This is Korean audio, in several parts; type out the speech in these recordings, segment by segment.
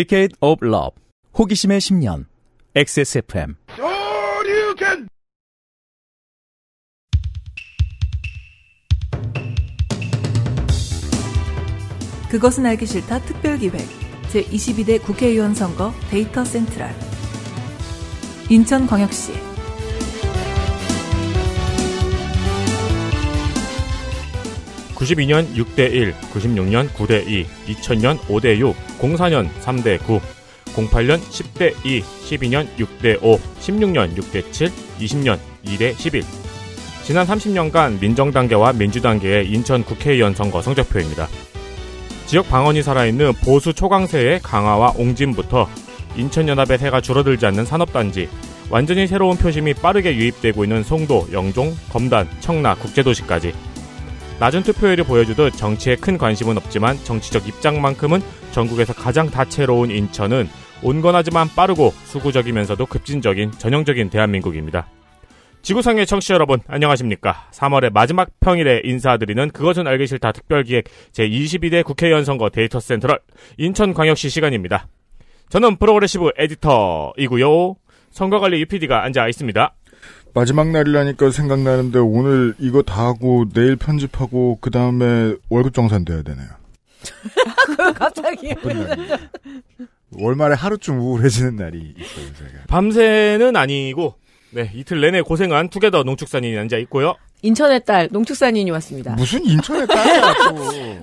Decade of Love 호기심의 10년 XSFM 그것은 알기 싫다 특별기획 제22대 국회의원 선거 데이터 센트럴 인천광역시 92년 6대1, 96년 9대2, 2000년 5대6, 04년 3대9, 08년 10대2, 12년 6대5, 16년 6대7, 20년 2대11. 지난 30년간 민정단계와 민주단계의 인천 국회의원 선거 성적표입니다. 지역 방언이 살아있는 보수 초강세의 강화와 옹진부터 인천연합의 세가 줄어들지 않는 산업단지, 완전히 새로운 표심이 빠르게 유입되고 있는 송도, 영종, 검단, 청라 국제도시까지 낮은 투표율이 보여주듯 정치에 큰 관심은 없지만 정치적 입장만큼은 전국에서 가장 다채로운 인천은 온건하지만 빠르고 수구적이면서도 급진적인 전형적인 대한민국입니다. 지구상의 청취자 여러분 안녕하십니까 3월의 마지막 평일에 인사드리는 그것은 알기 싫다 특별기획 제22대 국회의원 선거 데이터 센트럴 인천광역시 시간입니다 저는 프로그래시브 에디터이고요 선거관리 UPD가 앉아 있습니다 마지막 날이라니까 생각나는데 오늘 이거 다 하고 내일 편집하고 그 다음에 월급 정산돼야 되네요. 갑자기 월말에 하루쯤 우울해지는 날이 있어요. 제가. 밤새는 아니고 네 이틀 내내 고생한 투게더 농축산인이 앉아 있고요. 인천의 딸 농축산인이 왔습니다. 무슨 인천의 딸이야?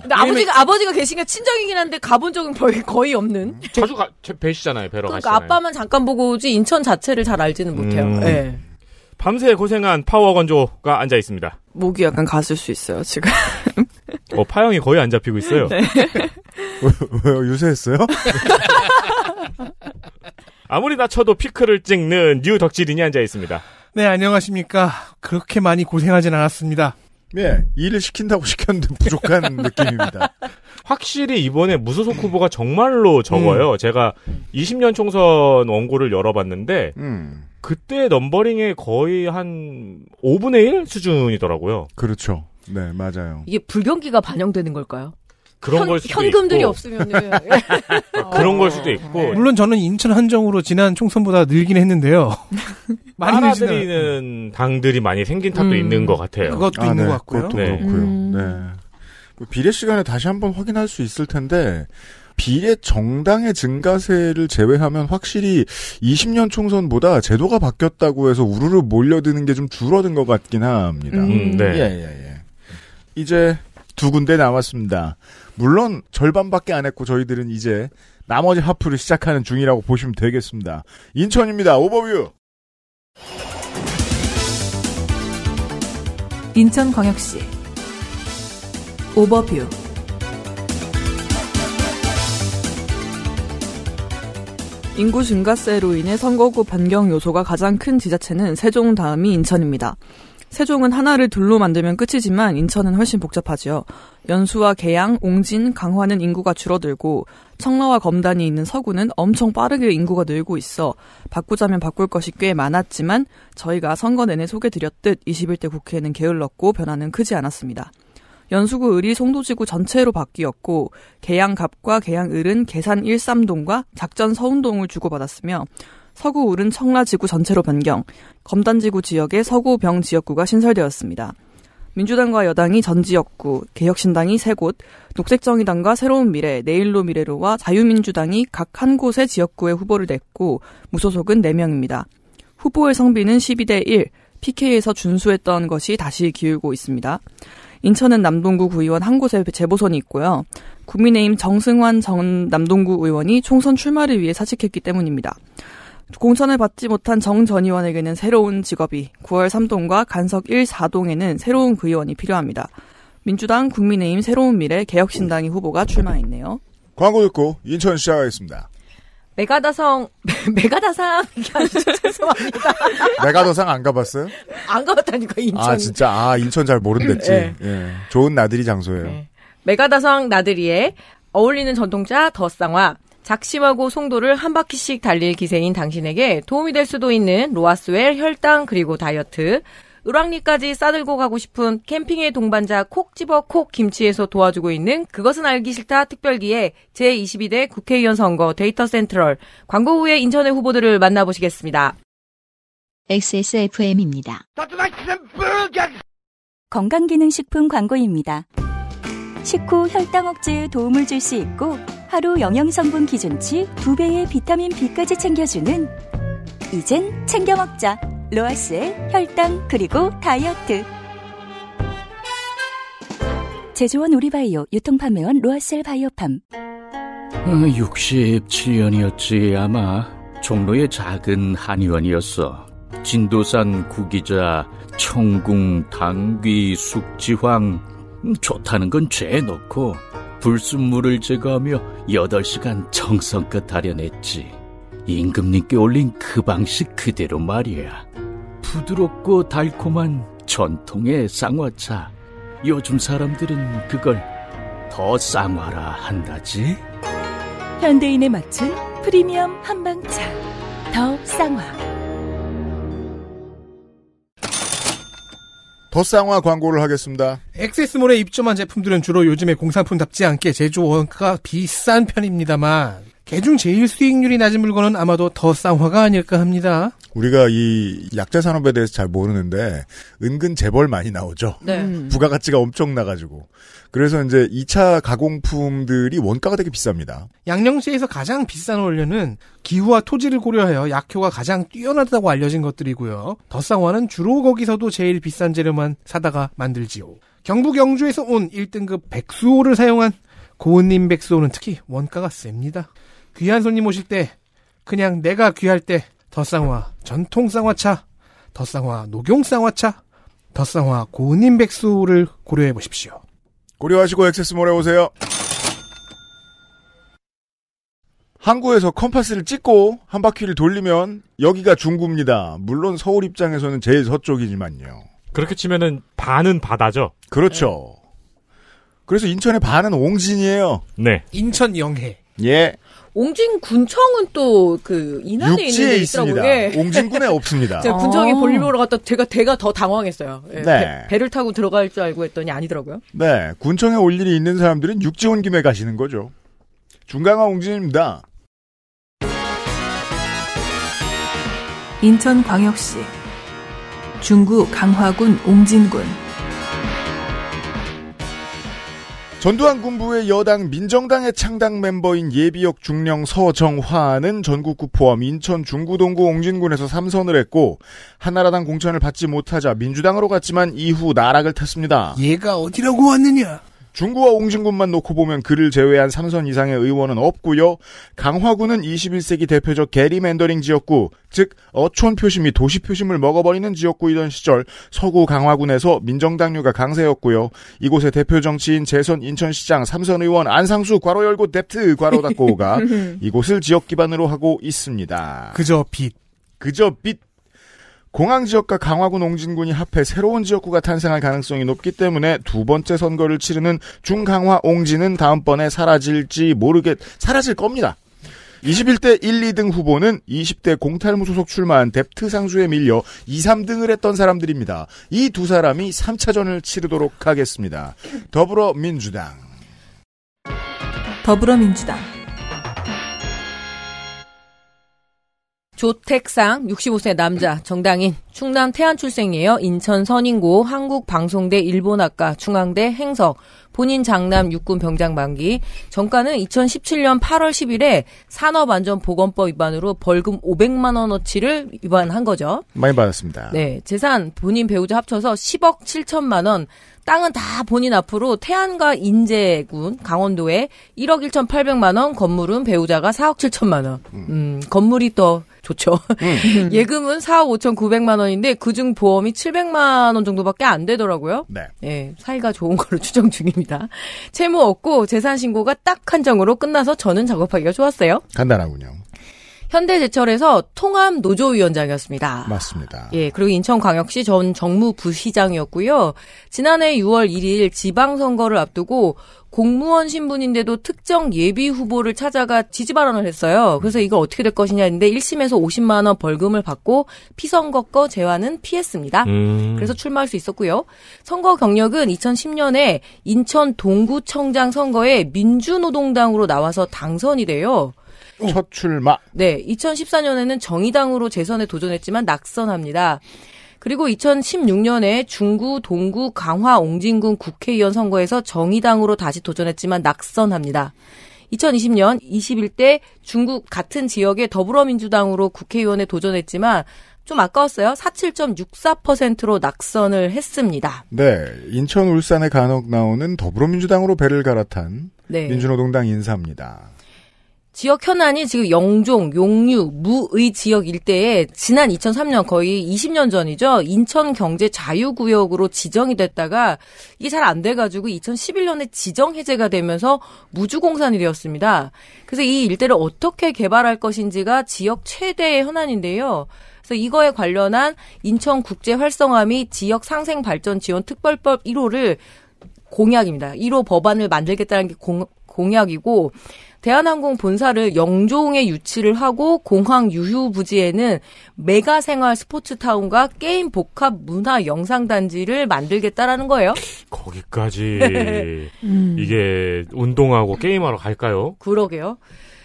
근데 아버지가 아버지가 계시니까 친정이긴 한데 가본 적은 거의 거의 없는. 자주 가, 배시잖아요. 배러 그러니까 가시잖아요. 아빠만 잠깐 보고 오지 인천 자체를 잘 알지는 못해요. 음. 네. 밤새 고생한 파워 건조가 앉아 있습니다. 목이 약간 갔을 수 있어요, 지금. 어, 파형이 거의 안 잡히고 있어요. 네. 왜요? 유세했어요? 아무리 낮춰도 피크를 찍는 뉴 덕질인이 앉아 있습니다. 네, 안녕하십니까. 그렇게 많이 고생하진 않았습니다. 네, 일을 시킨다고 시켰는데 부족한 느낌입니다. 확실히 이번에 무소속 후보가 정말로 적어요. 음. 제가 20년 총선 원고를 열어봤는데, 음. 그때 넘버링의 거의 한 5분의 1 수준이더라고요. 그렇죠. 네, 맞아요. 이게 불경기가 반영되는 걸까요? 그런 현, 걸 수도 현금들이 있고. 없으면 그런 걸 수도 어. 있고 네. 물론 저는 인천 한정으로 지난 총선보다 늘긴 했는데요. 많이 늘리는 당들이 많이 생긴 탓도 음. 있는 것 같아요. 그것도 아, 있는 네, 것 같고요. 그것도 네. 그렇고요. 음. 네. 뭐 비례 시간에 다시 한번 확인할 수 있을 텐데 비례 정당의 증가세를 제외하면 확실히 20년 총선보다 제도가 바뀌었다고 해서 우르르 몰려드는 게 좀 줄어든 것 같긴 합니다. 음, 음, 네. 예, 예, 예. 이제 두 군데 남았습니다. 물론 절반밖에 안 했고 저희들은 이제 나머지 하프를 시작하는 중이라고 보시면 되겠습니다. 인천입니다. 오버뷰. 인천광역시 오버뷰. 인구 증가세로 인해 선거구 변경 요소가 가장 큰 지자체는 세종 다음이 인천입니다. 세종은 하나를 둘로 만들면 끝이지만 인천은 훨씬 복잡하지요. 연수와 계양, 옹진, 강화는 인구가 줄어들고 청라와 검단이 있는 서구는 엄청 빠르게 인구가 늘고 있어 바꾸자면 바꿀 것이 꽤 많았지만 저희가 선거 내내 소개드렸듯 21대 국회는 게을렀고 변화는 크지 않았습니다. 연수구 을이 송도지구 전체로 바뀌었고 계양갑과 계양을은 계산 13동과 작전 서운동을 주고받았으며 서구 울은 청라지구 전체로 변경, 검단지구 지역에 서구 병 지역구가 신설되었습니다. 민주당과 여당이 전 지역구, 개혁신당이 세 곳, 녹색정의당과 새로운 미래, 내일로 미래로와 자유민주당이 각 한 곳의 지역구에 후보를 냈고 무소속은 4명입니다. 후보의 성비는 12대 1, PK에서 준수했던 것이 다시 기울고 있습니다. 인천은 남동구 구의원 한 곳에 재보선이 있고요. 국민의힘 정승환 전 남동구 의원이 총선 출마를 위해 사직했기 때문입니다. 공천을 받지 못한 정 전 의원에게는 새로운 직업이 9월 3동과 간석 1, 4동에는 새로운 구 의원이 필요합니다. 민주당, 국민의힘, 새로운 미래, 개혁신당이 후보가 출마했네요. 광고 듣고 인천 시작하겠습니다. 메가다성 메가다상 죄송합니다. 메가다상 안 가봤어요? 안 가봤다니까 인천. 아 진짜 아 인천 잘 모른댔지. 네. 예. 좋은 나들이 장소예요. 네. 메가다성 나들이에 어울리는 전통차 더쌍화 작심하고 송도를 한 바퀴씩 달릴 기세인 당신에게 도움이 될 수도 있는 로아스웰 혈당 그리고 다이어트 노랑리까지 싸들고 가고 싶은 캠핑의 동반자 콕 집어 콕 김치에서 도와주고 있는 그것은 알기 싫다 특별기에 제22대 국회의원 선거 데이터 센트럴 광고 후에 인천의 후보들을 만나보시겠습니다. XSFM입니다. 건강기능식품 광고입니다. 식후 혈당 억제에 도움을 줄 수 있고 하루 영양성분 기준치 2배의 비타민 B까지 챙겨주는 이젠 챙겨 먹자. 로아스의 혈당 그리고 다이어트 제조원 우리바이오 유통판매원 로아셀 바이오팜 67년이었지 어, 아마 종로의 작은 한의원이었어 진도산 구기자 청궁 당귀 숙지황 음, 좋다는 건 죄에 넣고 불순물을 제거하며 8시간 정성껏 다려냈지 임금님께 올린 그 방식 그대로 말이야. 부드럽고 달콤한 전통의 쌍화차. 요즘 사람들은 그걸 더 쌍화라 한다지. 현대인에 맞춘 프리미엄 한방차. 더 쌍화. 더쌍화 광고를 하겠습니다. 엑세스몰에 입점한 제품들은 주로 요즘에 공산품답지 않게 제조원가 비싼 편입니다만 개중 제일 수익률이 낮은 물건은 아마도 더 쌍화가 아닐까 합니다. 우리가 이 약재 산업에 대해서 잘 모르는데 은근 재벌 많이 나오죠. 네. 음. 부가가치가 엄청 나가지고 그래서 이제 2차 가공품들이 원가가 되게 비쌉니다. 양령시에서 가장 비싼 원료는 기후와 토지를 고려하여 약효가 가장 뛰어나다고 알려진 것들이고요. 더쌍화는 주로 거기서도 제일 비싼 재료만 사다가 만들지요. 경북 영주에서 온 1등급 백수호를 사용한 고은님 백수호는 특히 원가가 셉니다. 귀한 손님 오실 때 그냥 내가 귀할 때 덧쌍화 전통 쌍화차 덧쌍화 녹용 쌍화차 덧쌍화 고운님 백수를 고려해 보십시오. 고려하시고 액세스몰에 오세요. 항구에서 컴파스를 찍고 한 바퀴를 돌리면 여기가 중구입니다. 물론 서울 입장에서는 제일 서쪽이지만요. 그렇게 치면은 반은 바다죠. 그렇죠. 네. 그래서 인천의 반은 옹진이에요. 네. 인천 영해. 예. 옹진군청은 또그이안에 있는 게 있더라고요. 예. 옹진군에 없습니다. 제가 군청이 아. 볼일 보러 갔다 제가 대가 더 당황했어요. 예. 네. 배, 를 타고 들어갈 줄 알고 했더니 아니더라고요. 네, 군청에 올 일이 있는 사람들은 육지 온 김에 가시는 거죠. 중강화 옹진입니다. 인천광역시 중구 강화군 옹진군 전두환 군부의 여당 민정당의 창당 멤버인 예비역 중령 서정화는 전국구 포함 인천 중구동구 옹진군에서 삼선을 했고 한나라당 공천을 받지 못하자 민주당으로 갔지만 이후 나락을 탔습니다. 얘가 어디라고 왔느냐? 중구와 옹진군만 놓고 보면 그를 제외한 3선 이상의 의원은 없고요. 강화군은 21세기 대표적 게리맨더링 지역구, 즉 어촌 표심이 도시 표심을 먹어버리는 지역구이던 시절 서구 강화군에서 민정당류가 강세였고요. 이곳의 대표 정치인 재선 인천시장 3선 의원 안상수 괄호 열고 뎁트 괄호 닫고가 이곳을 지역 기반으로 하고 있습니다. 그저 빛. 그저 빛. 공항 지역과 강화군 옹진군이 합해 새로운 지역구가 탄생할 가능성이 높기 때문에 두 번째 선거를 치르는 중강화 옹진은 다음번에 사라질지 모르게 사라질 겁니다. 21대 1, 2등 후보는 20대 공탈무 소속 출마한 뎁트 상주에 밀려 2, 3등을 했던 사람들입니다. 이 두 사람이 3차전을 치르도록 하겠습니다. 더불어민주당 더불어민주당 조택상 65세 남자 정당인 충남 태안 출생이에요. 인천 선인고 한국방송대 일본학과 중앙대 행석 본인 장남 육군 병장 만기 정가는 2017년 8월 10일에 산업안전보건법 위반으로 벌금 500만 원어치를 위반한 거죠. 많이 받았습니다. 네, 재산 본인 배우자 합쳐서 10억 7천만 원. 땅은 다 본인 앞으로 태안과 인제군 강원도에 1억 1,800만 원, 건물은 배우자가 4억 7천만 원. 음. 음, 건물이 또 좋죠. 음. 예금은 4억 5,900만 원인데 그중 보험이 700만 원 정도밖에 안 되더라고요. 네. 예, 사이가 좋은 걸로 추정 중입니다. 채무 없고 재산 신고가 딱 한정으로 끝나서 저는 작업하기가 좋았어요. 간단하군요. 현대제철에서 통합 노조위원장이었습니다. 맞습니다. 예, 그리고 인천광역시 전 정무부시장이었고요. 지난해 6월 1일 지방선거를 앞두고 공무원 신분인데도 특정 예비 후보를 찾아가 지지 발언을 했어요. 그래서 이걸 어떻게 될 것이냐 했는데 1심에서 50만 원 벌금을 받고 피선거거 제한은 피했습니다. 음. 그래서 출마할 수 있었고요. 선거 경력은 2010년에 인천 동구청장 선거에 민주노동당으로 나와서 당선이 돼요. 첫 출마. 네, 2014년에는 정의당으로 재선에 도전했지만 낙선합니다. 그리고 2016년에 중구 동구 강화 옹진군 국회의원 선거에서 정의당으로 다시 도전했지만 낙선합니다. 2020년 21대 중국 같은 지역의 더불어민주당으로 국회의원에 도전했지만 좀 아까웠어요. 47.64%로 낙선을 했습니다. 네. 인천 울산에 간혹 나오는 더불어민주당으로 배를 갈아탄 네. 민주노동당 인사입니다. 지역 현안이 지금 영종, 용류, 무의 지역 일대에 지난 2003년 거의 20년 전이죠. 인천 경제 자유구역으로 지정이 됐다가 이게 잘 안 돼가지고 2011년에 지정 해제가 되면서 무주공산이 되었습니다. 그래서 이 일대를 어떻게 개발할 것인지가 지역 최대의 현안인데요. 그래서 이거에 관련한 인천 국제 활성화 및 지역 상생 발전 지원 특별법 1호를 공약입니다. 1호 법안을 만들겠다는 게 공, 공약이고 대한항공 본사를 영종에 유치를 하고 공항 유휴 부지에는 메가 생활 스포츠 타운과 게임 복합 문화 영상 단지를 만들겠다라는 거예요. 거기까지 음. 이게 운동하고 게임하러 갈까요? 그러게요.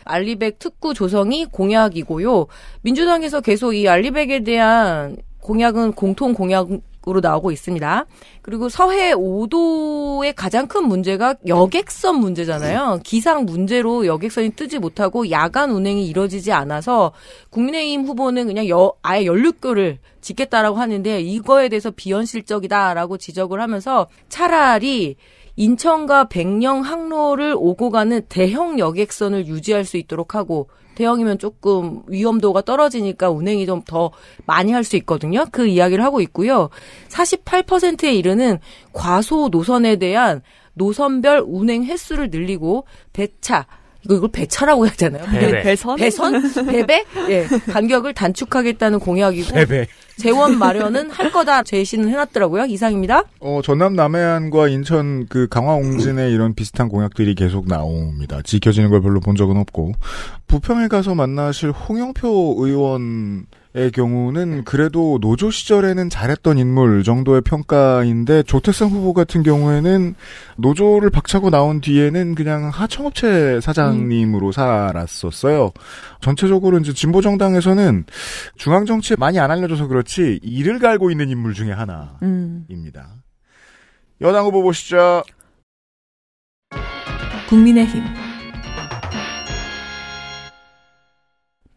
알리백 특구 조성이 공약이고요. 민주당에서 계속 이 알리백에 대한 공약은 공통 공약 으로 나오고 있습니다. 그리고 서해 5도의 가장 큰 문제가 여객선 문제잖아요. 네. 기상 문제로 여객선이 뜨지 못하고 야간 운행이 이뤄지지 않아서 국민의힘 후보는 그냥 여, 아예 연륙교를 짓겠다라고 하는데 이거에 대해서 비현실적이다라고 지적을 하면서 차라리 인천과 백령 항로를 오고 가는 대형 여객선을 유지할 수 있도록 하고 대형이면 조금 위험도가 떨어지니까 운행이 좀 더 많이 할 수 있거든요. 그 이야기를 하고 있고요. 48%에 이르는 과소 노선에 대한 노선별 운행 횟수를 늘리고 대차 이거 이걸 배차라고 해야 되나요? 배배. 배선? 배선? 배배? 예. 간격을 단축하겠다는 공약이고 배배. 재원 마련은 할 거다 제시는 해놨더라고요. 이상입니다. 어 전남 남해안과 인천 그 강화 옹진에 이런 비슷한 공약들이 계속 나옵니다. 지켜지는 걸 별로 본 적은 없고 부평에 가서 만나실 홍영표 의원. 의 경우는 그래도 노조 시절에는 잘했던 인물 정도의 평가인데 조태성 후보 같은 경우에는 노조를 박차고 나온 뒤에는 그냥 하청업체 사장님으로 음. 살았었어요. 전체적으로 이제 진보 정당에서는 중앙 정치에 많이 안 알려져서 그렇지 이를 갈고 있는 인물 중에 하나입니다. 음. 여당 후보 보시죠. 국민의힘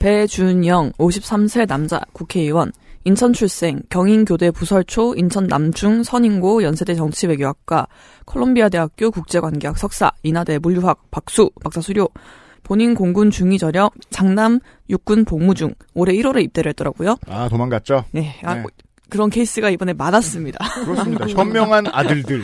배준영 53세 남자 국회의원 인천 출생, 경인교대 부설초, 인천 남중, 선인고, 연세대 정치외교학과, 콜롬비아 대학교 국제관계학 석사, 인하대 물류학 박수, 박사 수료, 본인 공군 중위 저력, 장남 육군 복무 중, 올해 1월에 입대를 했더라고요. 아, 도망갔죠? 네. 아, 네. 그런 케이스가 이번에 많았습니다. 그렇습니다. 현명한 아들들.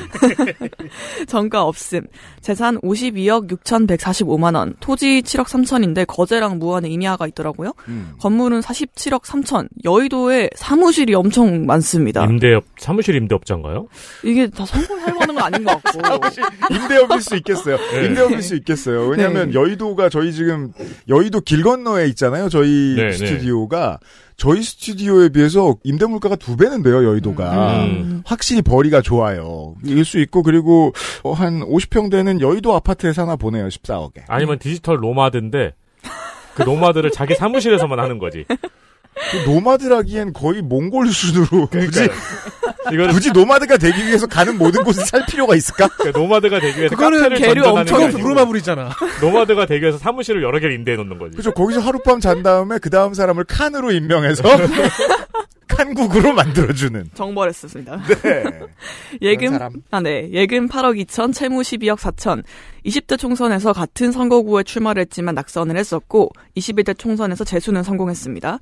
전가 없음. 재산 52억 6,145만 원. 토지 7억 3천인데 거제랑 무안에 임야가 있더라고요. 음. 건물은 47억 3천. 여의도에 사무실이 엄청 많습니다. 임대업 사무실 임대업자인가요? 이게 다 성공할 만한 건 아닌 것 같고. 임대업일 수 있겠어요. 네. 임대업일 수 있겠어요. 왜냐하면 네. 여의도가 저희 지금 여의도 길 건너에 있잖아요. 저희 네, 네. 스튜디오가 저희 스튜디오에 비해서 임대 물가가 두 배는데요, 여의도가. 음. 음. 확실히 벌이가 좋아요. 일수 있고, 그리고 어, 한 50평대는 여의도 아파트에 사나 보네요, 14억에. 아니면 디지털 로마든데그로마들을 자기 사무실에서만 하는 거지. 그 노마드라기엔 거의 몽골 수준으로 굳이 이거 굳이 노마드가 되기 위해서 가는 모든 곳을 살 필요가 있을까? 그러니까 노마드가 되기 위해서 그거는 개류 엄청 부르마블이잖아. 노마드가 되기 위해서 사무실을 여러 개를 임대해 놓는 거지. 그렇죠. 거기서 하룻밤 잔 다음에 그 다음 사람을 칸으로 임명해서 칸국으로 만들어주는. 정벌했습니다 네. 예금, 아, 네. 예금 8억 2천, 채무 12억 4천, 20대 총선에서 같은 선거구에 출마를 했지만 낙선을 했었고 21대 총선에서 재수는 성공했습니다.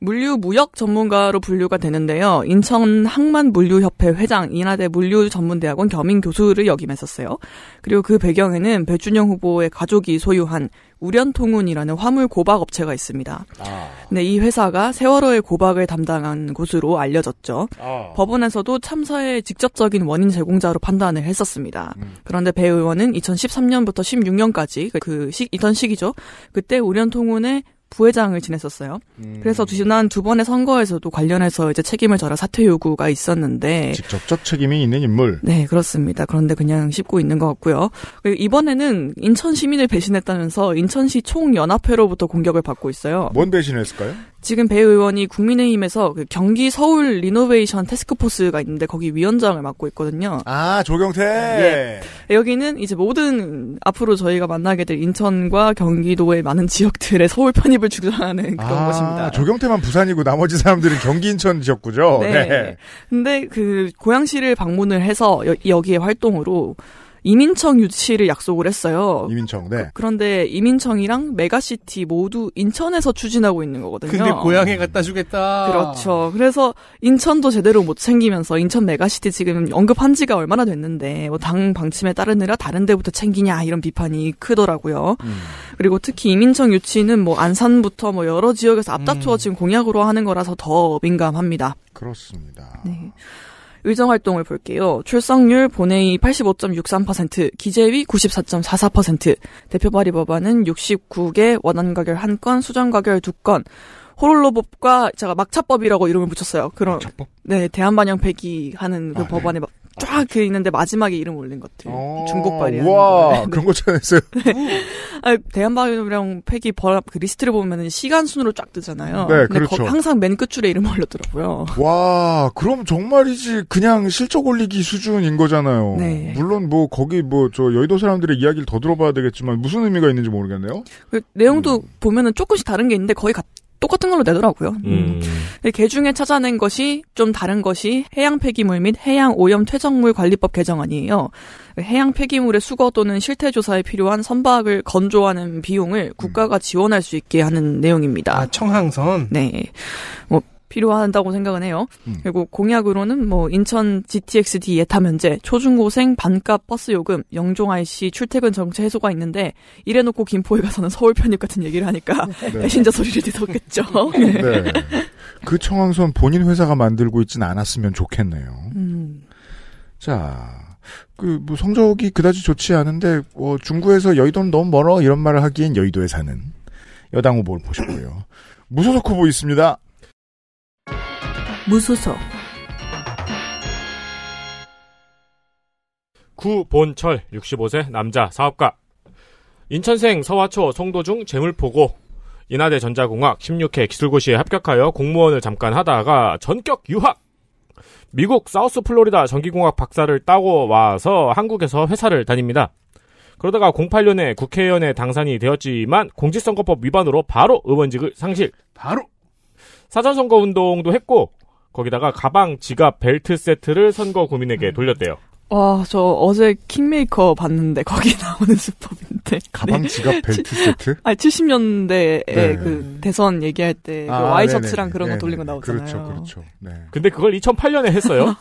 물류 무역 전문가로 분류가 되는데요. 인천 항만 물류협회 회장, 인하대 물류전문대학원 겸임 교수를 역임했었어요. 그리고 그 배경에는 배준영 후보의 가족이 소유한 우련통운이라는 화물 고박 업체가 있습니다. 아. 근데 네, 이 회사가 세월호의 고박을 담당한 곳으로 알려졌죠. 아. 법원에서도 참사의 직접적인 원인 제공자로 판단을 했었습니다. 음. 그런데 배 의원은 2013년부터 16년까지 그 시, 이던 시기죠. 그때 우련통운의 부회장을 지냈었어요. 음. 그래서 지난 두 번의 선거에서도 관련해서 이제 책임을 져라 사퇴 요구가 있었는데 직접적 책임이 있는 인물. 네, 그렇습니다. 그런데 그냥 씹고 있는 것 같고요. 그리고 이번에는 인천 시민을 배신했다면서 인천시 총연합회로부터 공격을 받고 있어요. 뭔 배신했을까요? 지금 배 의원이 국민의힘에서 그 경기 서울 리노베이션 테스크포스가 있는데 거기 위원장을 맡고 있거든요. 아 조경태. 예. 여기는 이제 모든 앞으로 저희가 만나게 될 인천과 경기도의 많은 지역들의 서울 편입을 주장하는 아, 그런 아, 것입니다. 조경태만 부산이고 나머지 사람들은 경기 인천 지역구죠. 네. 네. 근데 그 고양시를 방문을 해서 여, 여기에 활동으로 이민청 유치를 약속을 했어요. 이민청, 네. 그, 런데 이민청이랑 메가시티 모두 인천에서 추진하고 있는 거거든요. 근데 고향에 갖다 주겠다. 그렇죠. 그래서 인천도 제대로 못 챙기면서 인천 메가시티 지금 언급한 지가 얼마나 됐는데 뭐 당 방침에 따르느라 다른 데부터 챙기냐 이런 비판이 크더라고요. 음. 그리고 특히 이민청 유치는 뭐 안산부터 뭐 여러 지역에서 음. 앞다투어 음. 지금 공약으로 하는 거라서 더 민감합니다. 그렇습니다. 네. 의정 활동을 볼게요. 출석률 본회의 85.63%, 기재위 94.44%, 대표 발의 법안은 69개, 원안 가결 1건, 수정 가결 2건. 호롤로법과 제가 막차법이라고 이름을 붙였어요. 그런 막차법? 네, 대한반영 폐기하는 그 아, 법안에 네. 쫙그 있는데 마지막에 이름 올린 것들. 아~ 어, 중국발이라는 와 그런 거 찾아냈어요. 네. 아 대한바이오랑 팩이 버랍 그 리스트를 보면은 시간 순으로 쫙 뜨잖아요. 네, 그렇죠. 거, 항상 맨 끝줄에 이름 올렸더라고요. 와 그럼 정말이지 그냥 실적 올리기 수준인 거잖아요. 네. 물론 뭐 거기 뭐 저 여의도 사람들의 이야기를 더 들어봐야 되겠지만 무슨 의미가 있는지 모르겠네요. 그 내용도 음. 보면은 조금씩 다른 게 있는데 거의 같 똑같은 걸로 내더라고요. 음. 음. 개 중에 찾아낸 것이 좀 다른 것이 해양 폐기물 및 해양 오염 퇴적물 관리법 개정안이에요. 해양 폐기물의 수거 또는 실태 조사에 필요한 선박을 건조하는 비용을 국가가 지원할 수 있게 하는 내용입니다. 아, 청항선. 네. 뭐 필요하다고 생각은 해요. 음. 그리고 공약으로는 뭐 인천 GTX-D 예타 면제, 초중고생 반값 버스 요금, 영종 IC 출퇴근 정체 해소가 있는데 이래놓고 김포에 가서는 서울 편입 같은 얘기를 하니까 네. 신자 소리를 들었겠죠. 네. 네. 네. 그청왕선 본인 회사가 만들고 있지는 않았으면 좋겠네요. 음. 자, 그뭐 성적이 그다지 좋지 않은데 어, 중구에서 여의도는 너무 멀어 이런 말을 하기엔 여의도에 사는 여당 후보를 보셨고요. 무소속 후보 있습니다. 무소속 구본철 65세 남자 사업가 인천생 서화초 송도중 재물포고 인하대 전자공학 16회 기술고시에 합격하여 공무원을 잠깐 하다가 전격 유학 미국 사우스 플로리다 전기공학 박사를 따고 와서 한국에서 회사를 다닙니다. 그러다가 08년에 국회의원에 당선이 되었지만 공직선거법 위반으로 바로 의원직을 상실. 바로 사전선거 운동도 했고 거기다가 가방, 지갑, 벨트 세트를 선거 고민에게 음. 돌렸대요. 와, 저 어제 킹메이커 봤는데 거기 나오는 수법인데. 가방, 네. 지갑, 벨트 세트? 아, 70년대에 네. 그 대선 얘기할 때 그 아, 와이셔츠랑 네네. 그런 거 네, 네. 돌린 거 나오잖아요. 그렇죠, 그렇죠. 네. 근데 그걸 2008년에 했어요.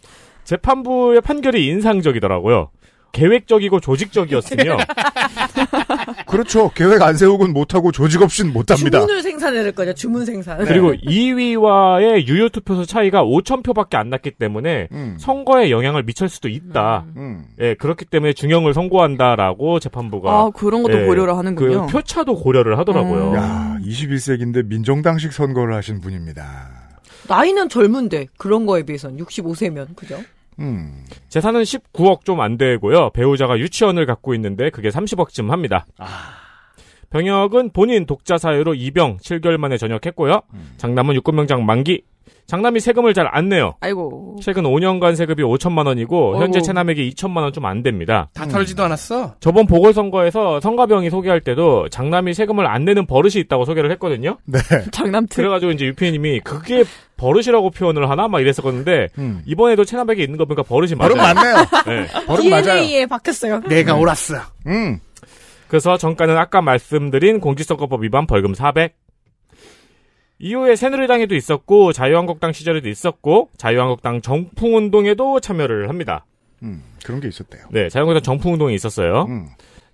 재판부의 판결이 인상적이더라고요. 계획적이고 조직적이었으며 그렇죠. 계획 안 세우곤 못하고 조직 없인 못합니다. 주문을 생산해낼 거냐, 주문 생산. 네. 그리고 2위와의 유효 투표수 차이가 5 0 0 0 표밖에 안 났기 때문에 음. 선거에 영향을 미칠 수도 있다. 음. 음. 예, 그렇기 때문에 중형을 선고한다라고 재판부가 아 그런 것도 예, 고려를 하는군요. 그 표차도 고려를 하더라고요. 음. 야, 21세기인데 민정당식 선거를 하신 분입니다. 나이는 젊은데 그런 거에 비해선 65세면 그죠? 음. 재산은 19억 좀 안 되고요. 배우자가 유치원을 갖고 있는데 그게 30억쯤 합니다. 아. 병역은 본인 독자 사유로 입영 7개월 만에 전역했고요. 음. 장남은 육군명장 만기. 장남이 세금을 잘 안 내요. 아이고. 최근 5년간 세금이 5천만 원이고 어이고. 현재 체납액이 2천만 원 좀 안 됩니다. 다 털지도 음. 않았어. 저번 보궐선거에서 성가병이 소개할 때도 장남이 세금을 안 내는 버릇이 있다고 소개를 했거든요. 네. 장남 특. 그래가지고 이제 유피님이 그게 버릇이라고 표현을 하나 막 이랬었는데 음. 이번에도 체납액에 있는 거 보니까 버릇이 맞아요. 버릇 맞네요. 네. 버릇 DNA에 맞아요. 바뀌었어요. 내가 음. 옳았어. 음. 그래서 정가는 아까 말씀드린 공직선거법 위반 벌금 400. 이후에 새누리당에도 있었고 자유한국당 시절에도 있었고 자유한국당 정풍운동에도 참여를 합니다. 음, 그런 게 있었대요. 네, 자유한국당 정풍운동이 있었어요. 음.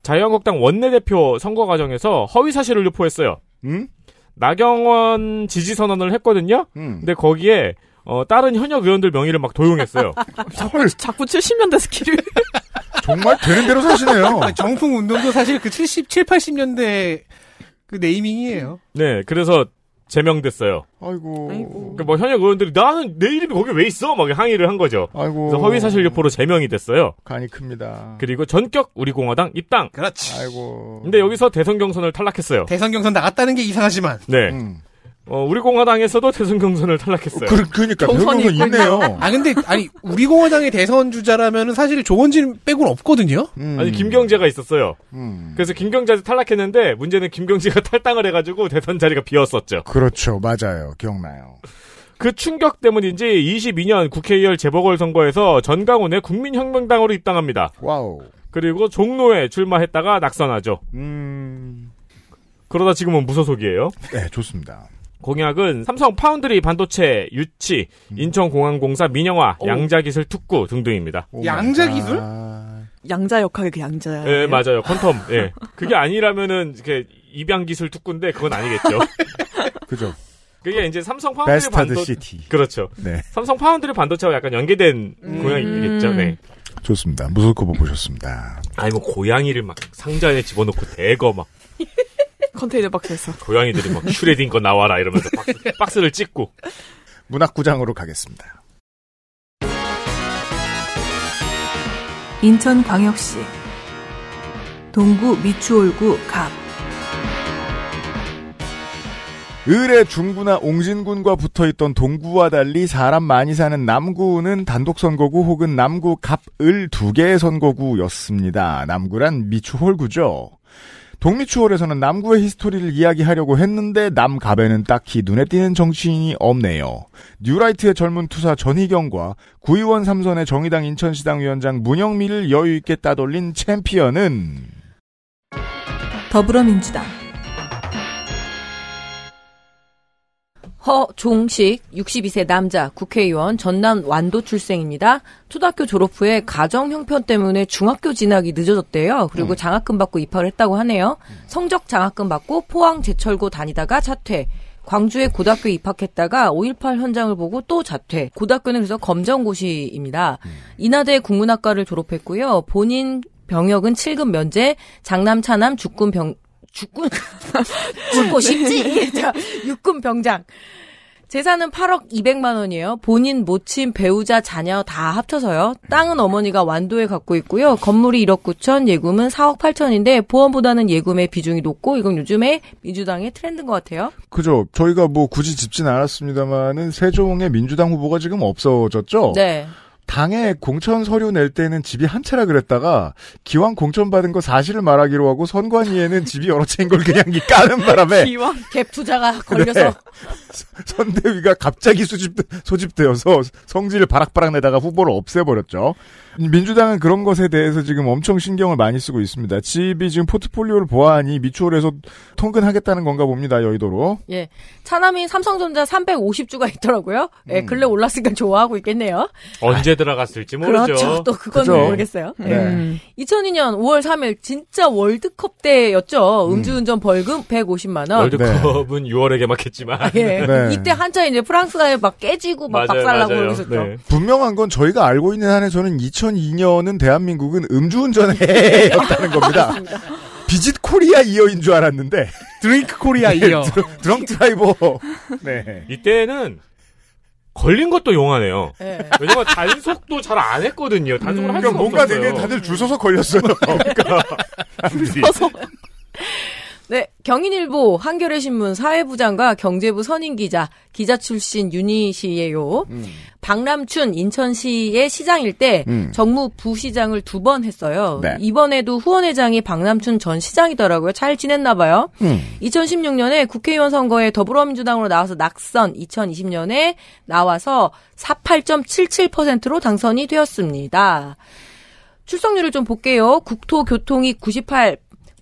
자유한국당 원내대표 선거 과정에서 허위 사실을 유포했어요. 음? 나경원 지지 선언을 했거든요. 음. 근데 거기에 어, 다른 현역 의원들 명의를 막 도용했어요. 헐. 자꾸 70년대 스킬을. 정말 되는 대로 사시네요. 정풍 운동도 사실 그 77, 80년대 그 네이밍이에요. 네, 그래서 제명됐어요. 아이고. 그러니까 뭐 현역 의원들이 나는 내 이름이 거기 왜 있어? 막 항의를 한 거죠. 아이고. 그래서 허위사실 유포로 제명이 됐어요. 간이 큽니다. 그리고 전격 우리공화당 입당. 그렇지. 아이고. 근데 여기서 대선 경선을 탈락했어요. 대선 경선 나갔다는 게 이상하지만. 네. 음. 어, 우리 공화당에서도 대선 경선을 탈락했어요. 그, 그니까 경선이 있네요. 아 근데 아니 우리 공화당의 대선 주자라면 사실 조원진 빼고는 없거든요. 음. 아니 김경재가 있었어요. 음. 그래서 김경재도 탈락했는데 문제는 김경재가 탈당을 해가지고 대선 자리가 비었었죠. 그렇죠, 맞아요, 기억나요. 그 충격 때문인지 22년 국회의원 재보궐 선거에서 전강훈의 국민혁명당으로 입당합니다. 와우. 그리고 종로에 출마했다가 낙선하죠. 음. 그러다 지금은 무소속이에요. 네, 좋습니다. 공약은 삼성 파운드리 반도체 유치, 음. 인천공항공사 민영화, 오. 양자기술 특구 등등입니다. 양자기술? 아... 양자역학의 그 양자. 예, 예. 맞아요. 퀀텀. 예. 그게 아니라면은 이렇게 입양기술 특구인데 그건 아니겠죠. 그죠. 그게 이제 삼성 파운드리 반도 체 그렇죠. 네. 삼성 파운드리 반도체와 약간 연계된 음... 공약이겠죠. 네. 좋습니다. 무슨 커 보셨습니다. 아니 뭐 고양이를 막 상자에 집어넣고 대거 막 컨테이너 박스에서. 고양이들이 막 뭐 슈레딩거 나와라 이러면서 박스, 를 찍고. 문학구장으로 가겠습니다. 인천광역시 동구 미추홀구 갑 을의 중구나 옹진군과 붙어있던 동구와 달리 사람 많이 사는 남구는 단독선거구 혹은 남구 갑을 두 개의 선거구였습니다. 남구란 미추홀구죠. 독립추월에서는 남구의 히스토리를 이야기하려고 했는데 남갑에는 딱히 눈에 띄는 정치인이 없네요. 뉴라이트의 젊은 투사 전희경과 구의원 삼선의 정의당 인천시당 위원장 문영미를 여유있게 따돌린 챔피언은 더불어민주당 허종식 62세 남자 국회의원 전남 완도 출생입니다. 초등학교 졸업 후에 가정 형편 때문에 중학교 진학이 늦어졌대요. 그리고 음. 장학금 받고 입학을 했다고 하네요. 성적 장학금 받고 포항 제철고 다니다가 자퇴. 광주에 고등학교 입학했다가 5.18 현장을 보고 또 자퇴. 고등학교는 그래서 검정고시입니다. 음. 인하대 국문학과를 졸업했고요. 본인 병역은 7급 면제, 장남, 차남, 죽군 병, 죽군 죽고 싶지 육군 병장 재산은 8억 200만 원이에요. 본인 모친 배우자 자녀 다 합쳐서요. 땅은 어머니가 완도에 갖고 있고요. 건물이 1억 9천, 예금은 4억 8천인데 보험보다는 예금의 비중이 높고 이건 요즘에 민주당의 트렌드인 것 같아요. 그죠. 저희가 뭐 굳이 짚진 않았습니다만은 세종의 민주당 후보가 지금 없어졌죠. 네. 당에 공천 서류 낼 때는 집이 한 채라 그랬다가 기왕 공천 받은 거 사실을 말하기로 하고 선관위에는 집이 여러 채인 걸 그냥 까는 바람에 기왕 갭투자가 걸려서 네. 선대위가 갑자기 수집 소집되어서 성질을 바락바락 내다가 후보를 없애버렸죠. 민주당은 그런 것에 대해서 지금 엄청 신경을 많이 쓰고 있습니다. 집이 지금 포트폴리오를 보아하니 미추홀에서 통근하겠다는 건가 봅니다. 여의도로. 예. 차남이 삼성전자 350주가 있더라고요. 예, 음. 근래 올랐으니까 좋아하고 있겠네요. 언제 들어갔을지 모르죠. 그렇죠. 또 그건 그죠? 모르겠어요. 네. 2002년 5월 3일 진짜 월드컵 때였죠. 음주운전 벌금 150만 원. 월드컵은 네. 6월에 개막했지만 아, 예. 네. 이때 한참 이제 프랑스가 막 깨지고 막 박살나고 그러셨죠. 네. 분명한 건 저희가 알고 있는 한에서는 2002년은 대한민국은 음주운전해였다는 겁니다. 비짓 코리아 이어인 줄 알았는데 드링크 코리아 이어 드렁 드라이버 네 이때는 걸린 것도 용하네요. 네. 왜냐면 단속도 잘 안 했거든요. 단속을 음. 할 그러니까 수가 그러니까 뭔가 되게 다들 줄 서서 걸렸어요. 그러니까. 줄 서서. 그러니까. 네, 경인일보, 한겨레 신문 사회부장과 경제부 선임 기자, 기자 출신 유닛씨예요 음. 박남춘 인천시의 시장일 때 음. 정무 부시장을 두 번 했어요. 네. 이번에도 후원회장이 박남춘 전 시장이더라고요. 잘 지냈나 봐요. 음. 2016년에 국회의원 선거에 더불어민주당으로 나와서 낙선, 2020년에 나와서 48.77%로 당선이 되었습니다. 출석률을 좀 볼게요. 국토교통이 98,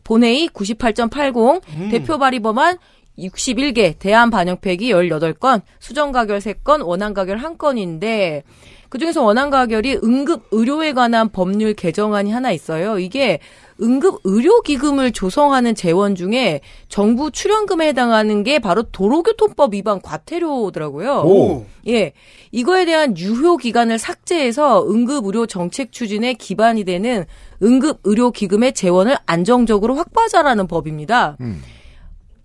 본회의 98.80, 음. 대표 발의 법안 61개, 대한 반영팩이 18건, 수정 가결 3건, 원안 가결 1건인데 그중에서 원안 가결이 응급 의료에 관한 법률 개정안이 하나 있어요. 이게 응급 의료기금을 조성하는 재원 중에 정부 출연금에 해당하는 게 바로 도로교통법 위반 과태료더라고요. 오. 예. 이거에 대한 유효 기간을 삭제해서 응급 의료 정책 추진에 기반이 되는 응급 의료 기금의 재원을 안정적으로 확보하자라는 법입니다. 음.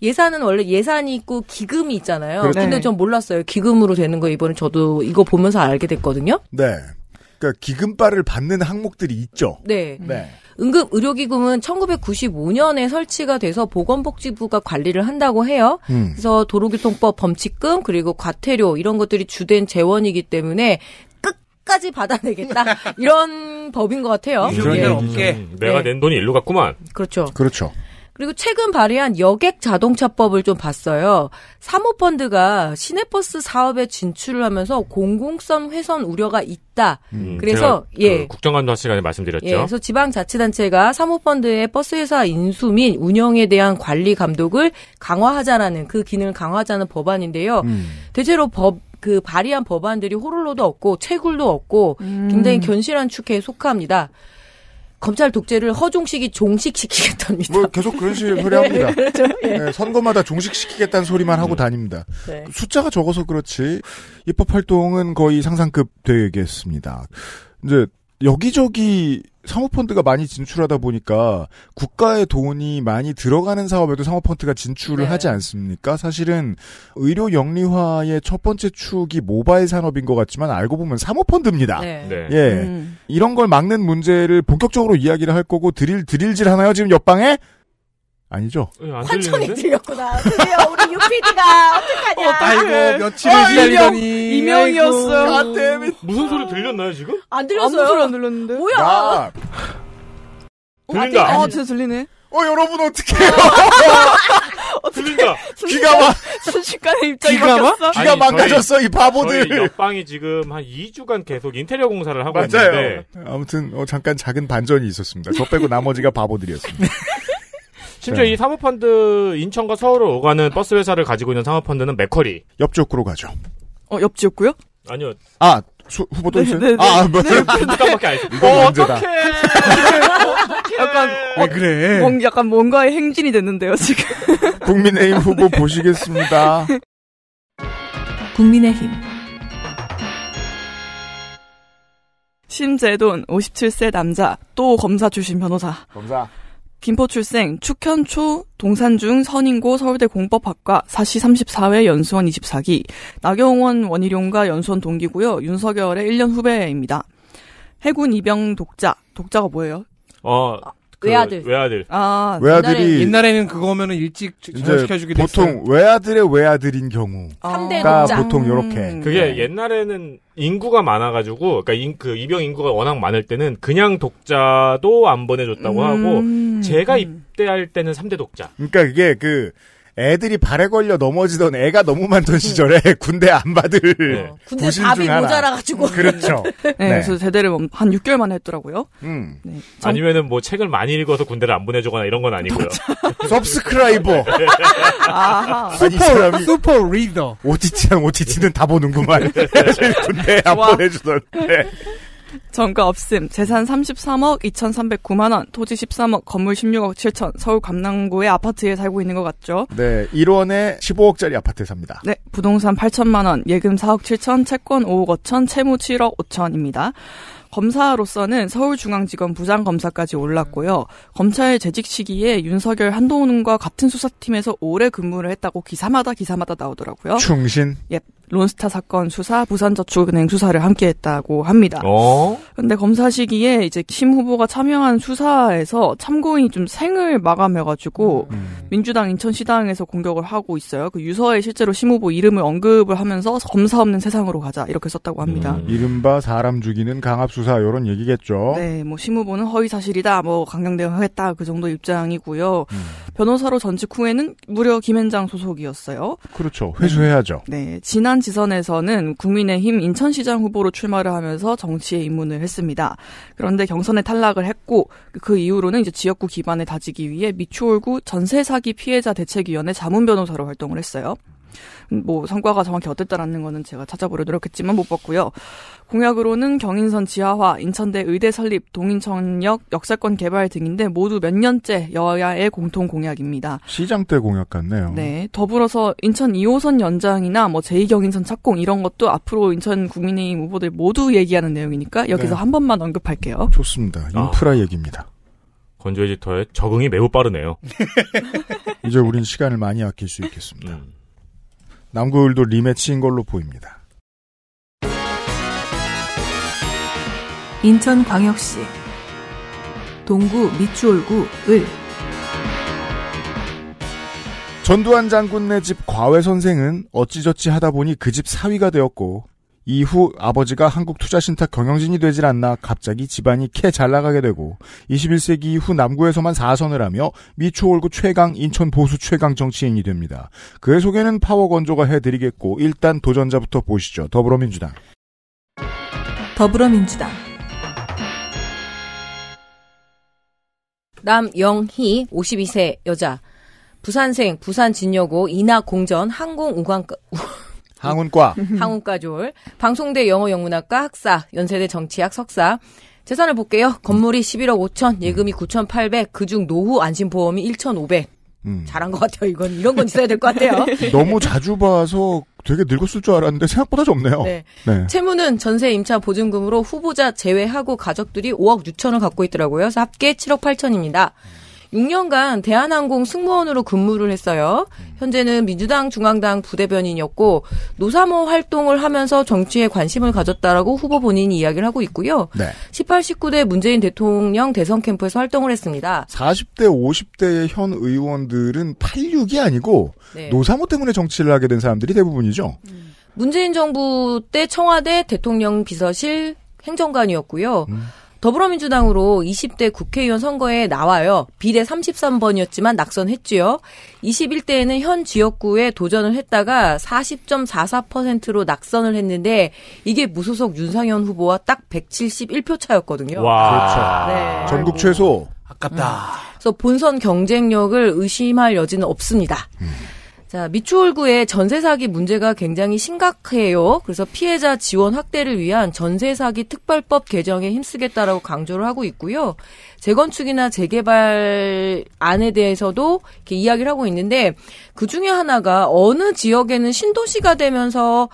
예산은 원래 예산이 있고 기금이 있잖아요. 그렇죠. 근데 네. 전 몰랐어요. 기금으로 되는 거 이번에 저도 이거 보면서 알게 됐거든요. 네. 그러니까 기금발을 받는 항목들이 있죠. 네. 네. 응급 의료기금은 1995년에 설치가 돼서 보건복지부가 관리를 한다고 해요. 음. 그래서 도로교통법 범칙금 그리고 과태료 이런 것들이 주된 재원이기 때문에 끝까지 받아내겠다 이런 법인 것 같아요. 이런 예. 없게 내가 네. 낸 돈이 일로 갔구만. 그렇죠. 그렇죠. 그리고 최근 발의한 여객 자동차법을 좀 봤어요. 사모펀드가 시내버스 사업에 진출을 하면서 공공성 훼손 우려가 있다. 음, 그래서 예그 예. 국정감사 시간에 말씀드렸죠. 예, 그래서 지방자치단체가 사모펀드의 버스회사 인수 및 운영에 대한 관리 감독을 강화하자라는 그 기능을 강화하자는 법안인데요. 음. 대체로 법 그 발의한 법안들이 호롤로도 없고 채굴도 없고 음. 굉장히 견실한 축에 속합니다. 검찰 독재를 허종식이 종식시키겠답니다. 뭐 계속 그런 식을 소리합니다. 네, 그렇죠? 예. 네, 선거마다 종식시키겠다는 소리만 하고 음. 다닙니다. 네. 숫자가 적어서 그렇지 입법 활동은 거의 상상급 되겠습니다. 이제 여기저기 사모펀드가 많이 진출하다 보니까 국가의 돈이 많이 들어가는 사업에도 사모펀드가 진출을 네. 하지 않습니까? 사실은 의료 영리화의 첫 번째 축이 모바일 산업인 것 같지만 알고 보면 사모펀드입니다. 네. 네. 예. 음. 이런 걸 막는 문제를 본격적으로 이야기를 할 거고 드릴 드릴질 하나요? 지금 옆방에 아니죠? 예, 환청이 들렸구나. 그래요, 우리 유피디가 어떡하냐. 어, 어 아이고, 며칠 어, 기다리더니. 이명이었어요. 아, 데미 무슨 소리 들렸나요, 지금? 안 들렸어요. 아무 소리 안 들렸는데. 뭐야. 들린다. 아, 진짜 들리네. 어, 여러분, 어떡해요. 들린다. 기가 막. 순식간에 입장이 기가 바뀌었어. 기가 망가졌어, 이 바보들. 저희 옆방이 지금 한 2주간 계속 인테리어 공사를 하고 맞아요. 있는데. 아무튼, 어, 잠깐 작은 반전이 있었습니다. 저 빼고 나머지가 바보들이었습니다. 심지어 네. 이 사모펀드 인천과 서울을 오가는 버스 회사를 가지고 있는 사모펀드는 맥커리. 옆 지역구로 가죠. 어, 옆 지역구요? 아니요. 아, 수, 후보도 네, 있어요? 네, 네, 아, 뭐. 네, 잠깐밖에 네. 안 했어요. 어, 어떡해. 약간. 왜 아, 그래? 뭔, 약간 뭔가의 행진이 됐는데요, 지금. 국민의힘 후보 보시겠습니다. 국민의힘. 심재돈, 57세 남자, 또 검사 출신 변호사. 검사. 김포 출생, 축현초, 동산중, 선인고, 서울대 공법학과, 4시 34회 연수원 24기, 나경원 원희룡과 연수원 동기고요. 윤석열의 1년 후배입니다. 해군 입영 독자, 독자가 뭐예요? 어, 그 외아들. 외아들. 아, 외아들이 옛날에는 그거면은 일찍 전시켜주기도 보통 했어요. 외아들의 외아들인 경우가 아. 보통 요렇게 음. 그게 네. 옛날에는 인구가 많아가지고 그러니까 인, 그 입영 인구가 워낙 많을 때는 그냥 독자도 안 보내줬다고 음. 하고 제가 음. 입대할 때는 3대 독자. 그러니까 이게 그 애들이 발에 걸려 넘어지던 애가 너무 많던 음. 시절에 군대 안 받을 어, 네. 군대 밥이 모자라가지고 그렇죠. 네, 네. 그래서 제대를 뭐 한 6개월 만 했더라고요. 음. 네. 정... 아니면은 뭐 책을 많이 읽어서 군대를 안 보내주거나 이런 건 아니고요. 섭스크라이버, 아하. 슈퍼 슈퍼 리더, 오티치랑 오티치는 다 보는구만. 군대 안 보내주던. 네. 전가 없음, 재산 33억 2,309만 원, 토지 13억, 건물 16억 7천, 서울 감남구의 아파트에 살고 있는 것 같죠? 네, 1원에 15억짜리 아파트에 삽니다. 네, 부동산 8천만 원, 예금 4억 7천, 채권 5억 5천, 채무 7억 5천입니다. 검사로서는 서울중앙지검 부장검사까지 올랐고요. 검찰 재직 시기에 윤석열 한동훈과 같은 수사팀에서 오래 근무를 했다고 기사마다 기사마다 나오더라고요. 충신? 예. 론스타 사건 수사, 부산저축은행 수사를 함께 했다고 합니다. 그런데 어? 검사 시기에 이제 심 후보가 참여한 수사에서 참고인이 좀 생을 마감해가지고 음. 민주당 인천시당에서 공격을 하고 있어요. 그 유서에 실제로 심 후보 이름을 언급을 하면서 검사 없는 세상으로 가자 이렇게 썼다고 합니다. 음. 이른바 사람 죽이는 강압수 수사 이런 얘기겠죠. 네, 뭐 심우보는 허위 사실이다, 뭐 강경 대응하겠다 그 정도 입장이고요. 음. 변호사로 전직 후에는 무려 김앤장 소속이었어요. 그렇죠, 회수해야죠. 음, 네, 지난 지선에서는 국민의힘 인천시장 후보로 출마를 하면서 정치에 입문을 했습니다. 그런데 경선에 탈락을 했고 그 이후로는 이제 지역구 기반을 다지기 위해 미추홀구 전세 사기 피해자 대책위원회 자문 변호사로 활동을 했어요. 뭐 성과가 정확히 어땠다라는 거는 제가 찾아보려 노력했지만 못 봤고요. 공약으로는 경인선 지하화, 인천대 의대 설립, 동인천역 역사권 개발 등인데 모두 몇 년째 여야의 공통 공약입니다. 시장 때 공약 같네요. 네. 더불어서 인천 2호선 연장이나 뭐 제2경인선 착공 이런 것도 앞으로 인천 국민의힘 후보들 모두 얘기하는 내용이니까 여기서 네. 한 번만 언급할게요. 좋습니다. 아. 인프라 아. 얘기입니다. 건조 에디터의 적응이 매우 빠르네요. 이제 우린 시간을 많이 아낄 수 있겠습니다. 음. 남구울도 리매치인 걸로 보입니다. 인천광역시 동구 미추홀구 을 전두환 장군 네집 과외 선생은 어찌저찌 하다 보니 그 집 사위가 되었고 이후 아버지가 한국투자신탁 경영진이 되질 않나 갑자기 집안이 캐 잘 나가게 되고 21세기 이후 남구에서만 4선을 하며 미추홀구 최강 인천 보수 최강 정치인이 됩니다. 그의 소개는 파워 건조가 해드리겠고 일단 도전자부터 보시죠. 더불어민주당. 더불어민주당. 남영희 52세 여자 부산생 부산 진여고 인하 공전 항공 우관 항운과 항운과 졸 방송대 영어 영문학과 학사 연세대 정치학 석사 재산을 볼게요. 건물이 11억 5천, 예금이 9,800, 그중 노후 안심보험이 1,500. 음. 잘한 것 같아요. 이건 이런 건 있어야 될 것 같아요. 너무 자주 봐서 되게 늙었을 줄 알았는데 생각보다 적네요. 네. 네. 채무는 전세 임차 보증금으로 후보자 제외하고 가족들이 5억 6천을 갖고 있더라고요. 그래서 합계 7억 8천입니다. 음. 6년간 대한항공 승무원으로 근무를 했어요. 현재는 민주당 중앙당 부대변인이었고 노사모 활동을 하면서 정치에 관심을 가졌다라고 후보 본인이 이야기를 하고 있고요. 네. 18, 19대 문재인 대통령 대선 캠프에서 활동을 했습니다. 40대, 50대의 현 의원들은 86이 아니고 네. 노사모 때문에 정치를 하게 된 사람들이 대부분이죠. 음. 문재인 정부 때 청와대 대통령 비서실 행정관이었고요. 음. 더불어민주당으로 20대 국회의원 선거에 나와요. 비례 33번이었지만 낙선했지요. 21대에는 현 지역구에 도전을 했다가 40.44%로 낙선을 했는데 이게 무소속 윤상현 후보와 딱 171표 차였거든요. 와, 그렇죠. 네. 전국 최소. 아깝다. 음. 그래서 본선 경쟁력을 의심할 여지는 없습니다. 음. 자, 미추홀구의 전세 사기 문제가 굉장히 심각해요. 그래서 피해자 지원 확대를 위한 전세 사기 특별법 개정에 힘쓰겠다라고 강조를 하고 있고요. 재건축이나 재개발 안에 대해서도 이렇게 이야기를 하고 있는데 그 중에 하나가 어느 지역에는 신도시가 되면서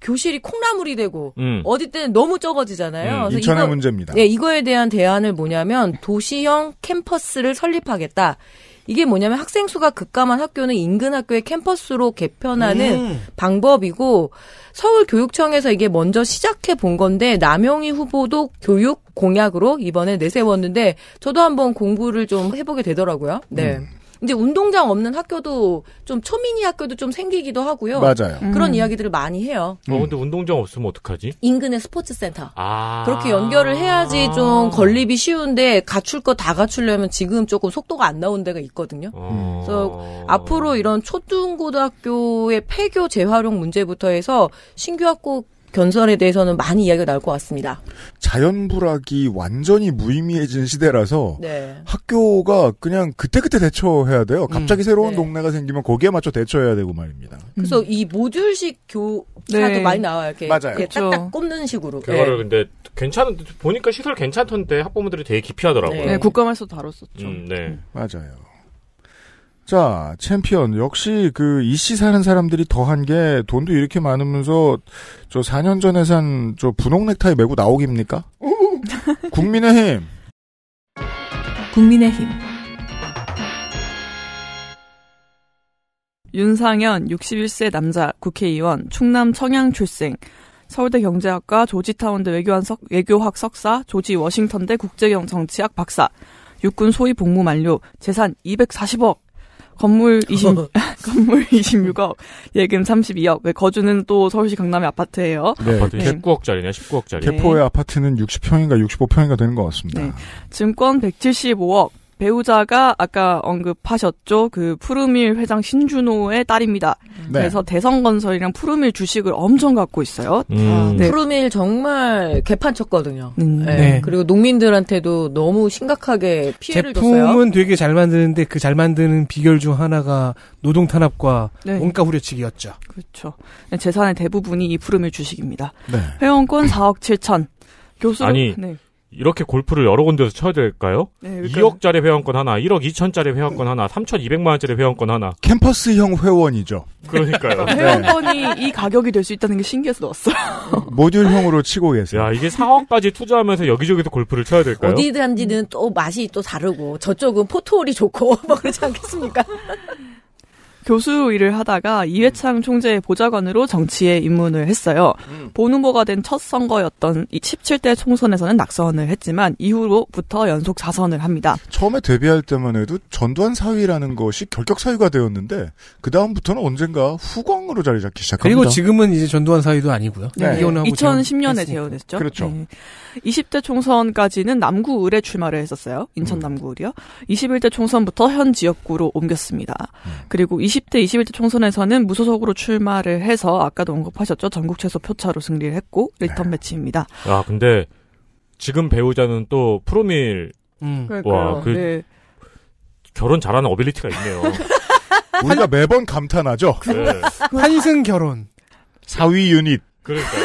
교실이 콩나물이 되고 음. 어디 때는 너무 적어지잖아요. 음, 그래서 이거, 문제입니다. 네, 이거에 대한 대안을 뭐냐면 도시형 캠퍼스를 설립하겠다. 이게 뭐냐면 학생 수가 급감한 학교는 인근 학교의 캠퍼스로 개편하는 음. 방법이고 서울 교육청에서 이게 먼저 시작해 본 건데 남용희 후보도 교육 공약으로 이번에 내세웠는데 저도 한번 공부를 좀 해보게 되더라고요. 네. 음. 이제 운동장 없는 학교도 좀 초미니 학교도 좀 생기기도 하고요. 맞아요. 음. 그런 이야기들을 많이 해요. 음. 어, 근데 운동장 없으면 어떡하지? 인근의 스포츠센터. 아. 그렇게 연결을 해야지 좀 건립이 아. 쉬운데 갖출 거 다 갖추려면 지금 조금 속도가 안 나온 데가 있거든요. 어. 그래서 앞으로 이런 초등고등학교의 폐교 재활용 문제부터 해서 신규 학교 견선에 대해서는 많이 이야기가 나올 것 같습니다. 자연불학이 완전히 무의미해진 시대라서 네. 학교가 그냥 그때그때 대처해야 돼요. 갑자기 음. 새로운 네. 동네가 생기면 거기에 맞춰 대처해야 되고 말입니다. 그래서 음. 이 모듈식 교사도 네. 많이 나와요. 이렇게, 맞아요. 이렇게 딱딱 꼽는 식으로. 그거를 네. 근데 괜찮은데 보니까 시설 괜찮던데 학부모들이 되게 기피하더라고요. 네, 네 국가말서도 다뤘었죠. 음, 네. 맞아요. 자, 챔피언. 역시 그 이씨 사는 사람들이 더한 게 돈도 이렇게 많으면서 저 4년 전에 산 저 분홍 넥타이 메고 나오깁니까? 국민의힘. 국민의힘. 윤상현 61세 남자 국회의원 충남 청양 출생 서울대 경제학과 조지타운대 외교한 외교학 석사 조지 워싱턴대 국제경 정치학 박사 육군 소위 복무 만료 재산 240억 건물 20 건물 26억, 예금 32억. 거주는 또 서울시 강남의 아파트예요. 네. 아파트 1 9억짜리네 19억짜리. 개포의 아파트는 60평인가 65평인가 되는 것 같습니다. 증권 175억, 배우자가 아까 언급하셨죠. 그 푸르밀 회장 신준호의 딸입니다. 네. 그래서 대성건설이랑 푸르밀 주식을 엄청 갖고 있어요. 음. 아, 네. 네. 푸르밀 정말 개판 쳤거든요. 음. 네. 네. 그리고 농민들한테도 너무 심각하게 피해를 제품은 줬어요. 제품은 되게 잘 만드는데 그 잘 만드는 비결 중 하나가 노동 탄압과 네. 원가 후려치기였죠. 그렇죠. 네, 재산의 대부분이 이 푸르밀 주식입니다. 회원권 4억 7천. 교수 아니 네. 이렇게 골프를 여러 군데서 쳐야 될까요? 네, 2억짜리 그러니까 회원권 하나, 1억 2천짜리 회원권 하나, 3,200만 원짜리 회원권 하나. 캠퍼스형 회원이죠. 그러니까요. 네. 회원권이 이 가격이 될 수 있다는 게 신기해서 넣었어요. 모듈형으로 치고 계세요. 야, 이게 상황까지 투자하면서 여기저기서 골프를 쳐야 될까요? 어디든지는 또 맛이 또 다르고 저쪽은 포토홀이 좋고 뭐 그러지 않겠습니까? 교수 일을 하다가 이회창 음. 총재의 보좌관으로 정치에 입문을 했어요. 음. 본 후보가 된 첫 선거였던 17대 총선에서는 낙선을 했지만 이후로부터 연속 자선을 합니다. 처음에 데뷔할 때만 해도 전두환 사위라는 것이 결격 사유가 되었는데 그 다음부터는 언젠가 후광으로 자리 잡기 시작합니다. 그리고 지금은 이제 전두환 사위도 아니고요. 네. 이 2010년에 재혼했죠. 그렇죠. 네. 20대 총선까지는 남구 을에 출마를 했었어요. 인천 음. 남구 을이요. 21대 총선부터 현 지역구로 옮겼습니다. 음. 그리고 2 20대, 21대 총선에서는 무소속으로 출마를 해서 아까도 언급하셨죠. 전국 최소 표차로 승리를 했고 1턴 네. 매치입니다. 아 근데 지금 배우자는 또 프로밀 음. 와그 네. 결혼 잘하는 어빌리티가 있네요. 우리가 매번 감탄하죠. 네. 네. 한승 결혼 사위 유닛. 그러니까요.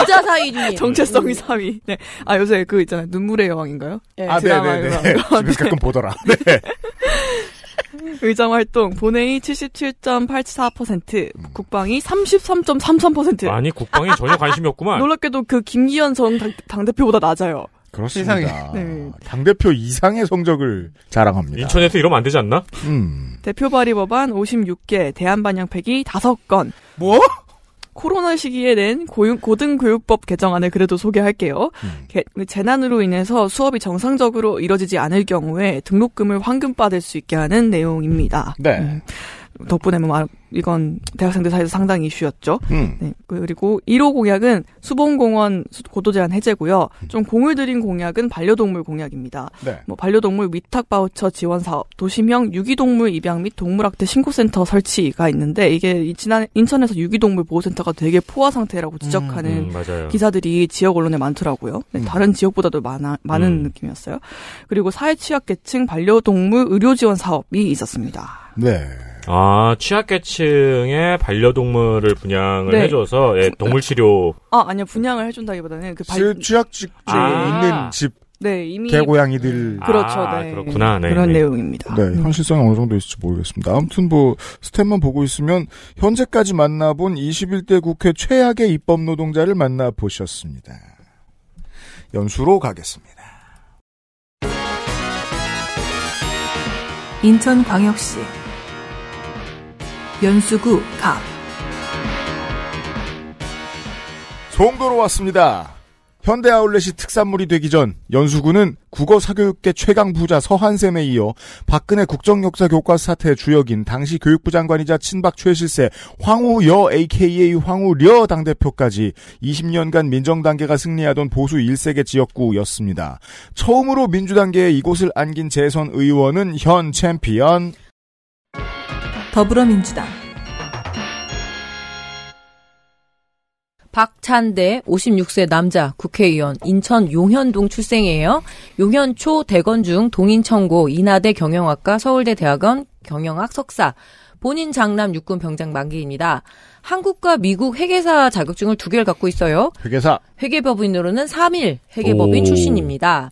부자 사위 중에 정체성이 사위. 네. 아 요새 그 있잖아요. 눈물의 여왕인가요? 네. 아 네네네. 네, 집 가끔 보더라. 네. 의정 활동 본회의 77.84%, 음. 국방이 33.33%. 아니 국방에 전혀 관심이 없구만. 놀랍게도 그 김기현 전 당, 대표보다 낮아요. 그렇습니다. 네. 당 대표 이상의 성적을 자랑합니다. 인천에서 이러면 안 되지 않나? 음. 대표 발의 법안 56개, 대한 반영 폐기 5건. 뭐? 코로나 시기에 낸 고유, 고등교육법 개정안을 그래도 소개할게요. 음. 개, 재난으로 인해서 수업이 정상적으로 이뤄지지 않을 경우에 등록금을 환급 받을 수 있게 하는 내용입니다. 네. 음. 덕분에 뭐 이건 대학생들 사이에서 상당히 이슈였죠. 음. 네. 그리고 1호 공약은 수봉공원 고도 제한 해제고요. 좀 공을 들인 공약은 반려동물 공약입니다. 네. 뭐 반려동물 위탁 바우처 지원 사업, 도심형 유기동물 입양 및 동물학대 신고센터 설치가 있는데 이게 지난 인천에서 유기동물 보호센터가 되게 포화 상태라고 지적하는 음, 음, 기사들이 지역 언론에 많더라고요. 네, 음. 다른 지역보다도 많아, 많은 음. 느낌이었어요. 그리고 사회 취약계층 반려동물 의료 지원 사업이 있었습니다. 네. 아 취약계층의 반려동물을 분양을 네. 해줘서 예, 동물치료 아 아니요 분양을 해준다기보다는 그 발... 취약층 아. 있는 집 네, 이미 개고양이들 음, 그렇죠. 아, 네. 그렇구나. 네, 그런 네. 내용입니다. 네, 현실성이 어느 정도 있을지 모르겠습니다. 아무튼 뭐스탭만 보고 있으면 현재까지 만나본 21대 국회 최악의 입법 노동자를 만나 보셨습니다. 연수로 가겠습니다. 인천광역시 연수구 갑 송도로 왔습니다. 현대 아울렛이 특산물이 되기 전 연수구는 국어 사교육계 최강 부자 서한샘에 이어 박근혜 국정역사 교과 사태의 주역인 당시 교육부 장관이자 친박 최실세 황우여 AKA 황우려 당대표까지 20년간 민정단계가 승리하던 보수 1세계 지역구였습니다. 처음으로 민주단계에 이곳을 안긴 재선 의원은 현 챔피언 더불어민주당 박찬대 56세 남자 국회의원 인천 용현동 출생이에요. 용현초 대건중 동인천고 인하대 경영학과 서울대 대학원 경영학 석사 본인 장남 육군 병장 만기입니다. 한국과 미국 회계사 자격증을 두 개를 갖고 있어요. 회계사. 회계법인으로는 3일 회계법인 오. 출신입니다.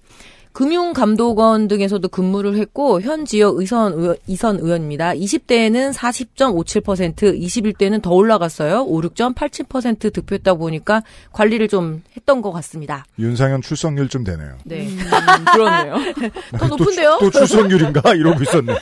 금융감독원 등에서도 근무를 했고 현 지역 의선 의원, 이선 의원입니다. 20대에는 40.57%, 21대는 더 올라갔어요. 56.87% 득표했다 보니까 관리를 좀 했던 것 같습니다. 윤상현 출석률 좀 되네요. 네, 음, 그렇네요. 더 높은데요? 또, 또 출석률인가 이러고 있었네.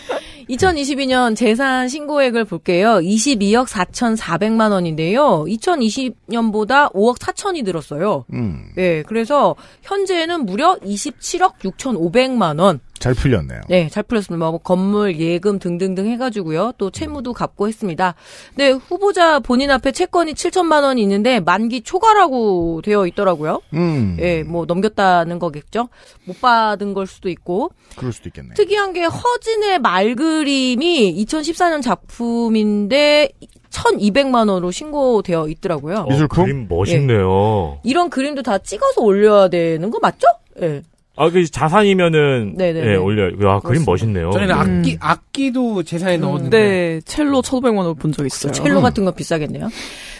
2022년 재산 신고액을 볼게요. 22억 4,400만 원인데요. 2020년보다 5억 4천이 늘었어요. 음. 예, 그래서 현재는 무려 27억 6,500만 원. 잘 풀렸네요. 네, 잘 풀렸습니다. 뭐 건물, 예금 등등등 해가지고요. 또 채무도 갚고 했습니다. 네, 후보자 본인 앞에 채권이 7천만 원이 있는데 만기 초과라고 되어 있더라고요. 음. 예, 네, 뭐 넘겼다는 거겠죠. 못 받은 걸 수도 있고. 그럴 수도 있겠네요. 특이한 게 허진의 말 그림이 2014년 작품인데 1200만 원으로 신고되어 있더라고요. 미술품? 어, 그림 멋있네요. 예. 이런 그림도 다 찍어서 올려야 되는 거 맞죠? 예. 아, 그 자산이면은 네네 네, 예, 네, 올려요. 와, 아, 그림 멋있네요. 저는 음. 악기 악기도 재산에 넣었는데 음, 네, 첼로 1,500만 원본적 있어요. 첼로 같은 거 비싸겠네요.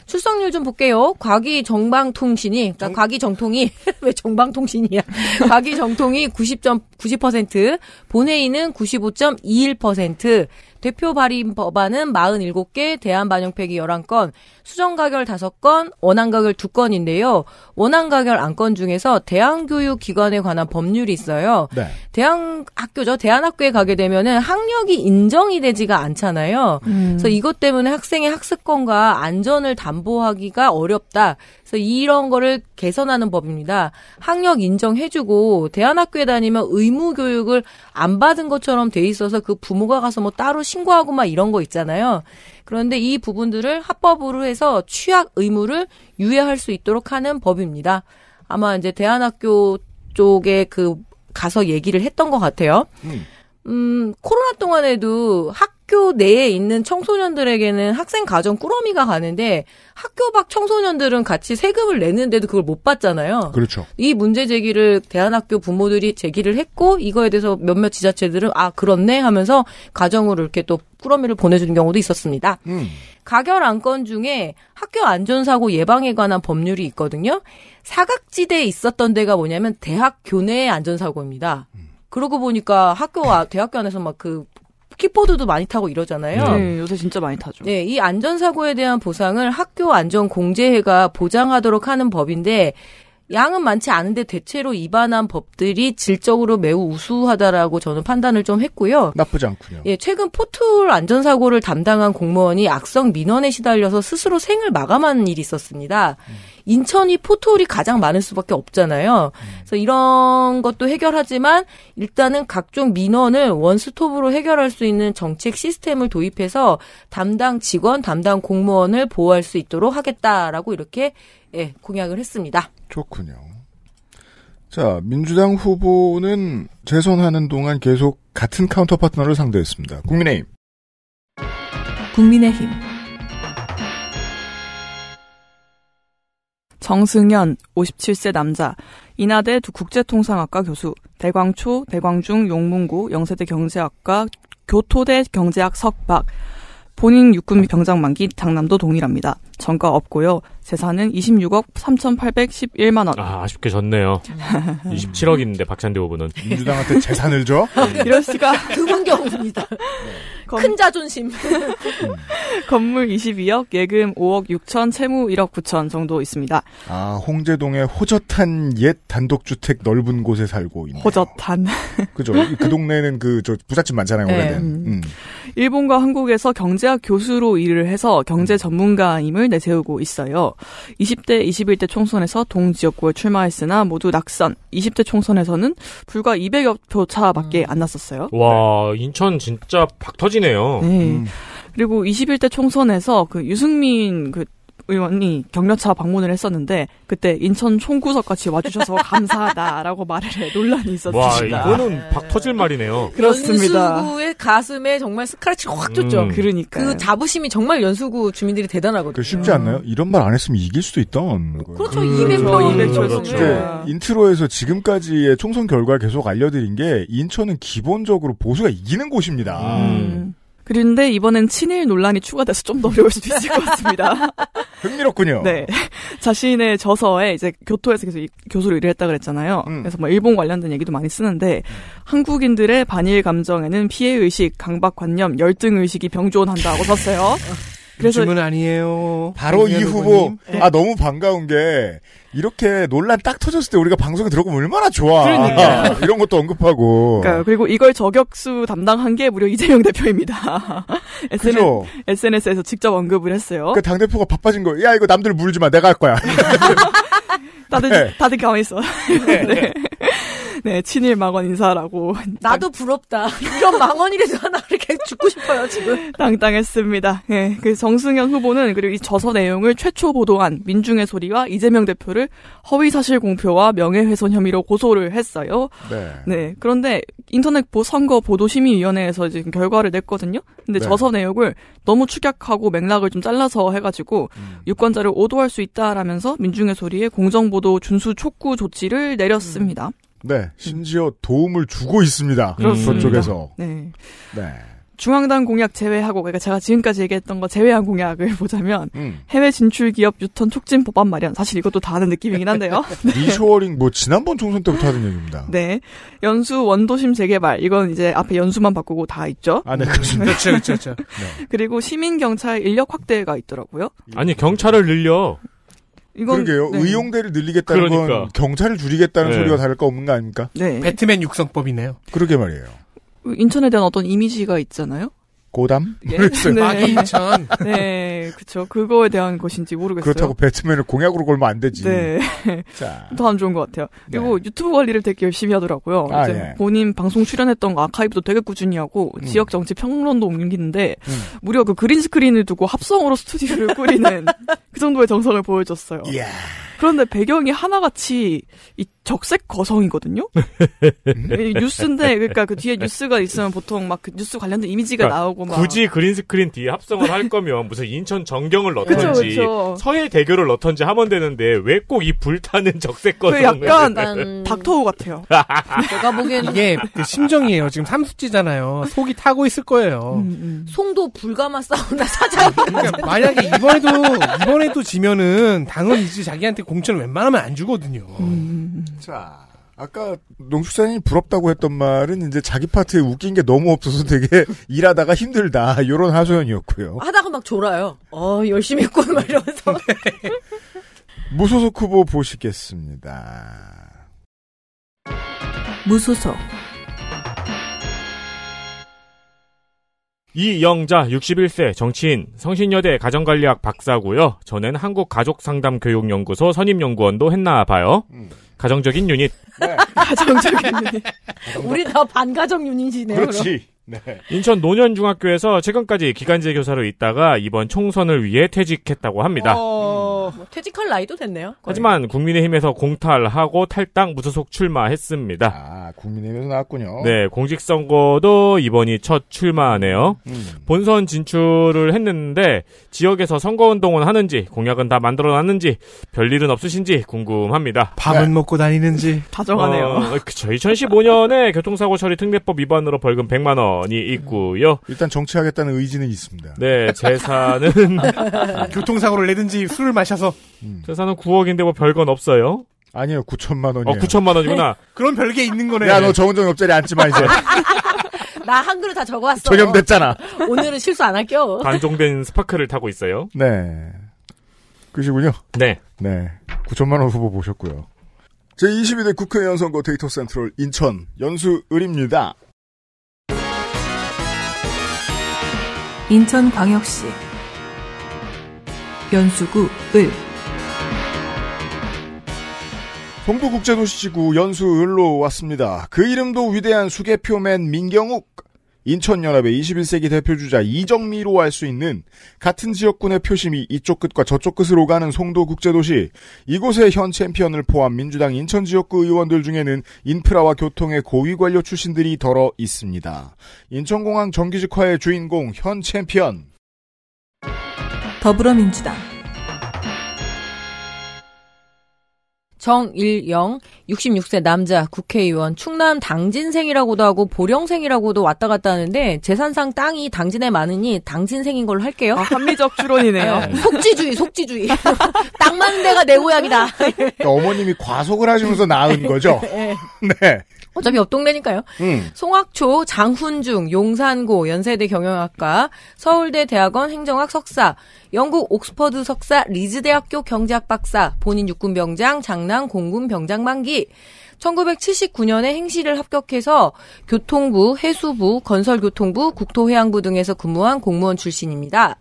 출석률 좀 볼게요. 과기 정방통신이, 그러니까 정... 과기 정통이, 왜 정방통신이야? 과기 정통이 9 0 90%, 본회의는 95.21%, 대표 발의인 법안은 47개, 대안 반영폐기 11건, 수정 가결 5건, 원안 가결 2건인데요. 원안 가결 안건 중에서 대안 교육 기관에 관한 법률이 있어요. 네. 대안 학교죠. 대안 학교에 가게 되면 학력이 인정이 되지가 않잖아요. 음. 그래서 이것 때문에 학생의 학습권과 안전을 담 담보하기가 어렵다. 그래서 이런 거를 개선하는 법입니다. 학력 인정해주고 대안학교에 다니면 의무 교육을 안 받은 것처럼 돼 있어서 그 부모가 가서 뭐 따로 신고하고 막 이런 거 있잖아요. 그런데 이 부분들을 합법으로 해서 취약 의무를 유예할 수 있도록 하는 법입니다. 아마 이제 대안학교 쪽에 그 가서 얘기를 했던 것 같아요. 음, 음 코로나 동안에도 학 학교 내에 있는 청소년들에게는 학생 가정 꾸러미가 가는데 학교 밖 청소년들은 같이 세금을 내는데도 그걸 못 받잖아요. 그렇죠. 이 문제 제기를 대한학교 부모들이 제기를 했고 이거에 대해서 몇몇 지자체들은 아 그렇네 하면서 가정으로 이렇게 또 꾸러미를 보내주는 경우도 있었습니다. 음. 가결 안건 중에 학교 안전사고 예방에 관한 법률이 있거든요. 사각지대에 있었던 데가 뭐냐면 대학 교내의 안전사고입니다. 음. 그러고 보니까 학교 와 대학교 안에서 막그 스키보드도 많이 타고 이러잖아요. 네, 네, 요새 진짜 많이 타죠. 네, 이 안전사고에 대한 보상을 학교 안전공제회가 보장하도록 하는 법인데, 양은 많지 않은데 대체로 위반한 법들이 질적으로 매우 우수하다라고 저는 판단을 좀 했고요. 나쁘지 않군요. 예, 최근 포트홀 안전사고를 담당한 공무원이 악성 민원에 시달려서 스스로 생을 마감한 일이 있었습니다. 음. 인천이 포토홀이 가장 많을 수밖에 없잖아요. 그래서 이런 것도 해결하지만 일단은 각종 민원을 원스톱으로 해결할 수 있는 정책 시스템을 도입해서 담당 직원, 담당 공무원을 보호할 수 있도록 하겠다라고 이렇게 예, 공약을 했습니다. 좋군요. 자, 민주당 후보는 재선하는 동안 계속 같은 카운터 파트너를 상대했습니다. 국민의힘. 국민의힘. 정승현 57세 남자, 인하대 두 국제통상학과 교수, 대광초, 대광중, 용문구, 영세대 경제학과, 교토대 경제학 석박, 본인 육군 병장 만기 장남도 동일합니다. 전과 없고요. 재산은 26억 3,811만 원. 아, 아쉽게 졌네요. 27억인데 박찬대 후보는 민주당한테 재산을 줘? 네. 이럴 수가 드문 그 경우입니다. 네. 큰 자존심. 음. 건물 22억, 예금 5억 6천, 채무 1억 9천 정도 있습니다. 아, 홍제동의 호젓한 옛 단독주택 넓은 곳에 살고 있네 호젓한. 그죠. 그 동네에는 그저 부잣집 많잖아요, 원래는. 네. 음. 음. 일본과 한국에서 경제학 교수로 일을 해서 경제 전문가임을 내세우고 있어요. 20대, 21대 총선에서 동 지역구에 출마했으나 모두 낙선. 20대 총선에서는 불과 200여 표 차밖에 음. 안 났었어요. 와, 인천 진짜 박 터지네요. 네. 음. 그리고 21대 총선에서 그 유승민 그 의원이 격려차 방문을 했었는데 그때 인천 총구석까지 와주셔서 감사하다라고 말을 해 논란이 있었습니다. 와 이거는 박 터질 말이네요. 네. 그렇습니다. 연수구의 가슴에 정말 스크래치 확 줬죠. 음. 그러니까 그 자부심이 정말 연수구 주민들이 대단하거든요. 쉽지 않나요? 이런 말 안 했으면 이길 수도 있던. 그렇죠. 200표 음, 200표 그렇죠. 그렇죠. 네. 인트로에서 지금까지의 총선 결과 계속 알려드린 게 인천은 기본적으로 보수가 이기는 곳입니다. 음. 그런데 이번엔 친일 논란이 추가돼서 좀 더 어려울 수도 있을 것 같습니다. 흥미롭군요. 네. 자신의 저서에 이제 교토에서 계속 이, 교수를 일을 했다 그랬잖아요. 음. 그래서 뭐 일본 관련된 얘기도 많이 쓰는데 한국인들의 반일 감정에는 피해 의식, 강박관념, 열등 의식이 병존한다고 썼어요. 아, 그래서 질문 아니에요. 바로 이 후보 네. 아 너무 반가운 게 이렇게 논란 딱 터졌을 때 우리가 방송에 들어가면 얼마나 좋아. 그러니까. 이런 것도 언급하고. 그러니까 그리고 이걸 저격수 담당한 게 무려 이재명 대표입니다. SNS, 그죠? n s 에서 직접 언급을 했어요. 그 당대표가 바빠진 거, 야, 이거 남들 물지 마. 내가 할 거야. 다들, 네. 다들 가만히 있어. 네. 네. 네, 친일 망원 인사라고. 나도 부럽다. 이런 망원이라도 하나 이렇게 죽고 싶어요, 지금. 당당했습니다. 예. 네, 그 정승현 후보는 그리고 이 저서 내용을 최초 보도한 민중의 소리와 이재명 대표를 허위사실 공표와 명예훼손 혐의로 고소를 했어요. 네. 네. 그런데 인터넷 보 선거 보도심의위원회에서 지금 결과를 냈거든요. 근데 네. 저서 내용을 너무 축약하고 맥락을 좀 잘라서 해가지고 음. 유권자를 오도할 수 있다라면서 민중의 소리에 공정보도 준수 촉구 조치를 내렸습니다. 음. 네, 심지어 도움을 주고 있습니다. 음. 그쪽에서 네. 네. 중앙당 공약 제외하고 그러니까 제가 지금까지 얘기했던 거 제외한 공약을 보자면 음. 해외 진출 기업 유턴 촉진 법안 마련 사실 이것도 다 아는 느낌이긴 한데요. 네. 리쇼어링 뭐 지난번 총선 때부터 하던 얘기입니다. 네, 연수 원도심 재개발 이건 이제 앞에 연수만 바꾸고 다 있죠. 아네 그렇죠 그렇죠 그렇죠. 네. 그리고 시민 경찰 인력 확대가 있더라고요. 아니 경찰을 늘려. 이건 그러게요. 네. 의용대를 늘리겠다는 그러니까. 건 경찰을 줄이겠다는 네. 소리가 다를 거 없는 거 아닙니까? 네. 배트맨 육성법이네요. 그러게 말이에요. 인천에 대한 어떤 이미지가 있잖아요. 고담? 예? 뭐 네. 마기천. 아, 네, 그렇죠. 그거에 대한 것인지 모르겠어요. 그렇다고 배트맨을 공약으로 걸면 안 되지. 네. 자. 더 안 좋은 것 같아요. 그리고 네. 유튜브 관리를 되게 열심히 하더라고요. 아, 이제 네. 본인 방송 출연했던 거 아카이브도 되게 꾸준히 하고 음. 지역 정치 평론도 옮기는데 음. 무려 그 그린 스크린을 두고 합성으로 스튜디오를 꾸리는 그 정도의 정성을 보여줬어요. 이야. 그런데 배경이 하나같이 이 적색 거성이거든요. 뉴스인데 그러니까 그 뒤에 뉴스가 있으면 보통 막그 뉴스 관련된 이미지가 그러니까 나오고 막 굳이 그린 스크린 뒤에 합성을 할 거면 무슨 인천 전경을 넣던지 그쵸, 서해 대교를 넣던지 하면 되는데 왜 꼭 이 불타는 적색 그 거성? 약간 닥터우 같아요. 내가 보기엔 이게 그 심정이에요. 지금 삼수지잖아요. 속이 타고 있을 거예요. 음, 음. 송도 불가마 사우나 사장. 그러니까 만약에 이번에도 이번에도 지면은 당은 이제 자기한테 공천을 웬만하면 안 주거든요. 음. 음, 음. 자, 아까 농축산인이 부럽다고 했던 말은 이제 자기 파트에 웃긴 게 너무 없어서 되게 일하다가 힘들다 이런 하소연이었고요. 하다가 막 졸아요. 어 열심히 했고 말이면서 네. 무소속 후보 보시겠습니다. 무소속 이영자 61세 정치인 성신여대 가정관리학 박사고요. 저는 한국가족상담교육연구소 선임연구원도 했나 봐요. 음. 가정적인 유닛. 네. 가정적인 유닛. 우리 다 반가정 유닛이네요. 그렇지. 네. 인천 노년중학교에서 최근까지 기간제 교사로 있다가 이번 총선을 위해 퇴직했다고 합니다. 어... 음. 뭐 퇴직할 나이도 됐네요. 거의. 하지만 국민의힘에서 공탈하고 탈당 무소속 출마했습니다. 아, 국민의힘에서 나왔군요. 네, 공직선거도 이번이 첫 출마하네요. 음. 본선 진출을 했는데 지역에서 선거운동은 하는지 공약은 다 만들어놨는지 별일은 없으신지 궁금합니다. 밥은 네. 먹고 다니는지 다정하네요. 어, 그쵸. 2015년에 교통사고 처리 특례법 위반으로 벌금 100만 원 원이 있고요. 일단 정치하겠다는 의지는 있습니다. 네, 재산은 교통사고를 내든지 술을 마셔서 음. 재산은 9억인데 뭐 별건 없어요. 아니요, 9천만 원이요 어, 9천만 원이구나. 네, 그럼 별게 있는 거네. 야, 너 정은정 옆자리 앉지 마 이제. 나한글을다 적어왔어. 전염됐잖아. 오늘은 실수 안 할게요. 단종된 스파크를 타고 있어요. 네. 그시군요. 러 네. 네. 9천만 원 후보 보셨고요. 제22대 국회의원 선거 데이터 센트럴 인천 연수을입니다. 인천광역시 연수구 을 송도국제도시지구 연수을로 왔습니다. 그 이름도 위대한 수개표맨 민경욱 인천연합의 21세기 대표주자 이정미로 알 수 있는 같은 지역군의 표심이 이쪽 끝과 저쪽 끝으로 가는 송도 국제도시 이곳의 현 챔피언을 포함 민주당 인천 지역구 의원들 중에는 인프라와 교통의 고위 관료 출신들이 더러 있습니다. 인천공항 정기직화의 주인공 현 챔피언 더불어민주당 정일영 66세 남자 국회의원 충남 당진생이라고도 하고 보령생이라고도 왔다 갔다 하는데 재산상 땅이 당진에 많으니 당진생인 걸로 할게요. 아, 합리적 추론이네요. 네. 속지주의 속지주의. 땅 많은 데가 내 고향이다. 그러니까 어머님이 과속을 하시면서 낳은 거죠? 네. 네. 어차피 옆 동네니까요. 음. 송학초, 장훈중, 용산고, 연세대 경영학과, 서울대 대학원 행정학 석사, 영국 옥스퍼드 석사, 리즈대학교 경제학 박사, 본인 육군병장, 장남 공군병장 만기, 1979년에 행시를 합격해서 교통부, 해수부, 건설교통부, 국토해양부 등에서 근무한 공무원 출신입니다.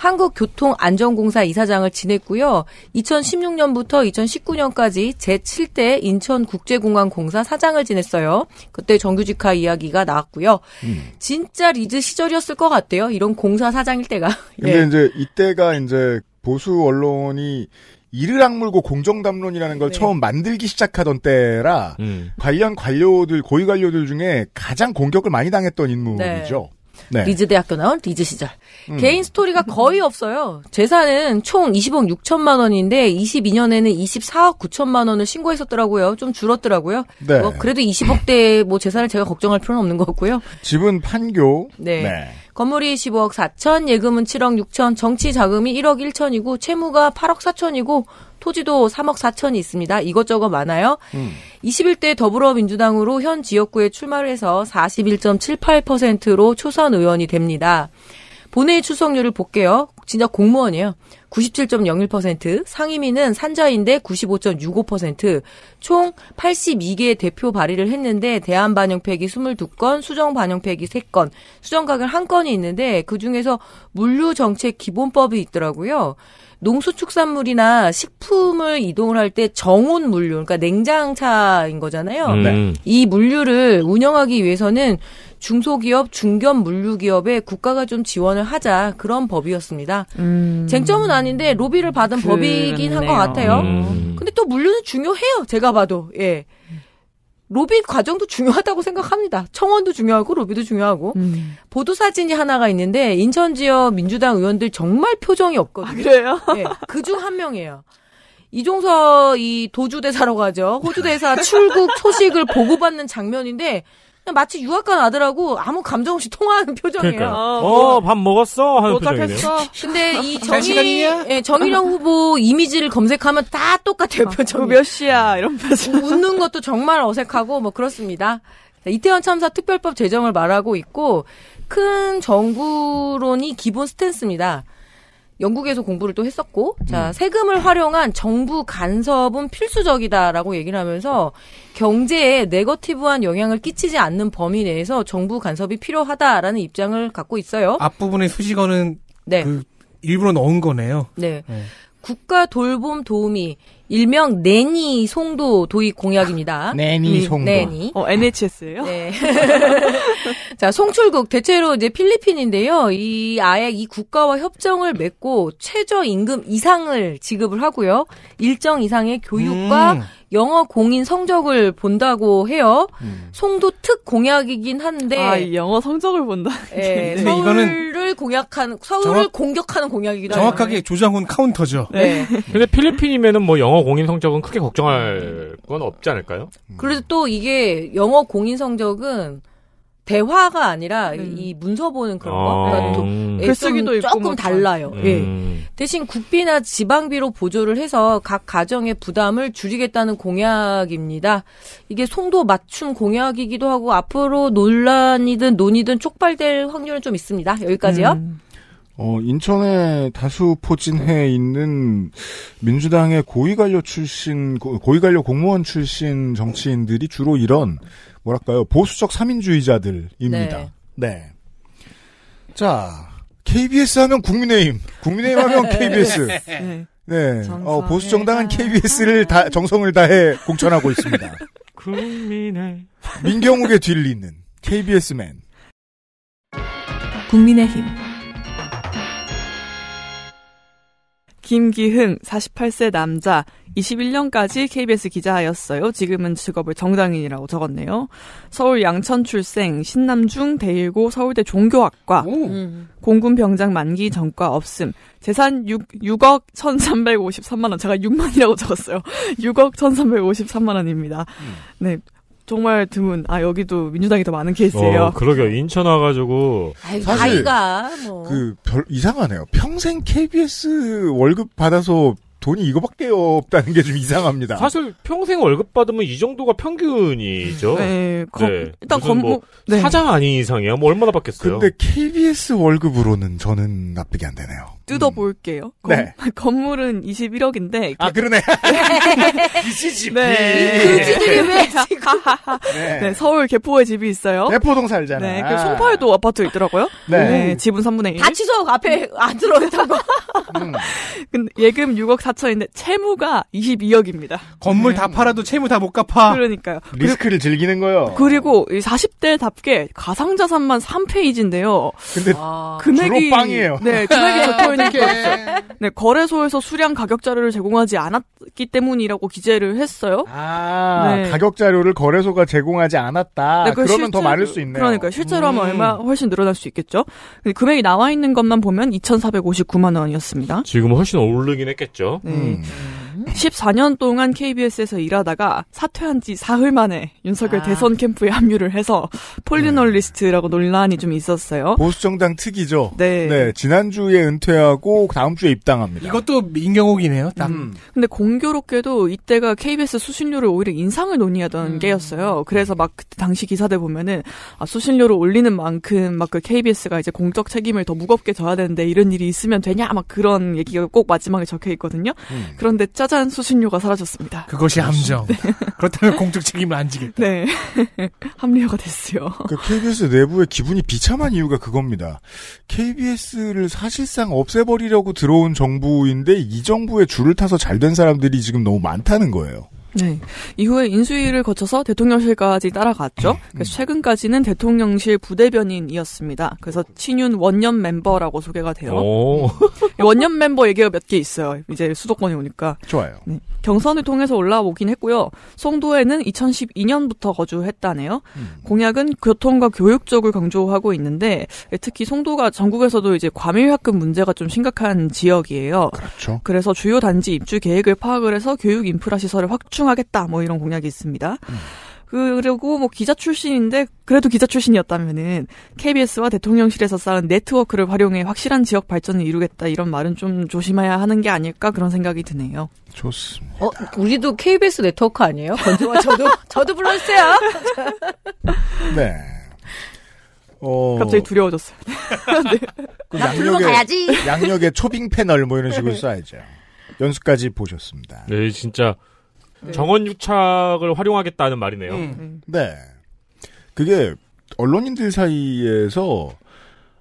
한국교통안전공사 이사장을 지냈고요. 2016년부터 2019년까지 제7대 인천국제공항공사 사장을 지냈어요. 그때 정규직화 이야기가 나왔고요. 음. 진짜 리즈 시절이었을 것 같아요. 이런 공사 사장일 때가. 근데 예. 이제 이때가 이제 보수 언론이 이를 악물고 공정담론이라는 걸 네. 처음 만들기 시작하던 때라 음. 관련 관료들 고위 관료들 중에 가장 공격을 많이 당했던 인물이죠. 네. 네. 리즈대학교 나온 리즈 시절. 음. 개인 스토리가 거의 없어요. 재산은 총 20억 6천만 원인데 22년에는 24억 9천만 원을 신고했었더라고요. 좀 줄었더라고요. 네. 뭐 그래도 20억대 뭐 재산을 제가 걱정할 필요는 없는 것 같고요. 집은 판교. 네. 네. 건물이 15억 4천, 예금은 7억 6천, 정치 자금이 1억 1천이고 채무가 8억 4천이고 토지도 3억 4천이 있습니다. 이것저것 많아요. 음. 21대 더불어민주당으로 현 지역구에 출마를 해서 41.78%로 초선 의원이 됩니다. 본회의 출석률을 볼게요. 진짜 공무원이에요. 97.01%, 상임위는 산자인데 95.65%, 총 82개의 대표 발의를 했는데 대한 반영 폐기 22건, 수정 반영 폐기 3건, 수정각을 1건이 있는데 그중에서 물류 정책 기본법이 있더라고요. 농수축산물이나 식품을 이동을 할 때 정온 물류, 그러니까 냉장차인 거잖아요. 음. 네. 이 물류를 운영하기 위해서는 중소기업, 중견 물류기업에 국가가 좀 지원을 하자 그런 법이었습니다. 음. 쟁점은 아닌데 로비를 받은 그 법이긴 한 것 같아요. 음. 근데 또 물류는 중요해요. 제가 봐도 예. 로비 과정도 중요하다고 생각합니다. 청원도 중요하고 로비도 중요하고 음. 보도 사진이 하나가 있는데 인천 지역 민주당 의원들 정말 표정이 없거든요. 아, 그래요? 네, 그중 한 명이에요. 이종서 이 도주 대사로 가죠. 호주 대사 출국 소식을 보고받는 장면인데 마치 유학 간 아들하고 아무 감정 없이 통화하는 표정이에요. 그러니까 어, 어, 밥 먹었어? 하는 도착했어. 표정이네요. 근데 아, 이 정의, 예, 정의령 후보 이미지를 검색하면 다 똑같아요, 아, 표정몇 그 시야? 이런 표정. 웃는 것도 정말 어색하고 뭐 그렇습니다. 이태원 참사 특별법 제정을 말하고 있고 큰 정부론이 기본 스탠스입니다. 영국에서 공부를 또 했었고 음. 자 세금을 활용한 정부 간섭은 필수적이다라고 얘기를 하면서 경제에 네거티브한 영향을 끼치지 않는 범위 내에서 정부 간섭이 필요하다라는 입장을 갖고 있어요. 앞부분의 수식어는 네. 그 일부러 넣은 거네요. 네. 네. 국가 돌봄 도우미 일명 내니 송도 도입 공약입니다. 내니 음, 송도. 내니. 어, NHS예요? 네. 자, 송출국 대체로 이제 필리핀인데요. 이 아예 이 국가와 협정을 맺고 최저 임금 이상을 지급을 하고요. 일정 이상의 교육과 음. 영어 공인 성적을 본다고 해요. 음. 송도 특 공약이긴 한데 아, 영어 성적을 본다. 예, 네, 서울을 공약한 서울을 정확, 공격하는 공약이기도 하요 정확하게 조장훈 카운터죠. 네. 네. 근데 필리핀이면은 뭐 영어 영어 공인 성적은 크게 걱정할 건 없지 않을까요? 음. 그래서또 이게 영어 공인 성적은 대화가 아니라 음. 이 문서 보는 그런 아, 거 그러니까 음. 예, 글쓰기도 조금 달라요. 예. 음. 네. 대신 국비나 지방비로 보조를 해서 각 가정의 부담을 줄이겠다는 공약입니다. 이게 송도 맞춤 공약이기도 하고 앞으로 논란이든 논의든 촉발될 확률은 좀 있습니다. 여기까지요. 음. 어, 인천에 다수 포진해 있는 민주당의 고위관료 출신, 고위관료 공무원 출신 정치인들이 주로 이런, 뭐랄까요, 보수적 삼인주의자들입니다. 네. 네. 자, KBS 하면 국민의힘, 국민의힘 하면 KBS. 네. 네. 어, 보수정당은 KBS를 다, 정성을 다해 공천하고 있습니다. 국민의. 민경욱의 뒤를 잇는 KBS맨. 국민의힘. 김기흥 48세 남자 21년까지 KBS 기자였어요. 지금은 직업을 정당인이라고 적었네요. 서울 양천 출생, 신남중 대일고 서울대 종교학과, 오. 음. 공군 병장 만기 전과 없음, 재산 6, 6억 1,353만 원. 제가 6만이라고 적었어요. 6억 1,353만 원입니다. 음. 네. 정말 드문 아 여기도 민주당이 더 많은 케이스예요. 어, 그러게요. 인천 와가지고 아이, 사실 뭐. 그별 이상하네요. 평생 KBS 월급 받아서 돈이 이거밖에 없다는 게 좀 이상합니다. 사실 평생 월급 받으면 이 정도가 평균이죠. 네, 네. 거, 네. 일단 검, 뭐 네. 사장 아닌 이상이야. 뭐 얼마나 받겠어요? 근데 KBS 월급으로는 저는 납득이 안 되네요. 뜯어볼게요. 음. 건, 네. 건물은 21억인데. 아, 그러네. 이시집. 네. 네. 그 집이 왜 네. 네. 네. 서울 개포에 집이 있어요. 개포동 살잖아. 네. 그 송파에도 아파트 있더라고요. 네. 네. 지분 3분의 1. 다치석 앞에 안 들어온다고. 음. 근데 예금 6억 4천인데 채무가 22억입니다. 건물 네. 다 팔아도 채무 다 못 갚아. 그러니까요. 리스크를 그리고, 즐기는 거요. 그리고 40대답게 가상자산만 3페이지인데요. 근데 아, 금액이. 빵이에요. 네. 금액이 적혀 되는 그렇죠. 네. 게 네, 거래소에서 수량 가격 자료를 제공하지 않았기 때문이라고 기재를 했어요. 아, 네. 가격 자료를 거래소가 제공하지 않았다. 네, 그러면 실제, 더 많을 수 있네요. 그러니까 실제로 음. 하면 얼마 훨씬 늘어날 수 있겠죠. 금액이 나와 있는 것만 보면 2,459만 원이었습니다. 지금 훨씬 오르긴 했겠죠. 네. 음. 14년 동안 KBS에서 일하다가 사퇴한 지 사흘 만에 윤석열 아. 대선 캠프에 합류를 해서 폴리널리스트라고 네. 논란이 좀 있었어요. 보수정당 특이죠. 네. 네. 지난주에 은퇴하고 다음 주에 입당합니다. 이것도 민경욱이네요. 딱. 음. 근데 공교롭게도 이때가 KBS 수신료를 오히려 인상을 논의하던 음. 게였어요. 그래서 막 그때 당시 기사들 보면은 아, 수신료를 올리는 만큼 막 그 KBS가 이제 공적 책임을 더 무겁게 져야 되는데 이런 일이 있으면 되냐 막 그런 얘기가 꼭 마지막에 적혀 있거든요. 음. 그런데 짜 짜잔 수신료가 사라졌습니다. 그것이 그렇죠. 함정. 네. 그렇다면 공적 책임을 안 지겠다. 네. 합리화가 됐어요. 그 KBS 내부의 기분이 비참한 이유가 그겁니다. KBS를 사실상 없애버리려고 들어온 정부인데 이 정부의 줄을 타서 잘 된 사람들이 지금 너무 많다는 거예요. 네. 이후에 인수위를 거쳐서 대통령실까지 따라갔죠. 음. 그래서 최근까지는 대통령실 부대변인이었습니다. 그래서 친윤 원년 멤버라고 소개가 돼요. 네. 원년 멤버 얘기가 몇 개 있어요. 이제 수도권에 오니까. 좋아요. 네. 경선을 통해서 올라오긴 했고요. 송도에는 2012년부터 거주했다네요. 음. 공약은 교통과 교육 쪽을 강조하고 있는데 특히 송도가 전국에서도 이제 과밀학급 문제가 좀 심각한 지역이에요. 그렇죠. 그래서 주요 단지 입주 계획을 파악을 해서 교육 인프라 시설을 확충 집중하겠다 뭐 이런 공약이 있습니다. 음. 그리고 뭐 기자 출신인데 그래도 기자 출신이었다면은 KBS와 대통령실에서 쌓은 네트워크를 활용해 확실한 지역 발전을 이루겠다 이런 말은 좀 조심해야 하는 게 아닐까 그런 생각이 드네요. 좋습니다. 어, 우리도 KBS 네트워크 아니에요? 건조와 저도 저도 불러주세요. 네. 어... 갑자기 두려워졌어요. 네. 그 양력의, 가야지. 양력의 초빙 패널 뭐 이런 식으로 써야죠. 연수까지 보셨습니다. 네, 진짜 네. 정원 유착을 활용하겠다는 말이네요. 음. 네. 네. 그게 언론인들 사이에서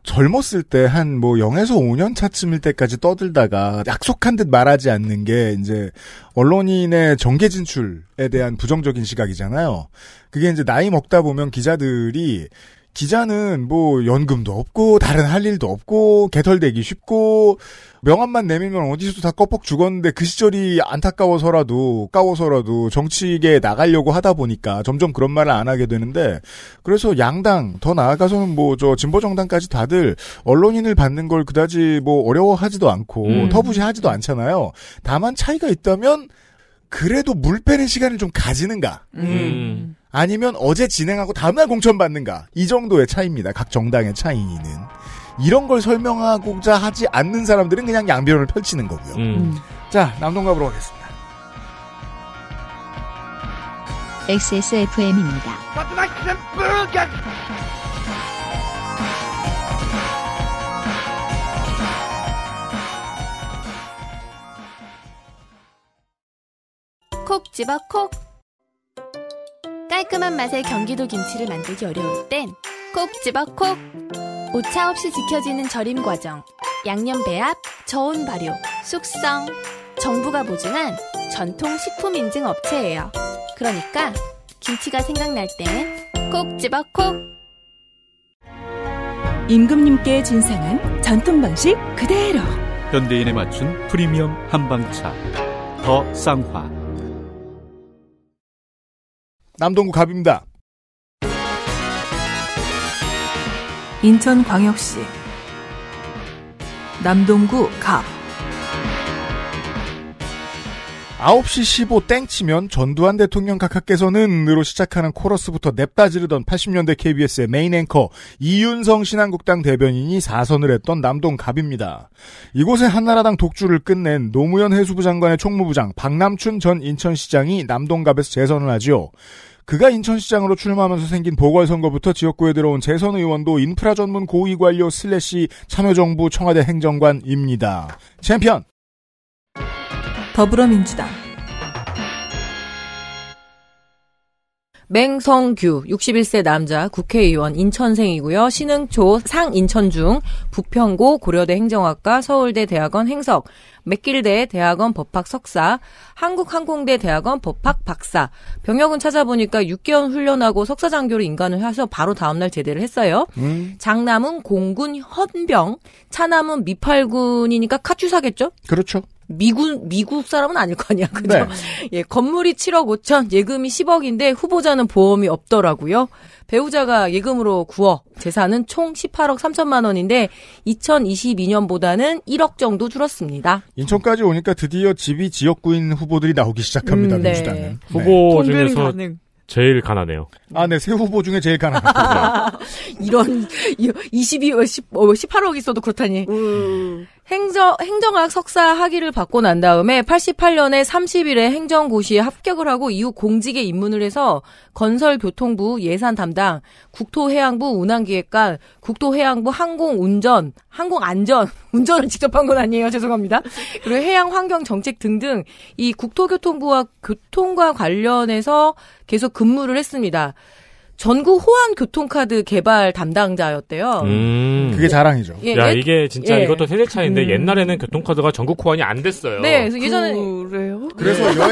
젊었을 때 한 뭐 0에서 5년 차쯤일 때까지 떠들다가 약속한 듯 말하지 않는 게 이제 언론인의 정계 진출에 대한 부정적인 시각이잖아요. 그게 이제 나이 먹다 보면 기자들이 기자는 뭐 연금도 없고 다른 할 일도 없고 개털되기 쉽고 명함만 내밀면 어디서 도다 껍벅 죽었는데 그 시절이 안타까워서라도 까워서라도 정치계에 나가려고 하다 보니까 점점 그런 말을 안 하게 되는데 그래서 양당 더 나아가서는 뭐 저 진보 정당까지 다들 언론인을 받는 걸 그다지 뭐 어려워하지도 않고 음. 터부시하지도 않잖아요. 다만 차이가 있다면 그래도 물패는 시간을 좀 가지는가. 음. 아니면 어제 진행하고 다음날 공천 받는가. 이 정도의 차이입니다. 각 정당의 차이는. 이런 걸 설명하고자 하지 않는 사람들은 그냥 양변을 펼치는 거고요. 음. 음. 자, 남동갑으로 가겠습니다. XSFM입니다. 콕 집어 콕 깔끔한 맛의 경기도 김치를 만들기 어려울 땐 콕 집어 콕 오차 없이 지켜지는 절임 과정, 양념 배합, 저온 발효, 숙성. 정부가 보증한 전통 식품 인증 업체예요. 그러니까 김치가 생각날 땐꼭 집어 콕. 임금님께 진상한 전통 방식 그대로. 현대인에 맞춘 프리미엄 한방차 더 쌍화. 남동구 갑입니다. 인천광역시 남동구 갑 9시 15땡 치면 전두환 대통령 각하께서는으로 시작하는 코러스부터 냅다 지르던 80년대 KBS의 메인 앵커 이윤성 신한국당 대변인이 사선을 했던 남동갑입니다. 이곳에 한나라당 독주를 끝낸 노무현 해수부 장관의 총무부장 박남춘 전 인천시장이 남동갑에서 재선을 하지요. 그가 인천시장으로 출마하면서 생긴 보궐선거부터 지역구에 들어온 재선 의원도 인프라 전문 고위관료 슬래시 참여정부 청와대 행정관입니다. 챔피언! 더불어민주당 맹성규 61세 남자 국회의원 인천생이고요. 신흥초 상인천중 부평고 고려대 행정학과 서울대 대학원 행석 맥길대 대학원 법학 석사, 한국항공대 대학원 법학 박사. 병역은 찾아보니까 6개월 훈련하고 석사 장교로 인간을 해서 바로 다음날 제대를 했어요. 음. 장남은 공군 헌병, 차남은 미팔군이니까 카츄사겠죠? 그렇죠. 미국 미국 사람은 아닐 거 아니야. 그죠? 네. 예, 건물이 7억 5천, 예금이 10억인데 후보자는 보험이 없더라고요. 배우자가 예금으로 9억, 재산은 총 18억 3천만 원인데 2022년보다는 1억 정도 줄었습니다. 인천까지 오니까 드디어 집이 지역구인 후보들이 나오기 시작합니다. 음, 네. 민주당은. 네. 후보 중에서 제일 가난해요. 아, 네. 새 후보 중에 제일 가난해요. 이런 22, 억 18억 있어도 그렇다니. 음. 행정, 행정학 석사 학위를 받고 난 다음에 88년에 30일에 행정고시에 합격을 하고 이후 공직에 입문을 해서 건설교통부 예산 담당, 국토해양부 운항기획관, 국토해양부 항공운전, 항공안전, 운전을 직접 한 건 아니에요. 죄송합니다. 그리고 해양환경정책 등등 이 국토교통부와 교통과 관련해서 계속 근무를 했습니다. 전국 호환 교통카드 개발 담당자였대요. 음. 그게 자랑이죠. 예, 야, 예, 이게 진짜 예. 이것도 세대 차이인데 음. 옛날에는 교통카드가 전국 호환이 안 됐어요. 네, 그래서 예전에 그래요? 그래서 여행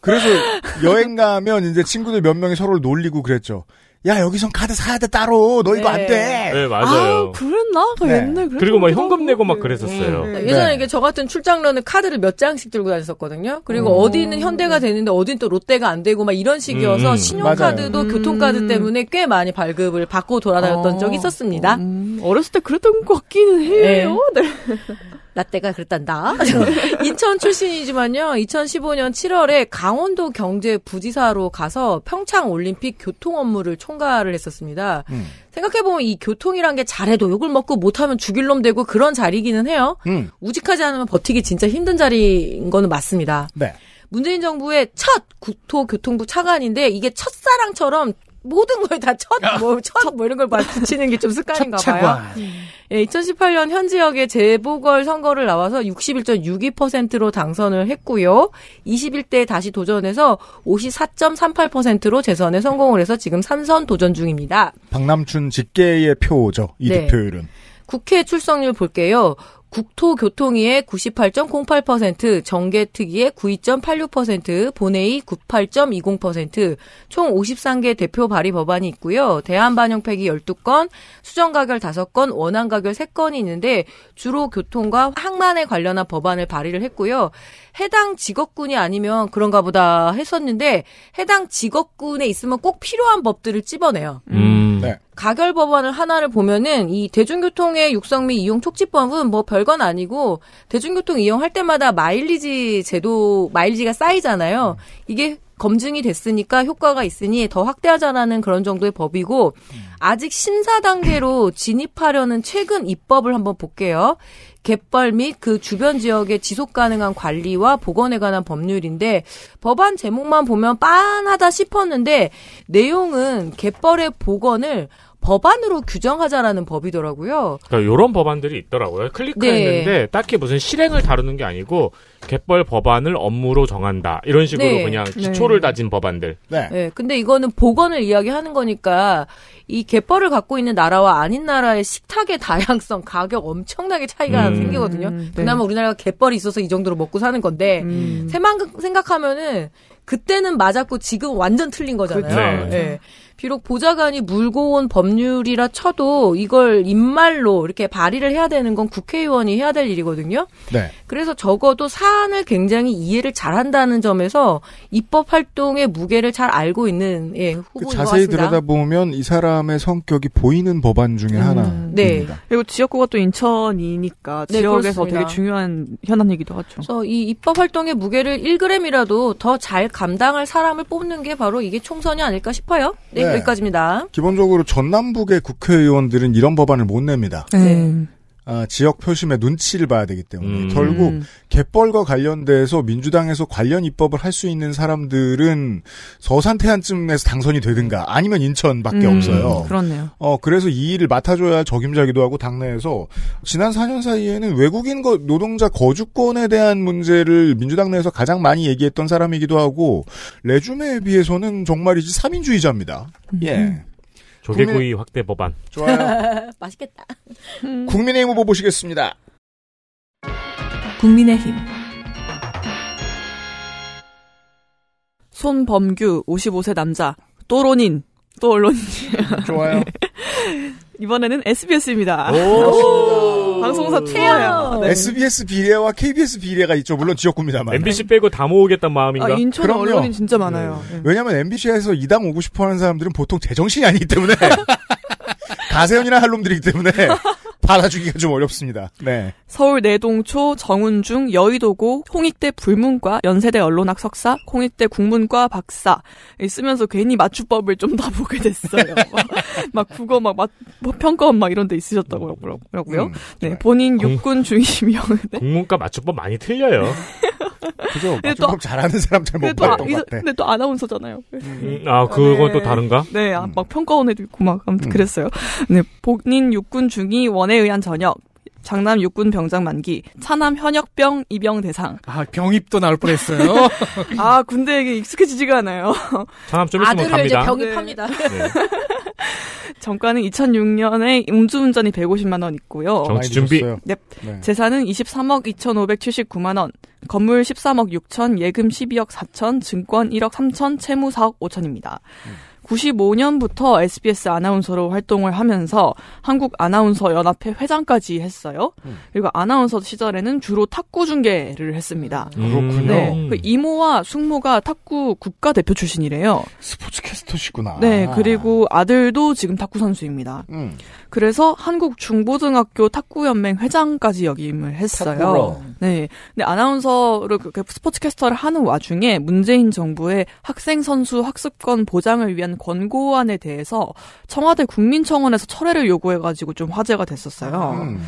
그래서 여행 가면 이제 친구들 몇 명이 서로를 놀리고 그랬죠. 야 여기선 카드 사야 돼 따로 너 이거 네. 안 돼. 네 맞아요. 아, 그랬나? 그 네. 옛날 그랬 그리고 막 현금 내고 막 그랬었어요. 음. 예전에 네. 이게 저 같은 출장러는 카드를 몇 장씩 들고 다녔었거든요. 그리고 음. 어디는 현대가 되는데 어딘 또 롯데가 안 되고 막 이런 식이어서 음. 신용카드도 교통카드 음. 때문에 꽤 많이 발급을 받고 돌아다녔던 어. 적이 있었습니다. 음. 어렸을 때 그랬던 것 같기는 해요. 네. 라떼가 그랬단다. 인천 출신이지만요. 2015년 7월에 강원도 경제 부지사로 가서 평창 올림픽 교통 업무를 총괄을 했었습니다. 음. 생각해보면 이 교통이란 게 잘해도 욕을 먹고 못하면 죽일 놈 되고 그런 자리기는 해요. 음. 우직하지 않으면 버티기 진짜 힘든 자리인 거는 맞습니다. 네. 문재인 정부의 첫 국토교통부 차관인데 이게 첫사랑처럼 모든 걸 다 첫, 뭐, 첫, 뭐 이런 걸 붙이는 게 좀 습관인가 봐요. 음. 예, 2018년 현 지역의 재보궐 선거를 나와서 61.62%로 당선을 했고요. 21대 에 다시 도전해서 54.38%로 재선에 성공을 해서 지금 3선 도전 중입니다. 박남춘 직계의 표죠. 이 네. 득표율은. 국회 출석률 볼게요. 국토교통위의 98.08%, 정계특위의 92.86%, 본회의 98.20%, 총 53개 대표 발의 법안이 있고요. 대한반영팩이 12건, 수정가결 5건, 원안가결 3건이 있는데 주로 교통과 항만에 관련한 법안을 발의를 했고요. 해당 직업군이 아니면 그런가 보다 했었는데 해당 직업군에 있으면 꼭 필요한 법들을 찝어내요. 음. 음. 네. 가결 법안을 하나를 보면은 이 대중교통의 육성 및 이용 촉지법은 뭐 별건 아니고 대중교통 이용할 때마다 마일리지 제도 마일리지가 쌓이잖아요. 음. 이게 검증이 됐으니까 효과가 있으니 더 확대하자라는 그런 정도의 법이고 음. 아직 심사 단계로 진입하려는 최근 입법을 한번 볼게요. 갯벌 및 그 주변 지역의 지속 가능한 관리와 복원에 관한 법률인데 법안 제목만 보면 빤하다 싶었는데 내용은 갯벌의 복원을 법안으로 규정하자라는 법이더라고요. 그러니까 이런 법안들이 있더라고요. 클릭했는데 네. 딱히 무슨 실행을 다루는 게 아니고 갯벌 법안을 업무로 정한다 이런 식으로 네. 그냥 네. 기초를 네. 다진 법안들. 네. 네. 근데 이거는 보건을 이야기하는 거니까 이 갯벌을 갖고 있는 나라와 아닌 나라의 식탁의 다양성, 가격 엄청나게 차이가 음. 생기거든요. 음. 네. 그나마 우리나라가 갯벌이 있어서 이 정도로 먹고 사는 건데 음. 생각하면은 그때는 맞았고 지금 완전 틀린 거잖아요. 그 비록 보좌관이 물고 온 법률이라 쳐도 이걸 입말로 이렇게 발의를 해야 되는 건 국회의원이 해야 될 일이거든요. 네. 그래서 적어도 사안을 굉장히 이해를 잘한다는 점에서 입법 활동의 무게를 잘 알고 있는 예, 그 후보인 그 자세히 것 같습니다. 들여다보면 이 사람의 성격이 보이는 법안 중에 음, 하나. 네. 그리고 지역구가 또 인천이니까 네, 지역에서 그렇습니다. 되게 중요한 현안이기도 하죠. 그래서 이 입법 활동의 무게를 1g이라도 더 잘 감당할 사람을 뽑는 게 바로 이게 총선이 아닐까 싶어요. 네. 네. 네. 여기까지입니다. 기본적으로 전남북의 국회의원들은 이런 법안을 못 냅니다. 네. 네. 아, 지역 표심의 눈치를 봐야 되기 때문에 음. 결국 음. 갯벌과 관련돼서 민주당에서 관련 입법을 할 수 있는 사람들은 서산 태안쯤에서 당선이 되든가 아니면 인천밖에 음. 없어요. 그렇네요. 어 그래서 이 일을 맡아줘야 할 적임자기도 하고 당내에서 지난 4년 사이에는 외국인 노동자 거주권에 대한 문제를 민주당 내에서 가장 많이 얘기했던 사람이기도 하고 레주메에 비해서는 정말이지 삼인주의자입니다. 예. 음. 조개구이 국민... 확대 법안. 좋아요. 맛있겠다. 국민의힘 후보 보시겠습니다. 국민의힘. 손범규 55세 남자 또론인 또 언론인. 좋아요. 이번에는 SBS입니다. 오~ 방송사 투어예요. 아, 네. SBS 비례와 KBS 비례가 있죠. 물론 지역구입니다만. MBC 빼고 다 모으겠다는 마음인가? 아, 인천 그럼요. 언론인 진짜 네. 많아요. 네. 왜냐하면 MBC에서 이당 오고 싶어하는 사람들은 보통 제정신이 아니기 때문에 가세현이나 할놈들이기 때문에 받아주기가 좀 어렵습니다. 네. 서울 내동초, 정운중, 여의도고, 홍익대 불문과, 연세대 언론학 석사, 홍익대 국문과 박사 쓰면서 괜히 맞춤법을 좀다 보게 됐어요. 막, 국어 막, 뭐 평가원 막 이런 데 있으셨다고 음. 그러고요. 음, 네, 본인 육군 중심이었는데 공문과 맞춤법 많이 틀려요. 그죠? 맞춤법 잘하는 사람 잘못 봤던 아, 것 같아. 근데 또 아나운서잖아요. 음, 아 그건 네. 또 다른가? 네, 아, 음. 막 평가원 에도 있고 막 아무튼 음. 그랬어요. 네, 본인 육군 중위 원에 의한 전역. 장남 육군 병장 만기, 차남 현역병 입영 대상. 아 병입도 나올 뻔했어요. 아 군대에게 익숙해지지가 않아요. 차남 좀 있으면 갑니다. 아들 병입합니다. 네. 네. 정가는 2006년에 음주운전이 150만 원 있고요. 정치 준비. 네. 네. 재산은 23억 2,579만 원, 건물 13억 6천, 예금 12억 4천, 증권 1억 3천, 채무 4억 5천입니다. 음. 95년부터 SBS 아나운서로 활동을 하면서 한국 아나운서 연합회 회장까지 했어요. 음. 그리고 아나운서 시절에는 주로 탁구 중계를 했습니다. 음. 그렇군요. 네, 그 이모와 숙모가 탁구 국가 대표 출신이래요. 스포츠캐스터시구나. 네, 그리고 아들도 지금 탁구 선수입니다. 음. 그래서 한국 중고등학교 탁구연맹 회장까지 역임을 했어요. 네, 근데 아나운서를 그렇게 스포츠캐스터를 하는 와중에 문재인 정부의 학생 선수 학습권 보장을 위한 권고안에 대해서 청와대 국민청원에서 철회를 요구해가지고 좀 화제가 됐었어요. 음.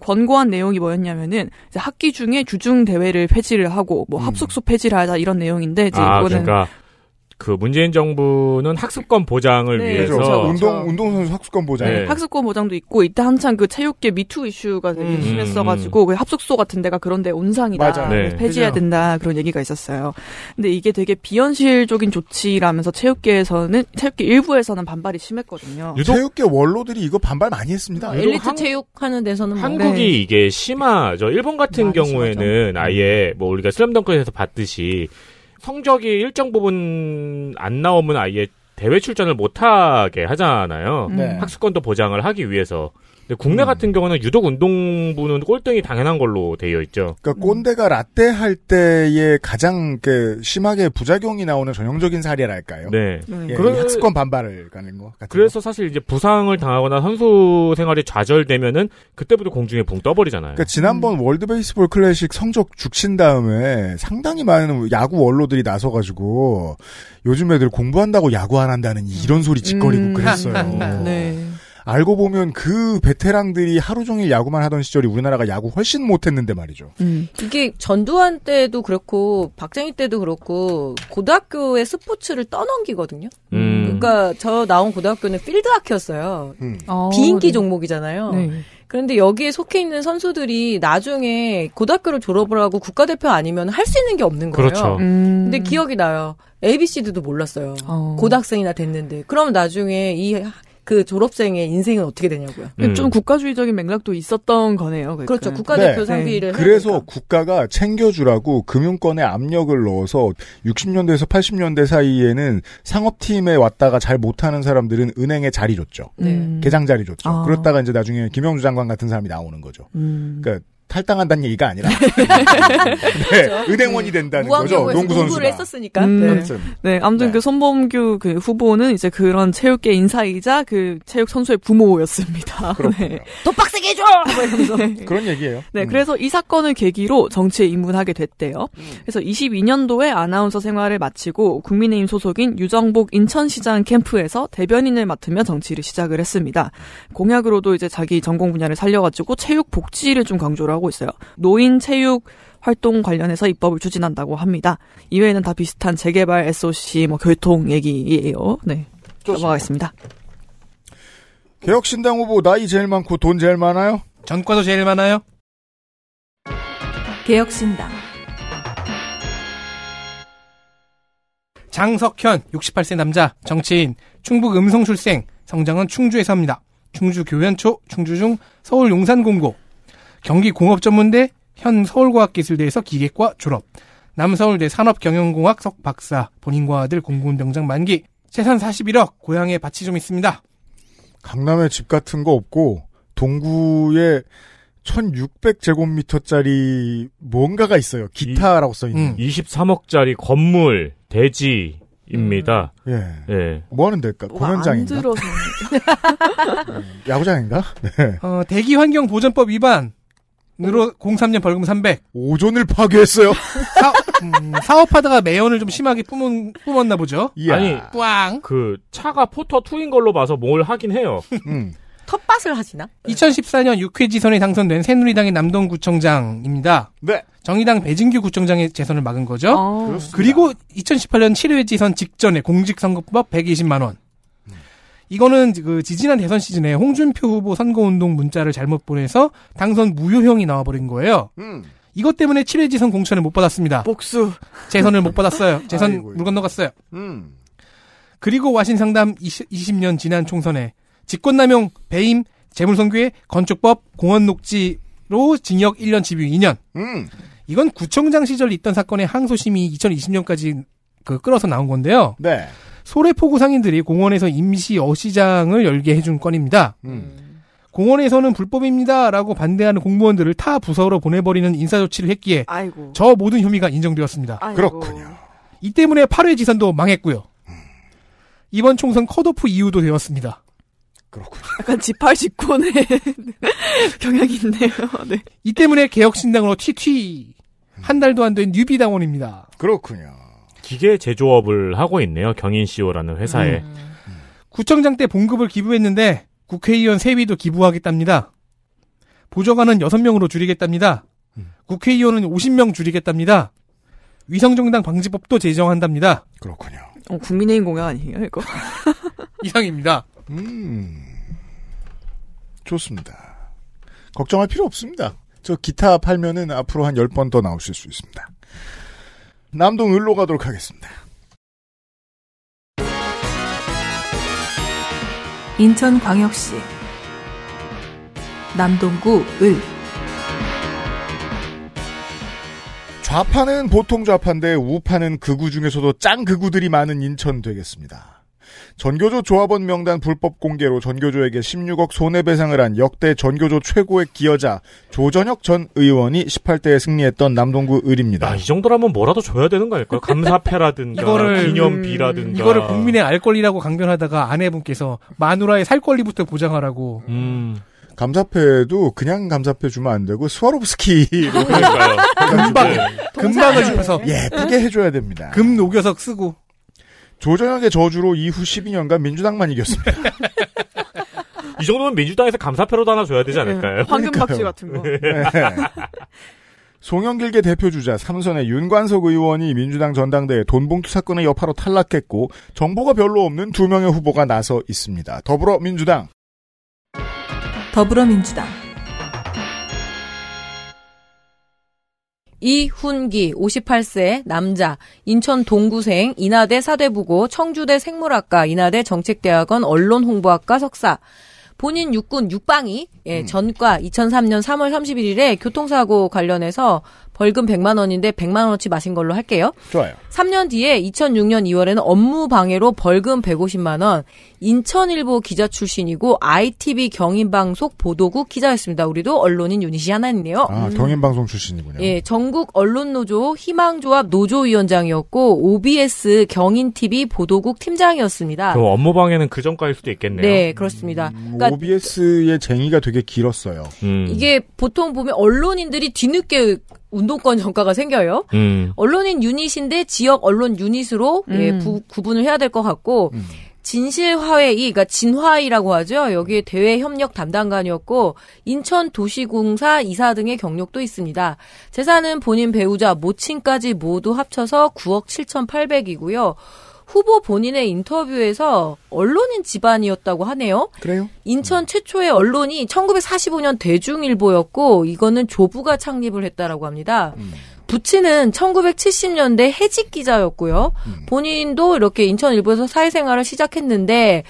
권고안 내용이 뭐였냐면은 학기 중에 주중 대회를 폐지를 하고 뭐 음. 합숙소 폐지를 하자 이런 내용인데 이제 아, 이거는 그러니까 그 문재인 정부는 학습권 보장을 네. 위해서 그렇죠. 운동 그렇죠. 운동 선수 학습권 보장 네. 학습권 보장도 있고 이때 한창 그 체육계 미투 이슈가 되게 음, 심했어가지고 음. 그 합숙소 같은 데가 그런데 온상이다 네. 폐지해야 된다 그런 얘기가 있었어요. 근데 이게 되게 비현실적인 조치라면서 체육계에서는 체육계 일부에서는 반발이 심했거든요. 체육계 원로들이 이거 반발 많이 했습니다. 엘리트 한, 체육 하는 데서는 뭐 한국이 네. 이게 심하죠. 일본 같은 경우는 에 심하죠. 아예 뭐 우리가 슬램덩크에서 봤듯이 성적이 일정 부분 안 나오면 아예 대회 출전을 못하게 하잖아요. 네. 학습권도 보장을 하기 위해서. 근데 국내 음. 같은 경우는 유독 운동부는 꼴등이 당연한 걸로 되어 있죠. 그러니까 꼰대가 라떼 할 때에 가장 그 심하게 부작용이 나오는 전형적인 사례랄까요? 네. 음. 예, 그런 학습권 반발을 가는 거. 그래서 거. 사실 이제 부상을 당하거나 선수 생활이 좌절되면은 그때부터 공중에 붕 떠버리잖아요. 그러니까 지난번 음. 월드 베이스볼 클래식 성적 죽친 다음에 상당히 많은 야구 원로들이 나서가지고 요즘 애들 공부한다고 야구 안 한다는 이런 소리 짓거리고 음. 그랬어요. 네. 알고 보면 그 베테랑들이 하루 종일 야구만 하던 시절이 우리나라가 야구 훨씬 못했는데 말이죠. 음. 이게 전두환 때도 그렇고 박정희 때도 그렇고 고등학교의 스포츠를 떠넘기거든요. 음. 그러니까 저 나온 고등학교는 필드하키였어요. 음. 어, 비인기 네. 종목이잖아요. 네. 그런데 여기에 속해 있는 선수들이 나중에 고등학교를 졸업을 하고 국가대표 아니면 할 수 있는 게 없는 거예요. 그렇죠. 음. 근데 기억이 나요. ABCD도 몰랐어요. 어. 고등학생이나 됐는데. 그럼 나중에 이그 졸업생의 인생은 어떻게 되냐고요. 음. 좀 국가주의적인 맥락도 있었던 거네요. 그러니까. 그렇죠 국가대표 네. 상비를. 네. 그래서 국가가 챙겨주라고 금융권에 압력을 넣어서 60년대에서 80년대 사이에는 상업팀에 왔다가 잘 못하는 사람들은 은행에 자리 줬죠. 네. 음. 개장 자리 줬죠. 아. 그렇다가 이제 나중에 김영주 장관 같은 사람이 나오는 거죠. 음. 그러니까 할당한다는 얘기가 아니라 네, 은행원이 그렇죠. 된다는 거죠. 농구 선수를 했었으니까. 음, 네. 아무튼, 그렇죠. 네. 네, 아무튼 네. 그 손범규 그 후보는 이제 그런 체육계 인사이자 그 체육 선수의 부모였습니다. 네. 더 빡세게 해줘. 뭐 네. 그런 얘기예요. 네, 음. 그래서 이 사건을 계기로 정치에 입문하게 됐대요. 음. 그래서 22년도에 아나운서 생활을 마치고 국민의힘 소속인 유정복 인천시장 캠프에서 대변인을 맡으며 정치를 시작을 했습니다. 공약으로도 이제 자기 전공 분야를 살려가지고 체육 복지를 좀 강조를 하고. 하고 있어요. 노인 체육 활동 관련해서 입법을 추진한다고 합니다. 이외에는 다 비슷한 재개발, SOC, 뭐 교통 얘기예요. 네. 넘어가겠습니다. 개혁신당 후보 나이 제일 많고 돈 제일 많아요? 전과도 제일 많아요? 개혁신당 장석현 68세 남자 정치인 충북 음성 출생 성장은 충주에서 합니다. 충주 교현초, 충주중, 서울 용산공고 경기공업전문대 현 서울과학기술대에서 기계과 졸업. 남서울대 산업경영공학 석 박사. 본인과 아들 공군병장 만기. 재산 41억. 고향에 밭이 좀 있습니다. 강남에 집 같은 거 없고 동구에 1600제곱미터짜리 뭔가가 있어요. 기타라고 써 있는. 음. 23억짜리 건물, 대지, 입니다. 음. 예. 예. 뭐 하는 데일까? 공연장인가? 음. 야구장인가? 네. 어, 대기 환경 보전법 위반, 으로 03년 벌금 300. 오존을 파괴했어요. 사, 음, 사업하다가 매연을 좀 심하게 뿜은, 뿜었나 보죠. 이야. 아니, 뿌앙. 그 차가 포터 2인 걸로 봐서 뭘 하긴 해요. 음. 텃밭을 하시나? 2014년 6회 지선에 당선된 새누리당의 남동구청장입니다. 네. 정의당 배진규 구청장의 재선을 막은 거죠. 아. 그리고 2018년 7회 지선 직전에 공직선거법 120만 원. 이거는 그 지지난 대선 시즌에 홍준표 후보 선거운동 문자를 잘못 보내서 당선 무효형이 나와버린 거예요. 음. 이것 때문에 7회 지선 공천을 못 받았습니다. 복수. 재선을 못 받았어요. 재선 아이고. 물 건너갔어요. 음. 그리고 와신 상담 20, 20년 지난 총선에 직권남용, 배임, 재물선교의 건축법, 공원녹지로 징역 1년 집유 2년. 음. 이건 구청장 시절 있던 사건의 항소심이 2020년까지 그 끌어서 나온 건데요. 네. 소래포구 상인들이 공원에서 임시 어시장을 열게 해준 건입니다. 음. 음. 공원에서는 불법입니다라고 반대하는 공무원들을 타 부서로 보내버리는 인사 조치를 했기에 아이고. 저 모든 혐의가 인정되었습니다. 아이고. 그렇군요. 이 때문에 8회 지선도 망했고요. 음. 이번 총선 컷오프 이유도 되었습니다. 그렇군요. 약간 지팔집권의 경향이 있네요. 네. 이 때문에 개혁신당으로 튀튀 한 달도 안 된 뉴비당원입니다. 그렇군요. 기계 제조업을 하고 있네요. 경인시오라는 회사에. 음. 구청장 때 봉급을 기부했는데 국회의원 세비도 기부하겠답니다. 보좌관은 6명으로 줄이겠답니다. 음. 국회의원은 50명 줄이겠답니다. 위성정당 방지법도 제정한답니다. 그렇군요. 어, 국민의힘 공약 아니에요, 이거? 이상입니다. 음. 좋습니다. 걱정할 필요 없습니다. 저 기타 팔면은 앞으로 한 10번 더 나오실 수 있습니다. 남동을로 가도록 하겠습니다. 인천광역시 남동구 을 좌파는 보통 좌파인데 우파는 극우 중에서도 짱 극우들이 많은 인천 되겠습니다. 전교조 조합원 명단 불법 공개로 전교조에게 16억 손해배상을 한 역대 전교조 최고의 기여자 조전혁 전 의원이 18대에 승리했던 남동구 을입니다. 아, 이 정도라면 뭐라도 줘야 되는 거 아닐까요? 감사패라든가 이거를, 기념비라든가. 음, 이거를 국민의 알 권리라고 강변하다가 아내분께서 마누라의 살 권리부터 보장하라고. 음. 감사패도 그냥 감사패 주면 안 되고 스와롭스키 금방 금방을 주서 예쁘게 해줘야 됩니다. 금 녹여서 쓰고 조정혁의 저주로 이후 12년간 민주당만 이겼습니다. 이 정도면 민주당에서 감사패로도 하나 줘야 되지 않을까요? 네. 황금박쥐 같은 거. 네. 송영길계 대표주자 삼선의 윤관석 의원이 민주당 전당대회 돈봉투 사건의 여파로 탈락했고 정보가 별로 없는 두 명의 후보가 나서 있습니다. 더불어민주당 더불어민주당 이훈기 58세 남자 인천 동구생 인하대 사대부고 청주대 생물학과 인하대 정책대학원 언론홍보학과 석사 본인 육군 육방위 예, 음. 전과 2003년 3월 31일에 교통사고 관련해서 벌금 100만 원인데 100만 원어치 마신 걸로 할게요. 좋아요. 3년 뒤에 2006년 2월에는 업무 방해로 벌금 150만 원. 인천일보 기자 출신이고 ITV 경인방송 보도국 기자였습니다. 우리도 언론인 유닛이 하나 있네요. 아, 음. 경인방송 출신이군요. 예, 전국 언론노조 희망조합 노조위원장이었고 OBS 경인TV 보도국 팀장이었습니다. 그 업무 방해는 그 전과일 수도 있겠네요. 네, 그렇습니다. 음, 그러니까 OBS의 쟁의가 되게 길었어요. 음. 이게 보통 보면 언론인들이 뒤늦게 운동권 정가가 생겨요. 음. 언론인 유닛인데 지역 언론 유닛으로 예, 음. 예, 부, 구분을 해야 될 것 같고 음. 진실화웨이, 그러니까 진화이라고 하죠. 여기에 대외 협력 담당관이었고 인천 도시공사 이사 등의 경력도 있습니다. 재산은 본인 배우자 모친까지 모두 합쳐서 9억 7,800이고요. 후보 본인의 인터뷰에서 언론인 집안이었다고 하네요. 그래요? 인천 최초의 언론이 1945년 대중일보였고 이거는 조부가 창립을 했다라고 합니다. 음. 부친은 1970년대 해직 기자였고요. 음. 본인도 이렇게 인천일보에서 사회생활을 시작했는데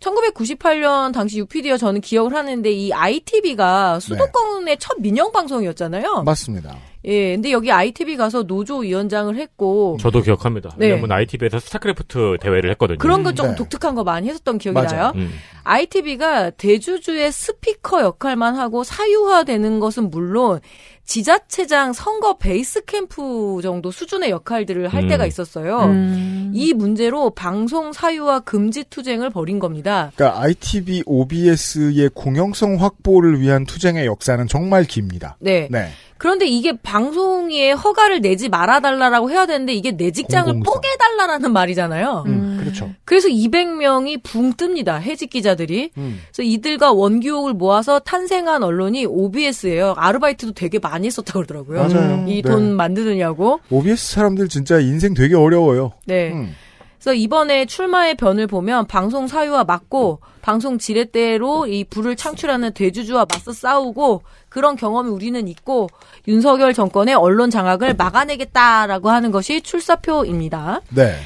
1998년 당시 유피디와 저는 기억을 하는데 이 ITV가 네. 수도권의 네. 첫 민영 방송이었잖아요. 맞습니다. 예, 근데 여기 ITB 가서 노조 위원장을 했고 저도 기억합니다. 네. 왜냐면 ITB에서 스타크래프트 대회를 했거든요. 그런 것좀 음, 네. 독특한 거 많이 했었던 기억이 맞아. 나요. 음. ITB가 대주주의 스피커 역할만 하고 사유화되는 것은 물론 지자체장 선거 베이스 캠프 정도 수준의 역할들을 할 음. 때가 있었어요. 음. 이 문제로 방송 사유와 금지 투쟁을 벌인 겁니다. 그러니까 ITV OBS의 공영성 확보를 위한 투쟁의 역사는 정말 깁니다. 네. 네. 그런데 이게 방송에 허가를 내지 말아달라라고 해야 되는데 이게 내 직장을 공공사. 뽀개달라라는 말이잖아요. 음. 그렇죠. 그래서 200명이 붕 뜹니다. 해직 기자들이. 음. 그래서 이들과 원기옥을 모아서 탄생한 언론이 OBS예요. 아르바이트도 되게 많이 했었다고 그러더라고요. 맞아요. 음. 이돈 네. 만드느냐고. OBS 사람들 진짜 인생 되게 어려워요. 네. 음. 그래서 이번에 출마의 변을 보면 방송 사유와 맞고 방송 지렛대로 이 불을 창출하는 대주주와 맞서 싸우고 그런 경험이 우리는 있고 윤석열 정권의 언론 장악을 막아내겠다라고 하는 것이 출사표입니다. 네.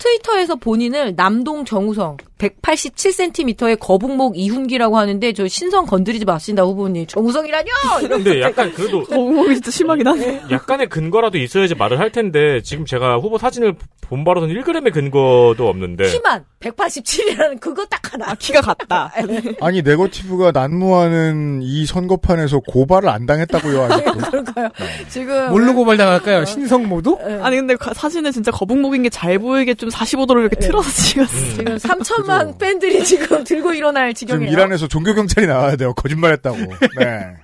트위터에서 본인을 남동 정우성 187cm의 거북목 이훈기라고 하는데 저 신성 건드리지 마신다 후보님 정우성이라뇨. 근데 약간 그래도 거북목이 진짜 심하긴 하네. 네. 약간의 근거라도 있어야지 말을 할 텐데 지금 제가 후보 사진을 본바로선 1g의 근거도 없는데 키만 187이라는 그거 딱 하나. 아, 키가 같다. 아니 네거티브가 난무하는 이 선거판에서 고발을 안 당했다고요 아직 그럴까요? 네. 지금 뭘로 고발당할까요? 어. 신성 모두? 네. 아니 근데 사진은 진짜 거북목인 게 잘 보이게 좀 45도로 이렇게 네. 틀어서 찍었어요. 지금 3 0 0 0 수만 팬들이 지금 들고 일어날 지경이에요. 지금 이란에서 종교 경찰이 나와야 돼요. 거짓말했다고. 네.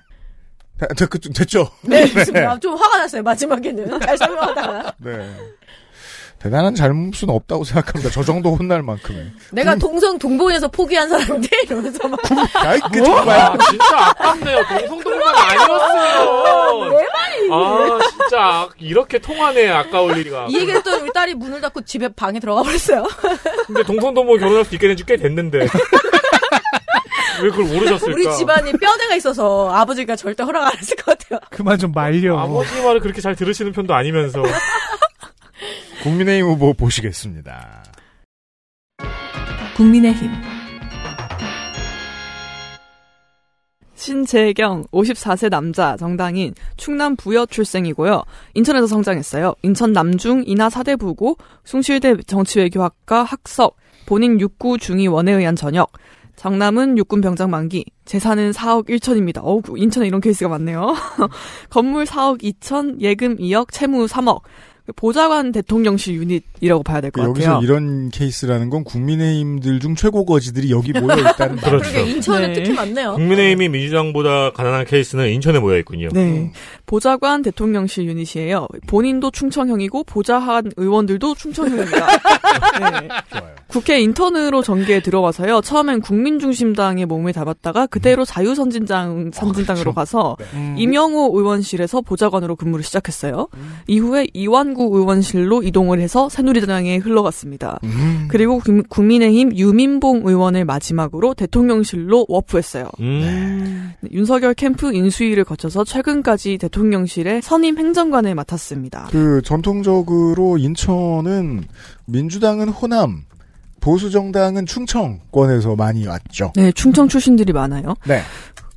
됐, 그, 됐죠? 네, 네. 좀 화가 났어요, 마지막에는. 잘 설명하다가. 네. 대단한 잘못은 없다고 생각합니다. 저 정도 혼날 만큼은. 내가 군... 동성 동봉에서 포기한 사람인데 이러면서 막. 군... 아이 그 뭐? 정말 아, 진짜 아깝네요. 동성 동봉 아니었어요. 내 말이. 아 진짜 이렇게 통하네 아까울 일이가. 이 얘기를 또 우리 딸이 문을 닫고 집에 방에 들어가 버렸어요. 근데 동성 동봉 결혼할 수 있게 된 지 꽤 됐는데. 왜 그걸 모르셨을까? 우리 집안이 뼈대가 있어서 아버지가 절대 허락 안 했을 것 같아요. 그만 좀 말려. 아버지 말을 그렇게 잘 들으시는 편도 아니면서. 국민의힘 후보 보시겠습니다. 국민의힘 신재경 54세 남자 정당인 충남 부여 출생이고요. 인천에서 성장했어요. 인천 남중 인하 사대부고 숭실대 정치외교학과 학석 본인 육구 중위원에 의한 전역 장남은 육군 병장 만기, 재산은 4억 1천입니다. 어우, 인천에 이런 케이스가 많네요. 건물 4억 2천, 예금 2억, 채무 3억. 보좌관 대통령실 유닛이라고 봐야 될 것 같아요. 여기서 이런 케이스라는 건 국민의힘들 중 최고 거지들이 여기 모여 있다는 그렇죠. 인천에 네. 특히 많네요. 국민의힘이 민주당보다 가난한 케이스는 인천에 모여 있군요. 네. 음. 보좌관 대통령실 유닛이에요. 본인도 충청형이고 보좌한 의원들도 충청형입니다. 네. 국회 인턴으로 전개에 들어가서요 처음엔 국민중심당의 몸을 담았다가 그대로 음. 자유선진당 아, 선진당으로 어, 그렇죠. 가서 네. 음. 임영호 의원실에서 보좌관으로 근무를 시작했어요. 음. 이후에 이완구 의원실로 이동을 해서 새누리당에 흘러갔습니다. 음. 그리고 국민의힘 유민봉 의원을 마지막으로 대통령실로 워프했어요. 음. 네. 윤석열 캠프 인수위를 거쳐서 최근까지 대통령 대통령실의 선임 행정관을 맡았습니다. 그 전통적으로 인천은 민주당은 호남, 보수 정당은 충청권에서 많이 왔죠. 네, 충청 출신들이 많아요. 네.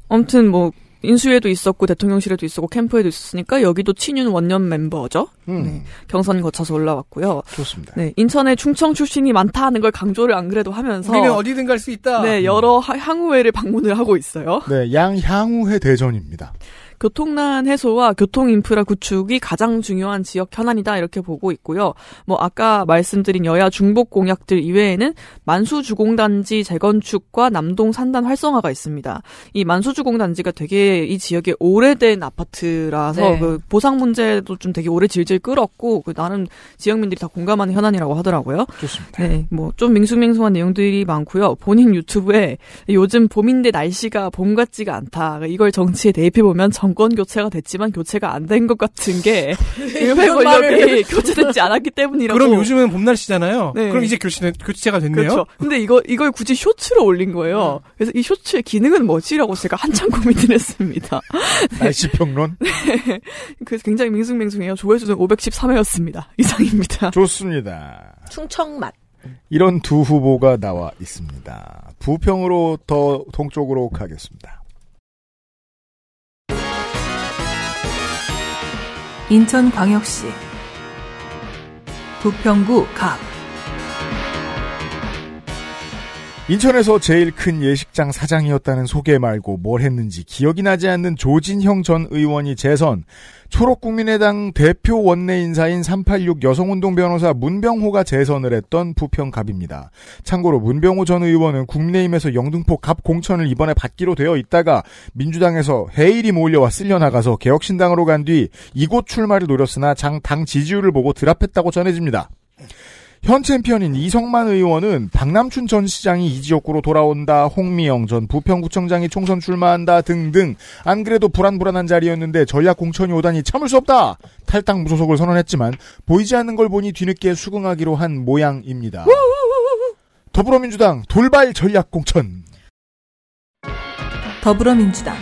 아무튼 뭐 인수위에도 있었고 대통령실에도 있었고 캠프에도 있었으니까 여기도 친윤 원년 멤버죠. 음. 네, 경선 거쳐서 올라왔고요. 좋습니다. 네, 인천에 충청 출신이 많다는 걸 강조를 안 그래도 하면서 우리는 어디든 갈 수 있다. 네, 여러 하, 향후회를 방문을 하고 있어요. 네, 양향후회 대전입니다. 교통난 해소와 교통 인프라 구축이 가장 중요한 지역 현안이다 이렇게 보고 있고요. 뭐 아까 말씀드린 여야 중복 공약들 이외에는 만수주공단지 재건축과 남동 산단 활성화가 있습니다. 이 만수주공단지가 되게 이지역의 오래된 아파트라서 네. 그 보상 문제도 좀 되게 오래 질질 끌었고 그나는 지역민들이 다 공감하는 현안이라고 하더라고요. 좋습니다. 네, 뭐좀 밍숭맹숭한 내용들이 많고요. 본인 유튜브에 요즘 봄인데 날씨가 봄 같지가 않다. 이걸 정치에 대입해 보면 정 정권 교체가 됐지만 교체가 안 된 것 같은 게 의회 권력이 교체되지 않았기 때문이라고. 그럼 요즘은 봄 날씨잖아요. 네. 그럼 이제 교체 교체가 됐네요. 그렇죠. 근데 이거 이걸 굳이 쇼츠로 올린 거예요. 네. 그래서 이 쇼츠의 기능은 뭐지라고 제가 한참 고민을 했습니다. 날씨 평론. 네. 그래서 굉장히 맹숭맹숭해요. 조회수는 513회였습니다. 이상입니다. 좋습니다. 충청 맛. 이런 두 후보가 나와 있습니다. 부평으로 더 동쪽으로 가겠습니다. 인천광역시 부평구 갑 인천에서 제일 큰 예식장 사장이었다는 소개 말고 뭘 했는지 기억이 나지 않는 조진형 전 의원이 재선, 초록국민의당 대표 원내 인사인 386 여성운동 변호사 문병호가 재선을 했던 부평갑입니다. 참고로 문병호 전 의원은 국민의힘에서 영등포 갑 공천을 이번에 받기로 되어 있다가 민주당에서 해일이 몰려와 쓸려나가서 개혁신당으로 간 뒤 이곳 출마를 노렸으나 장당 지지율을 보고 드랍했다고 전해집니다. 현 챔피언인 이성만 의원은 박남춘 전 시장이 이 지역구로 돌아온다, 홍미영 전 부평구청장이 총선 출마한다 등등 안 그래도 불안불안한 자리였는데 전략 공천이 오다니 참을 수 없다 탈당 무소속을 선언했지만 보이지 않는 걸 보니 뒤늦게 수긍하기로 한 모양입니다. 더불어민주당 돌발 전략 공천. 더불어민주당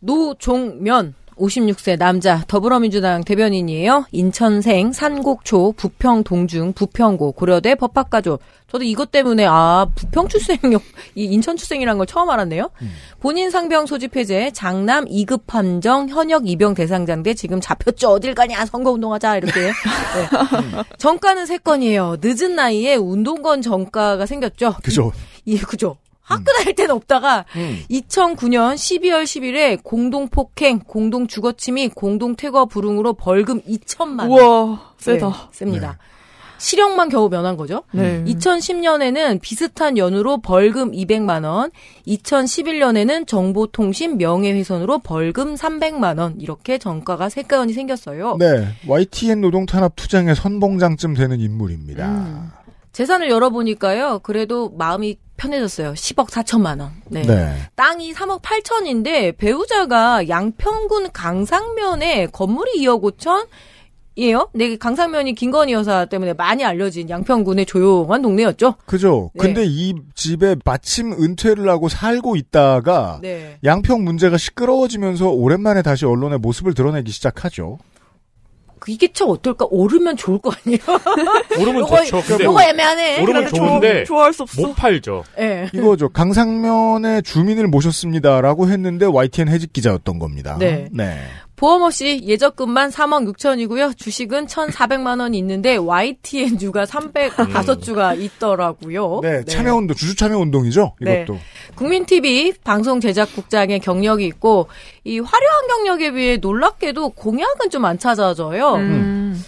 노종면 56세 남자 더불어민주당 대변인이에요. 인천생, 산곡초, 부평 동중, 부평고, 고려대 법학과조. 저도 이것 때문에 아 부평 출생력, 이 인천 출생이라는걸 처음 알았네요. 음. 본인 상병 소집 해제, 장남 2급 판정, 현역 입영 대상자인데 지금 잡혔죠. 어딜 가냐 선거 운동하자 이렇게. 네. 음. 정가는 세 건이에요. 늦은 나이에 운동권 정가가 생겼죠. 그죠. 예, 그죠. 학교 다닐 때는 없다가 음. 2009년 12월 10일에 공동 폭행, 공동 주거침입, 공동 퇴거 불응으로 벌금 2천만 원. 우와, 네, 세다. 네, 셉니다. 네. 실형만 겨우 면한 거죠. 네. 2010년에는 비슷한 연으로 벌금 200만 원, 2011년에는 정보통신 명예훼손으로 벌금 300만 원 이렇게 정가가 색깔연이 생겼어요. 네, YTN 노동탄압 투쟁의 선봉장쯤 되는 인물입니다. 음. 재산을 열어보니까요. 그래도 마음이 편해졌어요. 10억 4천만 원. 네. 네. 땅이 3억 8천인데 배우자가 양평군 강상면에 건물이 2억 5천 이에요. 네, 강상면이 김건희 여사 때문에 많이 알려진 양평군의 조용한 동네였죠. 그죠. 네. 근데 이 집에 마침 은퇴를 하고 살고 있다가 네. 양평 문제가 시끄러워지면서 오랜만에 다시 언론의 모습을 드러내기 시작하죠. 이게 참 어떨까? 오르면 좋을 거 아니에요? 오르면 요거, 좋죠. 근데 요거 애매하네. 오르면 좋은데 좋아할 수 없어. 못 팔죠. 네. 예. 이거죠. 강상면의 주민을 모셨습니다라고 했는데 YTN 해직 기자였던 겁니다. 네. 네. 보험 없이 예적금만 3억 6천이고요. 주식은 1,400만 원이 있는데 YTN 주가 305 주가 음. 있더라고요. 네, 네, 참여 운동 주주 참여 운동이죠. 네. 이것도. 네. 국민 TV 방송 제작국장의 경력이 있고 이 화려한 경력에 비해 놀랍게도 공약은 좀 안 찾아져요. 음.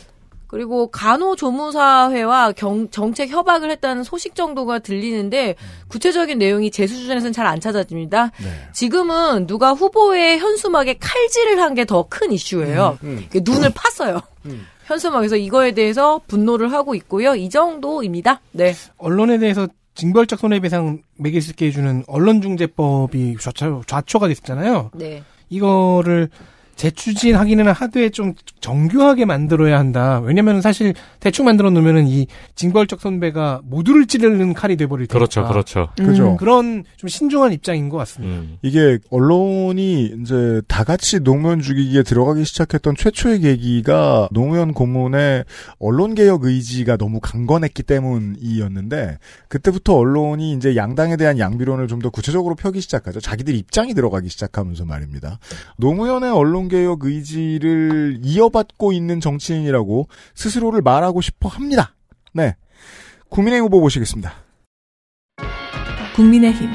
그리고 간호조무사회와 경, 정책 협약을 했다는 소식 정도가 들리는데 구체적인 내용이 재수주전에서는잘 안 찾아집니다. 네. 지금은 누가 후보의 현수막에 칼질을 한 게 더 큰 이슈예요. 음, 음. 눈을 팠어요. 음. 현수막에서 이거에 대해서 분노를 하고 있고요. 이 정도입니다. 네. 언론에 대해서 징벌적 손해배상 매길 수 있게 해주는 언론중재법이 좌초, 좌초가 됐잖아요. 네. 이거를 음. 재추진 하기는 하되 좀 정교하게 만들어야 한다. 왜냐면 사실 대충 만들어 놓으면이 징벌적 선배가 모두를 찌르는 칼이 돼버릴 테니까. 그렇죠, 그렇죠. 음. 그죠. 음, 그런 좀 신중한 입장인 것 같습니다. 음. 이게 언론이 이제 다 같이 농면 죽이기에 들어가기 시작했던 최초의 계기가 농우현 고문의 언론 개혁 의지가 너무 강건했기 때문이었는데 그때부터 언론이 이제 양당에 대한 양비론을 좀 더 구체적으로 펴기 시작하죠. 자기들 입장이 들어가기 시작하면서 말입니다. 농우현의 언론 개혁 의지를 이어받고 있는 정치인이라고 스스로를 말하고 싶어 합니다. 네. 국민의 후보 보시겠습니다. 국민의힘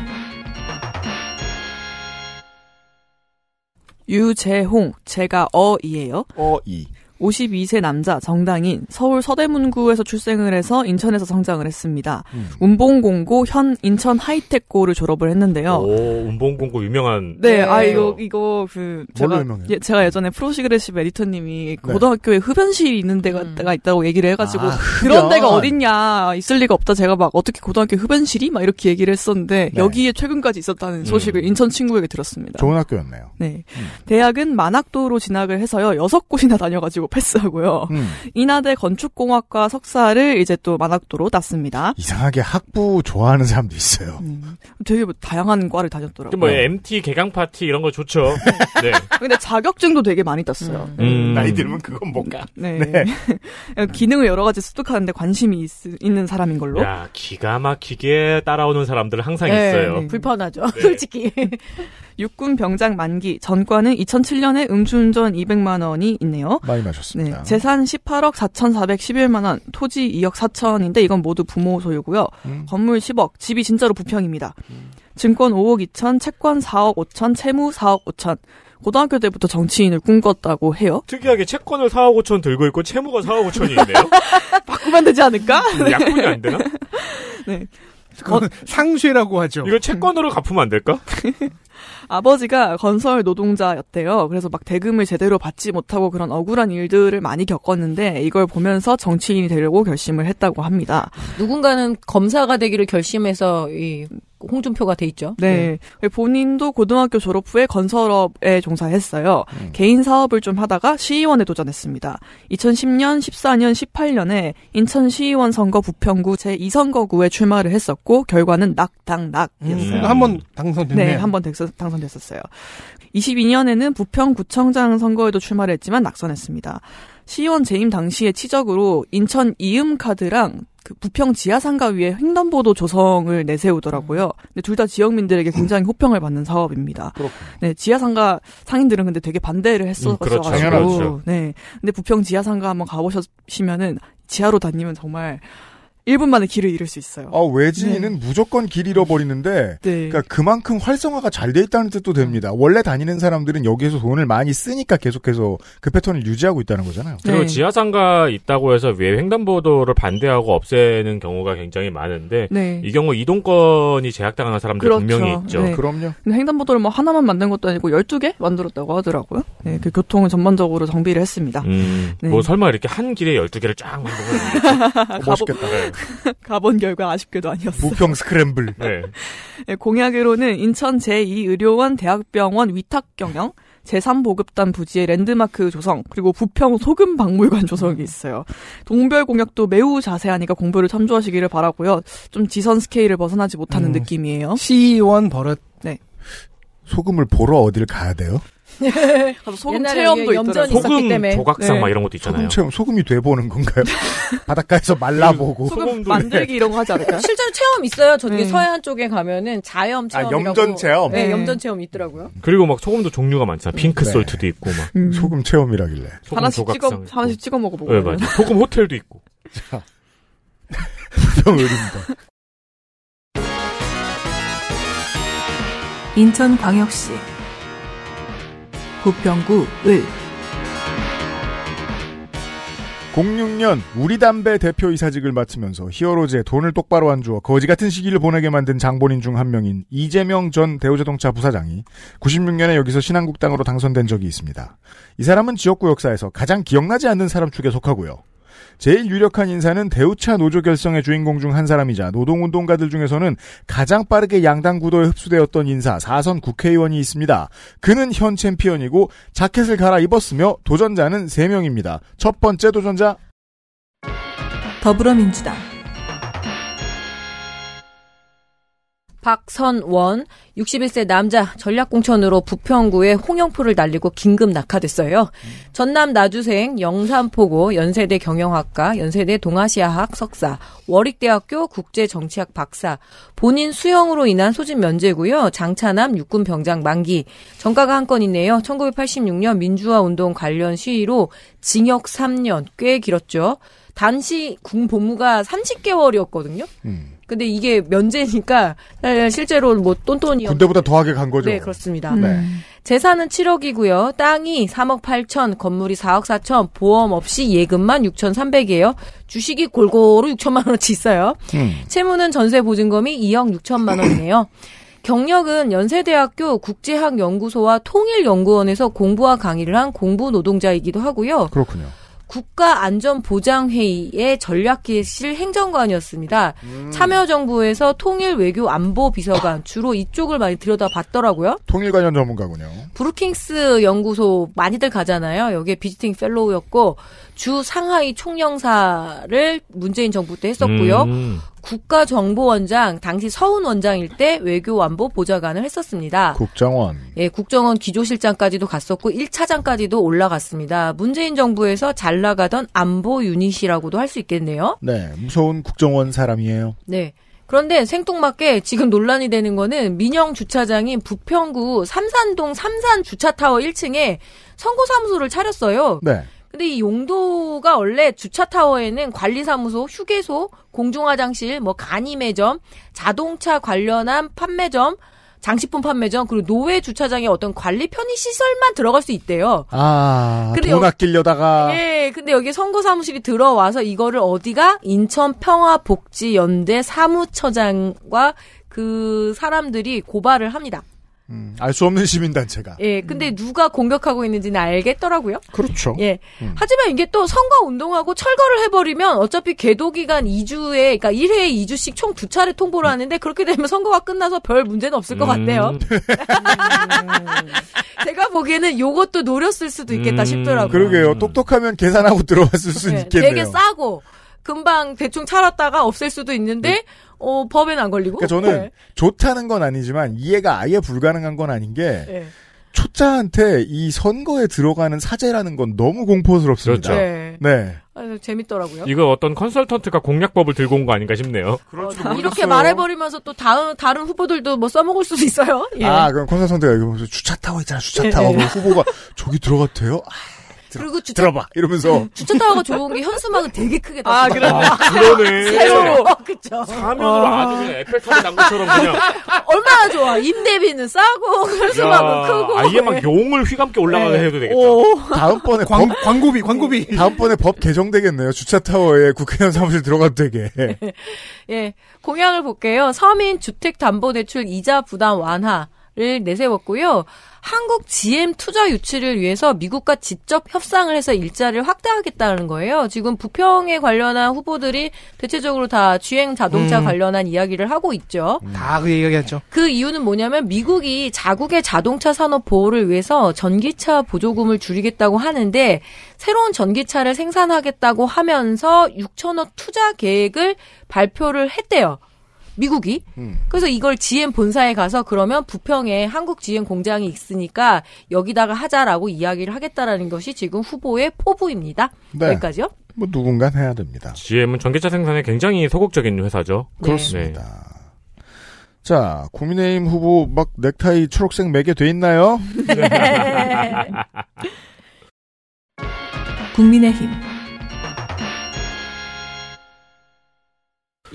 유재홍 제가 어이에요 어이. 52세 남자 정당인 서울 서대문구에서 출생을 해서 인천에서 성장을 했습니다. 음. 운봉공고 현 인천 하이텍고를 졸업을 했는데요. 오, 운봉공고 유명한. 네, 네. 아 이거 이거 그 제가 예, 제가 예전에 프로시그레시브 에디터님이 네. 고등학교에 흡연실이 있는 데가 음. 있다고 얘기를 해가지고 아, 그런 데가 어딨냐 있을 리가 없다 제가 막 어떻게 고등학교 흡연실이 막 이렇게 얘기를 했었는데 네. 여기에 최근까지 있었다는 음. 소식을 음. 인천 친구에게 들었습니다. 좋은 학교였네요. 네, 음. 대학은 만학도로 진학을 해서요 여섯 곳이나 다녀가지고. 그리고 패스하고요. 음. 인하대 건축공학과 석사를 이제 또 만학도로 땄습니다. 이상하게 학부 좋아하는 사람도 있어요. 음. 되게 뭐 다양한 과를 다녔더라고요. 뭐 MT 개강 파티 이런 거 좋죠. 네. 근데 자격증도 되게 많이 땄어요. 음. 음. 음. 나이 들면 그건 뭔가. 네. 네. 기능을 여러 가지 습득하는데 관심이 있, 는 사람인 걸로. 야 기가 막히게 따라오는 사람들 항상 네, 있어요. 네. 불편하죠, 네. 솔직히. 육군 병장 만기 전과는 2007년에 음주운전 200만 원이 있네요. 많이 마셨습니다. 네, 재산 18억 4,411만 원, 토지 2억 4천인데 이건 모두 부모 소유고요. 음. 건물 10억, 집이 진짜로 부평입니다. 음. 증권 5억 2천, 채권 4억 5천, 채무 4억 5천. 고등학교 때부터 정치인을 꿈꿨다고 해요. 특이하게 채권을 4억 5천 들고 있고 채무가 4억 5천이 있네요. 바꾸면 되지 않을까? 음, 약분이 안 되나? 네. 건... 어. 상쇄라고 하죠. 이거 채권으로 갚으면 안 될까? 아버지가 건설 노동자였대요. 그래서 막 대금을 제대로 받지 못하고 그런 억울한 일들을 많이 겪었는데 이걸 보면서 정치인이 되려고 결심을 했다고 합니다. 누군가는 검사가 되기를 결심해서 이 홍준표가 돼 있죠. 네. 네. 네. 본인도 고등학교 졸업 후에 건설업에 종사했어요. 음. 개인 사업을 좀 하다가 시의원에 도전했습니다. 2010년, 14년, 18년에 인천 시의원 선거 부평구 제2선거구에 출마를 했었고 결과는 낙당낙이었어요. 음. 그러니까 한번 당선됐네요. 네, 한 번 당선됐었어요. 22년에는 부평구청장 선거에도 출마를 했지만 낙선했습니다. 시의원 재임 당시의 치적으로 인천 이음카드랑 그 부평 지하상가 위에 횡단보도 조성을 내세우더라고요. 음. 근데 둘 다 지역민들에게 굉장히 호평을 받는 사업입니다. 그렇군요. 네, 지하상가 상인들은 근데 되게 반대를 했었어가지고, 음, 그렇죠. 네, 근데 부평 지하상가 한번 가보셨으면은 지하로 다니면 정말 1분 만에 길을 잃을 수 있어요. 아, 외지인은 네. 무조건 길 잃어버리는데 네. 그러니까 그만큼 활성화가 잘 돼 있다는 뜻도 됩니다. 음. 원래 다니는 사람들은 여기에서 돈을 많이 쓰니까 계속해서 그 패턴을 유지하고 있다는 거잖아요. 네. 그리고 네. 지하상가 있다고 해서 왜 횡단보도를 반대하고 없애는 경우가 굉장히 많은데 네. 이 경우 이동권이 제약당하는 사람들 그렇죠. 분명히 있죠. 네. 그럼요. 횡단보도를 뭐 하나만 만든 것도 아니고 12개 만들었다고 하더라고요. 네, 그 교통을 전반적으로 정비를 했습니다. 음, 뭐 설마 이렇게 한 길에 12개를 쫙 만들고 어, 멋있겠다. 가본 결과 아쉽게도 아니었어요. 무평 스크램블. 네. 네, 공약으로는 인천 제2의료원 대학병원 위탁 경영, 제3보급단 부지의 랜드마크 조성, 그리고 부평 소금 박물관 조성이 있어요. 동별 공약도 매우 자세하니까 공부를 참조하시기를 바라고요. 좀 지선 스케일을 벗어나지 못하는 음, 느낌이에요. 시의원 버릇. 네. 소금을 보러 어딜 가야 돼요? 네. 소금 체험도 있더라고요. 소금 때문에. 조각상 네. 막 이런 것도 있잖아요. 소금 체험, 소금이 돼보는 건가요? 바닷가에서 말라보고. 소금 만들기 네. 이런 거 하지 않을까요? 실제로 체험 있어요. 저기 네. 음. 서해안 쪽에 가면은 자염 체험. 아, 염전 체험? 네, 네, 염전 체험 있더라고요. 그리고 막 소금도 종류가 많잖아. 음. 핑크 네. 솔트도 있고 막. 음. 소금 체험이라길래. 소금 하나씩 찍어, 하나씩 찍어 먹어보고. 네, 맞아. 소금 호텔도 있고. 자. 부정의입니다 인천광역시 부평구 을 06년 우리 담배 대표 이사직을 맡으면서 히어로즈에 돈을 똑바로 안 주어 거지 같은 시기를 보내게 만든 장본인 중 한 명인 이재명 전 대우자동차 부사장이 96년에 여기서 신한국당으로 당선된 적이 있습니다. 이 사람은 지역구 역사에서 가장 기억나지 않는 사람 축에 속하고요. 제일 유력한 인사는 대우차 노조 결성의 주인공 중 한 사람이자 노동운동가들 중에서는 가장 빠르게 양당 구도에 흡수되었던 인사 4선 국회의원이 있습니다. 그는 현 챔피언이고 자켓을 갈아입었으며 도전자는 3명입니다. 첫 번째 도전자 더불어민주당 박선원 61세 남자 전략공천으로 부평구에 홍영포를 날리고 긴급 낙하됐어요. 전남 나주생 영산포고 연세대 경영학과 연세대 동아시아학 석사 월익대학교 국제정치학 박사 본인 수영으로 인한 소진 면제고요. 장차남 육군 병장 만기 전과가 한 건이네요. 1986년 민주화 운동 관련 시위로 징역 3년 꽤 길었죠. 당시 군 복무가 30개월이었거든요. 음. 근데 이게 면제니까 실제로 뭐 똔똔이 군대보다 더하게 간 거죠. 네, 그렇습니다. 음. 재산은 7억이고요. 땅이 3억 8천, 건물이 4억 4천, 보험 없이 예금만 6,300이에요. 주식이 골고루 6천만 원어치 있어요. 음. 채무는 전세 보증금이 2억 6천만 원이네요 경력은 연세대학교 국제학연구소와 통일연구원에서 공부와 강의를 한 공부 노동자이기도 하고요. 그렇군요. 국가안전보장회의의 전략기획실 행정관이었습니다. 음. 참여정부에서 통일 외교 안보 비서관 주로 이쪽을 많이 들여다봤더라고요. 통일 관련 전문가군요. 브루킹스 연구소 많이들 가잖아요. 여기에 비지팅 펠로우였고 주 상하이 총영사를 문재인 정부 때 했었고요. 음. 국가정보원장 당시 서훈 원장일 때 외교안보 보좌관을 했었습니다. 국정원. 예, 국정원 기조실장까지도 갔었고 1차장까지도 올라갔습니다. 문재인 정부에서 잘 나가던 안보 유닛이라고도 할 수 있겠네요. 네, 무서운 국정원 사람이에요. 네. 그런데 생뚱맞게 지금 논란이 되는 거는 민영 주차장인 부평구 삼산동 삼산 주차타워 1층에 선거사무소를 차렸어요. 네. 근데 이 용도가 원래 주차타워에는 관리사무소, 휴게소, 공중화장실, 뭐 간이 매점, 자동차 관련한 판매점, 장식품 판매점 그리고 노외 주차장의 어떤 관리 편의 시설만 들어갈 수 있대요. 아, 근데 끼려다가 예, 근데 여기 선거 사무실이 들어와서 이거를 어디가 인천 평화복지연대 사무처장과 그 사람들이 고발을 합니다. 음, 알수 없는 시민단체가. 예, 근데 음. 누가 공격하고 있는지는 알겠더라고요. 그렇죠. 예. 음. 하지만 이게 또 선거 운동하고 철거를 해버리면 어차피 계도 기간 2주에, 그러니까 1회에 2주씩 총 두 차례 통보를 음. 하는데 그렇게 되면 선거가 끝나서 별 문제는 없을 것 같네요. 음. 제가 보기에는 요것도 노렸을 수도 있겠다 음. 싶더라고요. 그러게요. 똑똑하면 계산하고 들어왔을 수 예, 네, 있겠네요. 되게 싸고. 금방 대충 차랐다가 없앨 수도 있는데 네. 어, 법에는 안 걸리고. 그러니까 저는 네. 좋다는 건 아니지만 이해가 아예 불가능한 건 아닌 게 네. 초짜한테 이 선거에 들어가는 사제라는 건 너무 공포스럽습니다. 그렇죠. 네. 네. 아, 재밌더라고요. 이거 어떤 컨설턴트가 공략법을 들고 온 거 아닌가 싶네요. 어, 어 그렇죠. 이렇게 그렇죠. 말해버리면서 또 다른 다른 후보들도 뭐 써먹을 수도 있어요. 예. 아 그럼 컨설턴트가 여기 보면서 주차 타워 있잖아 주차 네, 타고 워 네. 후보가 저기 들어갔대요. 아. 들어, 그리고 주차, 들어봐 이러면서 음, 주차타워가 좋은 게 현수막은 되게 크게 아 그러네 아, 그러네 새로 어, 그쵸 사면으로 아. 아주 그냥 에펠탑 당구처럼 그냥 얼마나 좋아 임대비는 싸고 현수막은 야, 크고 아 이게 막 용을 휘감게 올라가게 네. 해도 되겠다 오. 다음번에 광, 광고비 광고비 음, 다음번에 법 개정되겠네요 주차타워에 국회의원 사무실 들어가도 되게 예 공약을 볼게요 서민 주택 담보 대출 이자 부담 완화 를 내세웠고요. 한국 GM 투자 유치를 위해서 미국과 직접 협상을 해서 일자를 확대하겠다는 거예요. 지금 부평에 관련한 후보들이 대체적으로 다 주행 자동차 음. 관련한 이야기를 하고 있죠. 음. 다그 얘기하죠. 그 이유는 뭐냐면 미국이 자국의 자동차 산업 보호를 위해서 전기차 보조금을 줄이겠다고 하는데 새로운 전기차를 생산하겠다고 하면서 6천억 투자 계획을 발표를 했대요. 미국이. 음. 그래서 이걸 GM 본사에 가서 그러면 부평에 한국 GM 공장이 있으니까 여기다가 하자라고 이야기를 하겠다라는 것이 지금 후보의 포부입니다. 네. 여기까지요. 뭐 누군가 해야 됩니다. GM은 전기차 생산에 굉장히 소극적인 회사죠. 네. 그렇습니다. 네. 자, 국민의힘 후보 막 넥타이 초록색 매게 돼 있나요? 국민의힘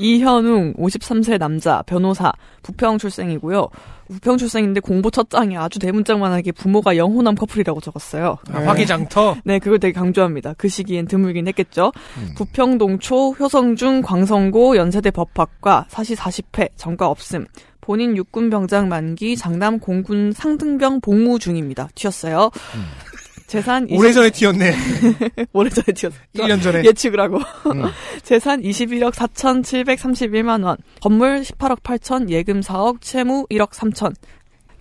이현웅 53세 남자 변호사 부평 출생이고요. 부평 출생인데 공부첫장에 아주 대문짝만하게 부모가 영호남 커플이라고 적었어요. 아, 화기장터? 네, 네, 그걸 되게 강조합니다. 그 시기엔 드물긴 했겠죠. 음. 부평 동초, 효성중, 광성고, 연세대 법학과, 사시 40회, 전과 없음. 본인 육군 병장 만기, 장남 공군 상등병 복무 중입니다. 튀었어요. 음. 재산 20... 오래전에 튀었네. 오래전에 튀었어. 1년 전에. 예측을 하고. 음. 재산 21억 4,731만 원. 건물 18억 8천, 예금 4억, 채무 1억 3천.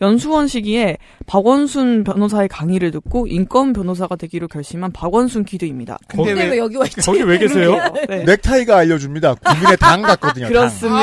연수원 시기에 박원순 변호사의 강의를 듣고 인권 변호사가 되기로 결심한 박원순 기도입니다 근데, 근데 왜, 왜, 여기 와 있지? 거기 왜 계세요? 네. 네. 넥타이가 알려줍니다. 국민의 당 같거든요. 그렇습니다.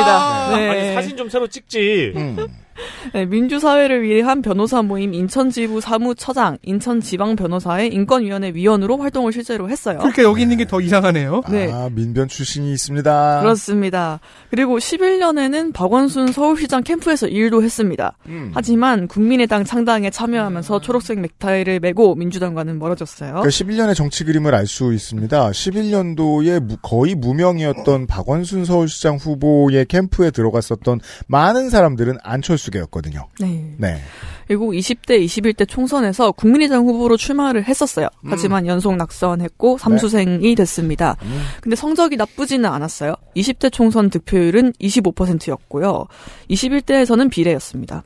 당. 아~ 네. 아니, 사진 좀 새로 찍지. 음. 네, 민주사회를 위한 변호사 모임 인천지부 사무처장, 인천지방변호사의 인권위원회 위원으로 활동을 실제로 했어요. 그렇게 그러니까 여기 있는 게 더 이상하네요. 네. 아, 민변 출신이 있습니다. 그렇습니다. 그리고 11년에는 박원순 서울시장 캠프에서 일도 했습니다. 음. 하지만 국민의당 창당에 참여하면서 음. 초록색 넥타이를 메고 민주당과는 멀어졌어요. 그러니까 11년의 정치 그림을 알 수 있습니다. 11년도에 거의 무명이었던 박원순 서울시장 후보의 캠프에 들어갔었던 많은 사람들은 안철수 숙개였거든요 네. 네. 그리고 20대, 21대 총선에서 국민의당 후보로 출마를 했었어요. 음. 하지만 연속 낙선했고 네. 삼수생이 네. 됐습니다. 음. 근데 성적이 나쁘지는 않았어요. 20대 총선 득표율은 25%였고요. 21대에서는 비례였습니다.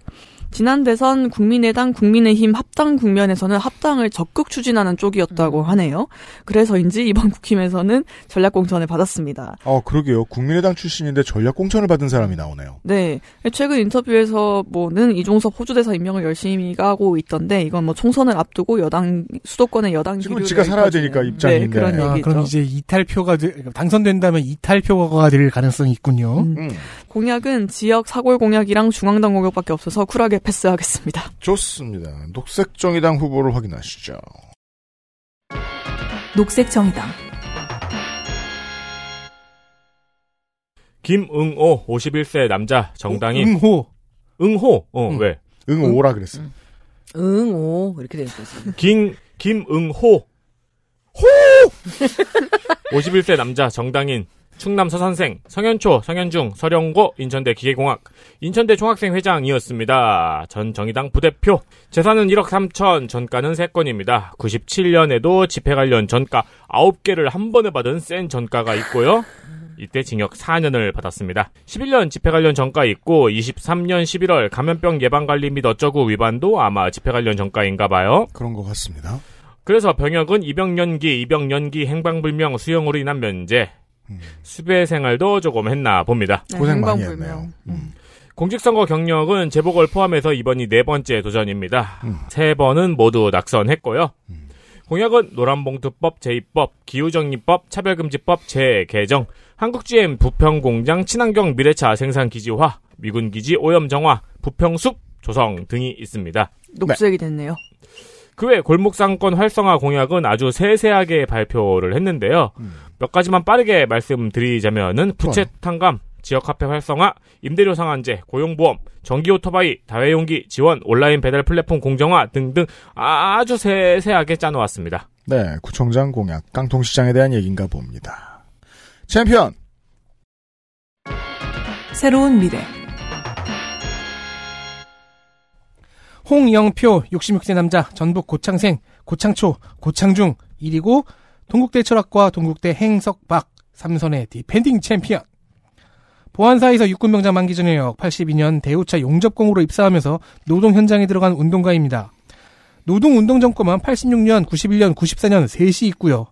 지난 대선 국민의당 국민의힘 합당 국면에서는 합당을 적극 추진하는 쪽이었다고 음. 하네요. 그래서인지 이번 국힘에서는 전략공천을 받았습니다. 아 그러게요. 국민의당 출신인데 전략공천을 받은 사람이 음. 나오네요. 네. 최근 인터뷰에서 뭐는 이종섭 호주대사 임명을 열심히 가고 있던데 이건 뭐 총선을 앞두고 여당 수도권의 여당 지금 지가 살아야 되니까 네, 입장인데 네, 그런 아, 얘기죠. 그럼 이제 이탈표가 당선된다면 이탈표가 될 가능성이 있군요. 음. 음. 공약은 지역 사골 공약이랑 중앙당 공약밖에 없어서 쿨하게 패스하겠습니다. 좋습니다. 녹색정의당 후보를 확인하시죠. 녹색정의당 김응호 51세 남자 정당인 어, 어, 응, 응호 응호 어왜 응. 응라 그랬어 응. 응오 이렇게 되는 거지 김 김응호 호 51세 남자 정당인 충남 서산생, 성현초, 성현중, 서령고, 인천대 기계공학, 인천대 총학생회장이었습니다. 전 정의당 부대표, 재산은 1억 3천, 전가는 3건입니다. 97년에도 집회 관련 전가 9개를 한 번에 받은 센 전가가 있고요. 이때 징역 4년을 받았습니다. 11년 집회 관련 전과 있고 23년 11월 감염병 예방관리 및 어쩌구 위반도 아마 집회 관련 전과인가 봐요. 그런 것 같습니다. 그래서 병역은 입영 연기, 입영 연기, 행방불명, 수용으로 인한 면제, 음. 수배 생활도 조금 했나 봅니다. 네, 고생 많이 했네요. 음. 음. 공직선거 경력은 재보궐 포함해서 이번이 네 번째 도전입니다. 음. 세 번은 모두 낙선했고요. 음. 공약은 노란봉투법 제입법 기후정리법, 차별금지법 재개정, 한국GM 부평공장 친환경 미래차 생산기지화, 미군기지 오염정화, 부평숲 조성 등이 있습니다. 녹색이 됐네요. 그 외 골목상권 활성화 공약은 아주 세세하게 발표를 했는데요. 음. 몇 가지만 빠르게 말씀드리자면은 네. 부채 탕감, 지역화폐 활성화, 임대료 상한제, 고용보험, 전기 오토바이, 다회용기 지원, 온라인 배달 플랫폼 공정화 등등 아주 세세하게 짜놓았습니다. 네, 구청장 공약, 깡통시장에 대한 얘기인가 봅니다. 챔피언! 새로운 미래. 홍영표 66세 남자 전북 고창생 고창초 고창중 1이고 동국대 철학과 동국대 행석박 삼선의 디펜딩 챔피언. 보안사에서 육군병장 만기 전역 82년 대우차 용접공으로 입사하면서 노동 현장에 들어간 운동가입니다. 노동운동 정권만 86년, 91년, 94년 셋이 있고요.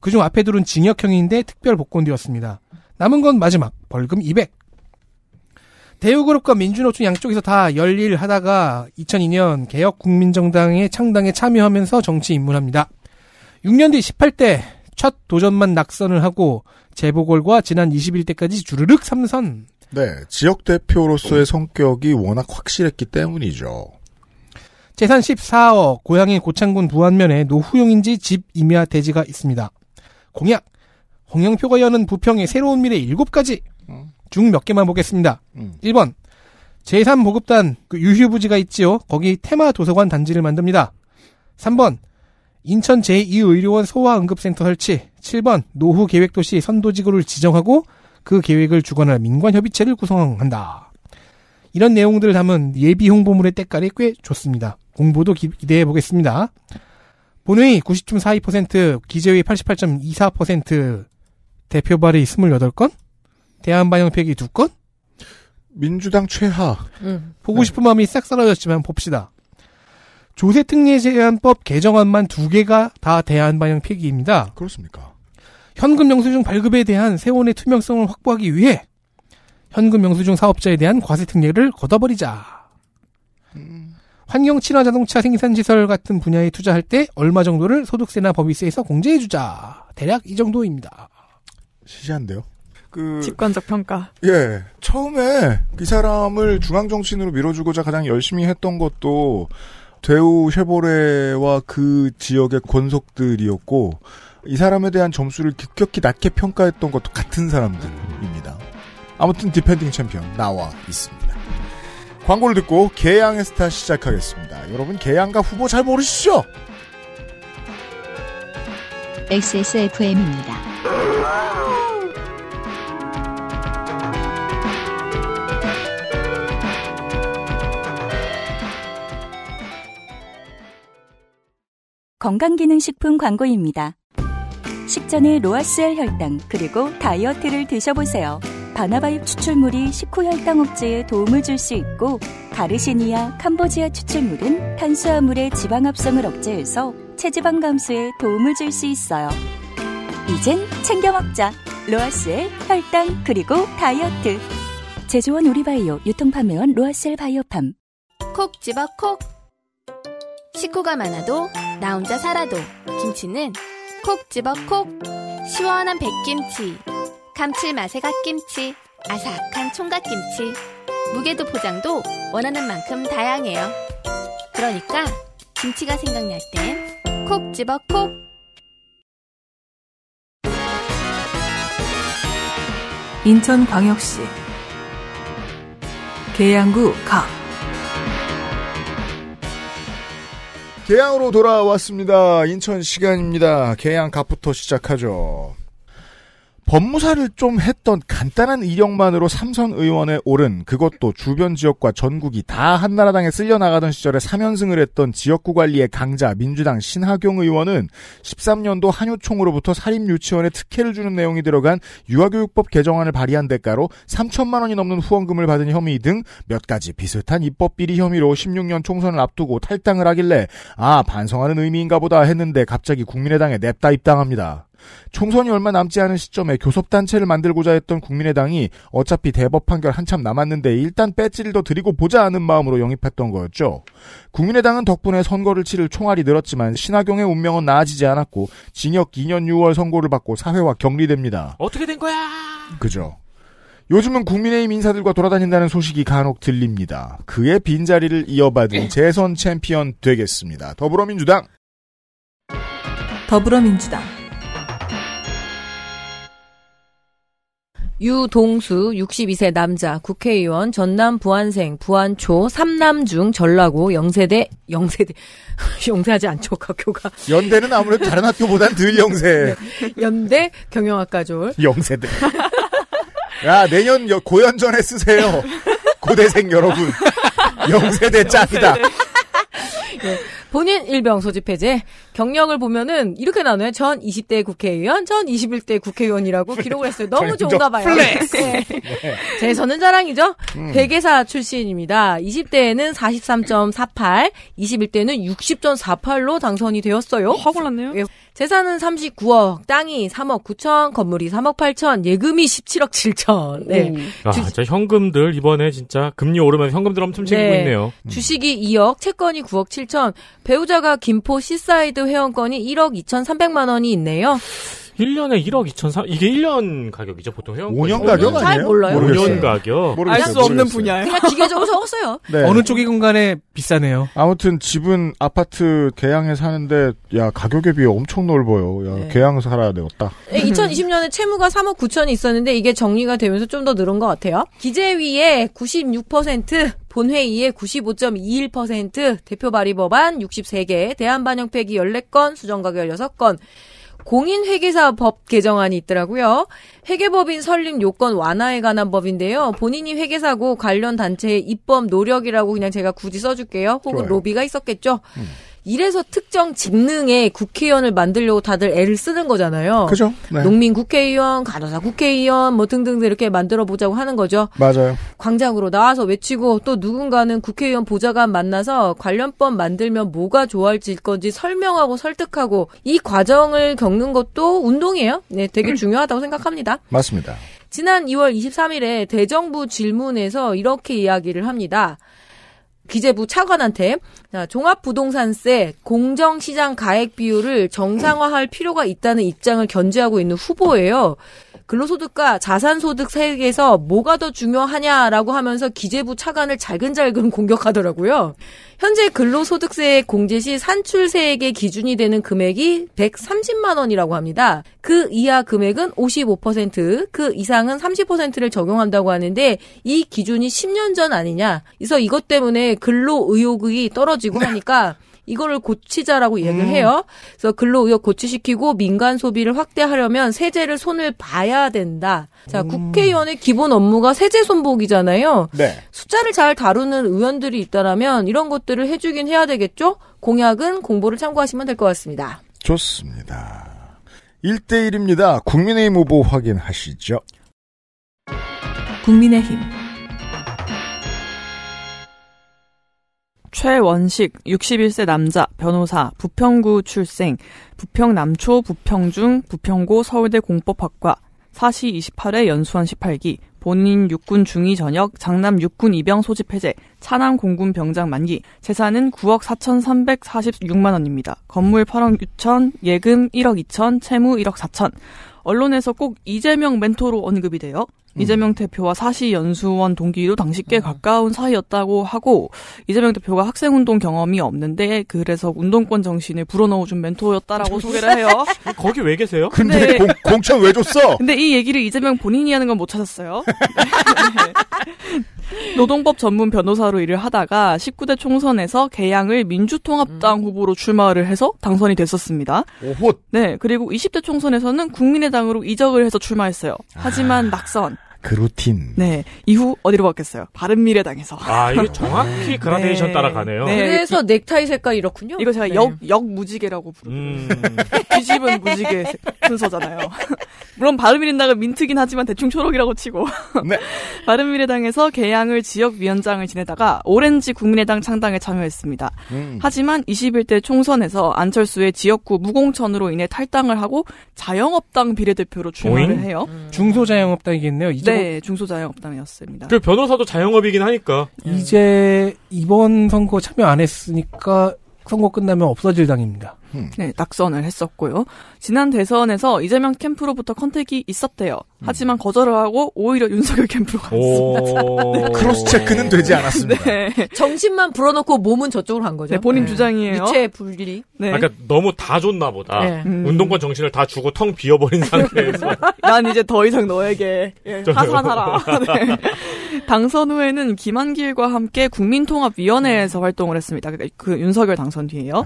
그중 앞에 둘은 징역형인데 특별 복권되었습니다. 남은 건 마지막 벌금 200. 대우그룹과 민주노총 양쪽에서 다 열일하다가 2002년 개혁국민정당의 창당에 참여하면서 정치 입문합니다. 6년 뒤 18대 첫 도전만 낙선을 하고 재보궐과 지난 21대까지 주르륵 3선. 네, 지역 대표로서의 성격이 워낙 확실했기 때문이죠. 재산 14억, 고향인 고창군 부안면에 노후용인지 집 임야 대지가 있습니다. 공약, 홍영표가 여는 부평의 새로운 미래 7가지. 음. 중몇 개만 보겠습니다. 음. 1번, 제3보급단 그 유휴부지가 있지요. 거기 테마 도서관 단지를 만듭니다. 3번, 인천 제2의료원 소아응급센터 설치, 7번 노후 계획도시 선도지구를 지정하고 그 계획을 주관할 민관협의체를 구성한다. 이런 내용들을 담은 예비 홍보물의 때깔이 꽤 좋습니다. 공보도 기, 대해 보겠습니다. 본회의 90.42%, 기재위 88.24%, 대표 발의 28건, 대한 반영 폐기 2건, 민주당 최하. 응. 음. 보고 싶은 마음이 싹 사라졌지만 봅시다. 조세특례제한법 개정안만 두 개가 다 대안반영 폐기입니다. 그렇습니까? 현금 영수증 발급에 대한 세원의 투명성을 확보하기 위해 현금 영수증 사업자에 대한 과세특례를 걷어버리자. 음. 환경 친화 자동차 생산 시설 같은 분야에 투자할 때 얼마 정도를 소득세나 법인세에서 공제해주자. 대략 이 정도입니다. 시시한데요. 그 직관적 평가. 예, 처음에 이 사람을 중앙 정치인으로 밀어주고자 가장 열심히 했던 것도 대우 쉐보레와 그 지역의 권속들이었고 이 사람에 대한 점수를 급격히 낮게 평가했던 것도 같은 사람들입니다. 아무튼 디펜딩 챔피언 나와 있습니다. 광고를 듣고 개양의 스타 시작하겠습니다. 여러분 개양과 후보 잘 모르시죠? XSFM입니다. 건강기능식품 광고입니다. 식전에 로아셀 혈당 그리고 다이어트를 드셔보세요. 바나바잎 추출물이 식후 혈당 억제에 도움을 줄 수 있고 가르시니아, 캄보지아 추출물은 탄수화물의 지방 합성을 억제해서 체지방 감소에 도움을 줄 수 있어요. 이젠 챙겨 먹자. 로아스의 혈당 그리고 다이어트. 제조원 우리바이오 유통판매원 로아셀 바이오팜. 콕 집어 콕. 식구가 많아도 나 혼자 살아도 김치는 콕 집어 콕 시원한 백김치 감칠맛의 갓김치 아삭한 총각김치 무게도 포장도 원하는 만큼 다양해요 그러니까 김치가 생각날 땐 콕 집어 콕 인천광역시 계양구 각 개양으로 돌아왔습니다. 인천 시간입니다. 개양 갑부터 시작하죠. 법무사를 좀 했던 간단한 이력만으로 삼선 의원에 오른 그것도 주변 지역과 전국이 다 한나라당에 쓸려나가던 시절에 3연승을 했던 지역구 관리의 강자 민주당 신하경 의원은 13년도 한유총으로부터 사립 유치원에 특혜를 주는 내용이 들어간 유아교육법 개정안을 발의한 대가로 3천만 원이 넘는 후원금을 받은 혐의 등 몇 가지 비슷한 입법 비리 혐의로 16년 총선을 앞두고 탈당을 하길래 아 반성하는 의미인가 보다 했는데 갑자기 국민의당에 냅다 입당합니다. 총선이 얼마 남지 않은 시점에 교섭단체를 만들고자 했던 국민의당이 어차피 대법 판결 한참 남았는데 일단 배지를 더 드리고 보자 하는 마음으로 영입했던 거였죠. 국민의당은 덕분에 선거를 치를 총알이 늘었지만 신하경의 운명은 나아지지 않았고 징역 2년 6월 선고를 받고 사회와 격리됩니다. 어떻게 된 거야? 그죠. 요즘은 국민의힘 인사들과 돌아다닌다는 소식이 간혹 들립니다. 그의 빈자리를 이어받은 네. 재선 챔피언 되겠습니다. 더불어민주당. 더불어민주당. 유동수 62세 남자 국회의원 전남 부안생 부안초 삼남중 전라고 영세대 영세대 영세하지 않죠 학교가 연대는 아무래도 다른 학교보단 늘 영세 네. 연대 경영학과 졸 영세대 야 내년 고연전에 쓰세요 고대생 여러분 영세대 짝이다 네. 본인 일병 소집 해제 경력을 보면은 이렇게 나눠요. 전 20대 국회의원, 전 21대 국회의원이라고 기록을 했어요. 너무 좋은가 봐요. 플렉스. 네. 네. 제 선은 자랑이죠. 음. 회계사 출신입니다. 20대에는 43.48, 21대는 60.48로 당선이 되었어요. 확 올랐네요. 예. 재산은 39억, 땅이 3억 9천, 건물이 3억 8천, 예금이 17억 7천. 네. 음. 아, 진짜 현금들 이번에 진짜 금리 오르면 현금들 엄청 챙기고 네. 있네요. 주식이 2억, 채권이 9억 7천, 배우자가 김포 시사이드 회원권이 1억 2,300만 원이 있네요. 1년에 1억 2,300 이게 1년 가격이죠 보통 회원 5년 가격 네. 잘 몰라요. 5년 가격 알 수 없는 분야예요. 그냥 기계적으로 적었어요. 네. 어느 쪽이 공간에 비싸네요. 아무튼 집은 아파트 개양에 사는데 야 가격에 비해 엄청 넓어요. 야 네. 개양 살아야 되겠다. 2020년에 예, 채무가 3억 9천이 있었는데 이게 정리가 되면서 좀 더 늘은 것 같아요. 기재위에 96% 본회의에 95.21%, 대표 발의 법안 63개, 대한반영 폐기 14건, 수정가결 6건, 공인회계사법 개정안이 있더라고요. 회계법인 설립 요건 완화에 관한 법인데요. 본인이 회계사고 관련 단체의 입법 노력이라고 그냥 제가 굳이 써줄게요. 혹은 좋아요. 로비가 있었겠죠. 음. 이래서 특정 직능의 국회의원을 만들려고 다들 애를 쓰는 거잖아요. 그죠. 네. 농민 국회의원, 간호사 국회의원 뭐 등등 이렇게 만들어 보자고 하는 거죠. 맞아요. 광장으로 나와서 외치고 또 누군가는 국회의원 보좌관 만나서 관련법 만들면 뭐가 좋아할지 건지 설명하고 설득하고 이 과정을 겪는 것도 운동이에요. 네, 되게 중요하다고 생각합니다. 맞습니다. 지난 2월 23일에 대정부 질문에서 이렇게 이야기를 합니다. 기재부 차관한테 자, 종합부동산세 공정시장 가액 비율을 정상화할 필요가 있다는 입장을 견지하고 있는 후보예요. 근로소득과 자산소득 세액에서 뭐가 더 중요하냐라고 하면서 기재부 차관을 잘근잘근 공격하더라고요. 현재 근로소득세 공제 시 산출세액의 기준이 되는 금액이 130만 원이라고 합니다. 그 이하 금액은 55%, 그 이상은 30%를 적용한다고 하는데 이 기준이 10년 전 아니냐. 그래서 이것 때문에 근로 의욕이 떨어지고 하니까 이거를 고치자라고 이야기를 음. 해요. 그래서 근로의욕 고치시키고 민간 소비를 확대하려면 세제를 손을 봐야 된다. 자, 음. 국회의원의 기본 업무가 세제 손보기잖아요. 네. 숫자를 잘 다루는 의원들이 있다라면 이런 것들을 해주긴 해야 되겠죠? 공약은 공보를 참고하시면 될 것 같습니다. 좋습니다. 1대1입니다. 국민의힘 후보 확인하시죠. 국민의힘 최원식 61세 남자 변호사 부평구 출생 부평 남초 부평중 부평고 서울대 공법학과 사시 28회 연수원 18기 본인 육군 중위 전역 장남 육군 입영 소집 해제 차남 공군 병장 만기 재산은 9억 4,346만 원입니다. 건물 8억 6천 예금 1억 2천 채무 1억 4천 언론에서 꼭 이재명 멘토로 언급이 돼요. 음. 이재명 대표와 사시 연수원 동기도 당시 꽤 음. 가까운 사이였다고 하고 이재명 대표가 학생운동 경험이 없는데 그래서 운동권 정신을 불어넣어준 멘토였다라고 소개를 해요. 거기 왜 계세요? 근데, 근데 네. 공, 공천 왜 줬어? 근데 이 얘기를 이재명 본인이 하는 건 못 찾았어요. 네. 노동법 전문 변호사로 일을 하다가 19대 총선에서 개양을 민주통합당 음. 후보로 출마를 해서 당선이 됐었습니다. 오호. 네, 그리고 20대 총선에서는 국민의당으로 이적을 해서 출마했어요. 하지만 아. 낙선. 그 루틴. 네. 이후 어디로 바뀌었어요? 바른미래당에서. 아, 이게 정확히 네. 그라데이션 네. 따라가네요. 네. 그래서 그 넥타이 색깔 이렇군요. 이거 제가 네. 역, 역 무지개라고 부르는. 음. 뒤집은 무지개 순서잖아요. 물론 바른미래당은 민트긴 하지만 대충 초록이라고 치고. 네. 바른미래당에서 개양을 지역위원장을 지내다가 오렌지 국민의당 창당에 참여했습니다. 음. 하지만 21대 총선에서 안철수의 지역구 무공천으로 인해 탈당을 하고 자영업당 비례대표로 출마를 해요. 음. 중소자영업당이겠네요. 네, 중소자영업단이었습니다그 변호사도 자영업이긴 하니까 예. 이제 이번 선거 참여 안 했으니까 선거 끝나면 없어질 당입니다. 음. 네, 낙선을 했었고요. 지난 대선에서 이재명 캠프로부터 컨택이 있었대요. 하지만 거절을 하고 오히려 윤석열 캠프로 갔습니다. 네. 크로스 체크는 되지 않았습니다. 네. 정신만 불어넣고 몸은 저쪽으로 간 거죠. 네, 본인 네. 주장이에요. 미체 분리. 네. 그러니까 너무 다 줬나 보다. 네. 음. 운동권 정신을 다 주고 텅 비어버린 상태에서 난 이제 더 이상 너에게 예, 하산하라. 네. 당선 후에는 김한길과 함께 국민통합위원회에서 음. 활동을 했습니다. 그러니까 그 윤석열 당선 뒤에요.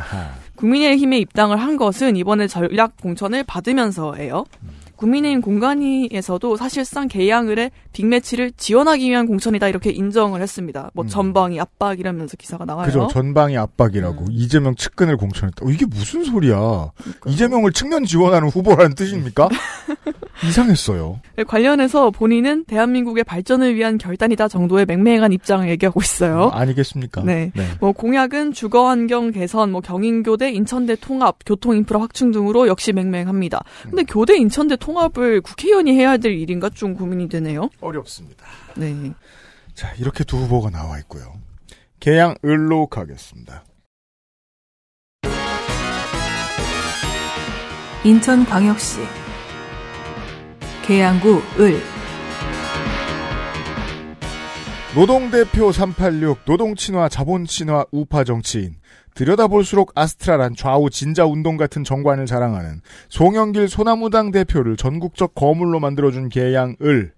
국민의힘에 입당을 한 것은 이번에 전략 공천을 받으면서예요. 음. 국민의힘 공간위에서도 사실상 개양을의 빅매치를 지원하기 위한 공천이다 이렇게 인정을 했습니다. 뭐 음. 전방이 압박이라면서 기사가 나와요. 그죠. 전방이 압박이라고 음. 이재명 측근을 공천했다. 어, 이게 무슨 소리야? 그러니까요. 이재명을 측면 지원하는 후보라는 뜻입니까? 이상했어요. 네, 관련해서 본인은 대한민국의 발전을 위한 결단이다 정도의 맹맹한 입장을 얘기하고 있어요. 아, 아니겠습니까? 네. 네. 뭐 공약은 주거 환경 개선, 뭐 경인교대, 인천대 통합, 교통 인프라 확충 등으로 역시 맹맹합니다. 음. 근데 교대 인천대 통합을 국회의원이 해야 될 일인가 좀 고민이 되네요. 어렵습니다. 네. 자, 이렇게 두 후보가 나와 있고요. 개양 을로 가겠습니다. 인천광역시 계양구 을 노동대표 386 노동친화 자본친화 우파정치인 들여다볼수록 아스트라란 좌우 진자 운동 같은 정관을 자랑하는 송영길 소나무당 대표를 전국적 거물로 만들어준 계양을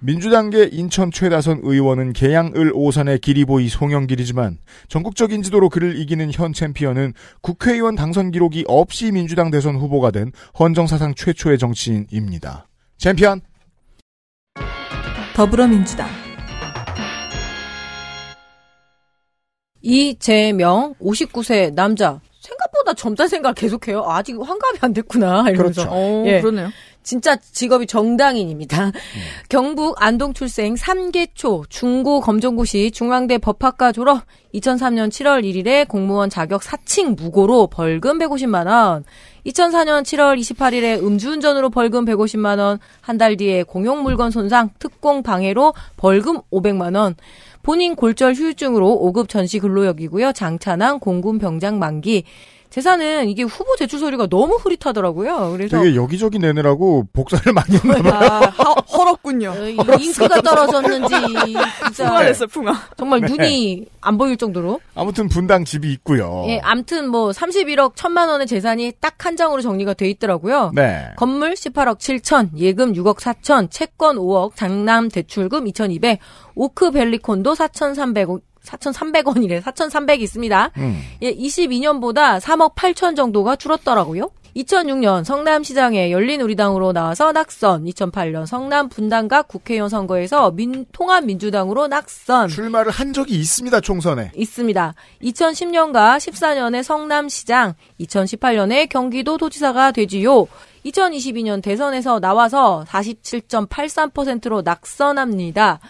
민주당계 인천 최다선 의원은 계양을 오선의 기리보이 송영길이지만 전국적인 지도로 그를 이기는 현 챔피언은 국회의원 당선 기록이 없이 민주당 대선 후보가 된 헌정사상 최초의 정치인입니다. 챔피언 더불어민주당 이재명 59세 남자 생각보다 점자 생각 계속해요. 아직 환갑이 안 됐구나 이러면서. 그렇죠. 오, 예. 그러네요. 진짜 직업이 정당인입니다. 음. 경북 안동 출생 3개초 중고 검정고시 중앙대 법학과 졸업 2003년 7월 1일에 공무원 자격 사칭 무고로 벌금 150만 원 2004년 7월 28일에 음주운전으로 벌금 150만 원한 달 뒤에 공용물건 손상 특공 방해로 벌금 500만 원 본인 골절 후유증으로 5급 전시 근로역이고요. 장차난 공군 병장 만기 재산은 이게 후보 제출 서류가 너무 흐릿하더라고요. 그래서 되게 여기저기 내느라고 복사를 많이 했나 봐요. 아, 헐었군요. 잉크가 어, 떨어졌는지 풍화 됐어 풍화. 정말 네. 눈이 안 보일 정도로. 아무튼 분당 집이 있고요. 예, 아무튼 뭐 31억 1천만 원의 재산이 딱 한 장으로 정리가 돼 있더라고요. 네. 건물 18억 7천, 예금 6억 4천, 채권 5억, 장남 대출금 2,200, 오크벨리콘도4,300 4,300원이래. 4,300 있습니다. 음. 예, 22년보다 3억 8천 정도가 줄었더라고요. 2006년 성남시장에 열린우리당으로 나와서 낙선. 2008년 성남 분당각 국회의원 선거에서 민, 통합민주당으로 낙선. 출마를 한 적이 있습니다, 총선에. 있습니다. 2010년과 14년에 성남시장, 2018년에 경기도 도지사가 되지요. 2022년 대선에서 나와서 47.83%로 낙선합니다.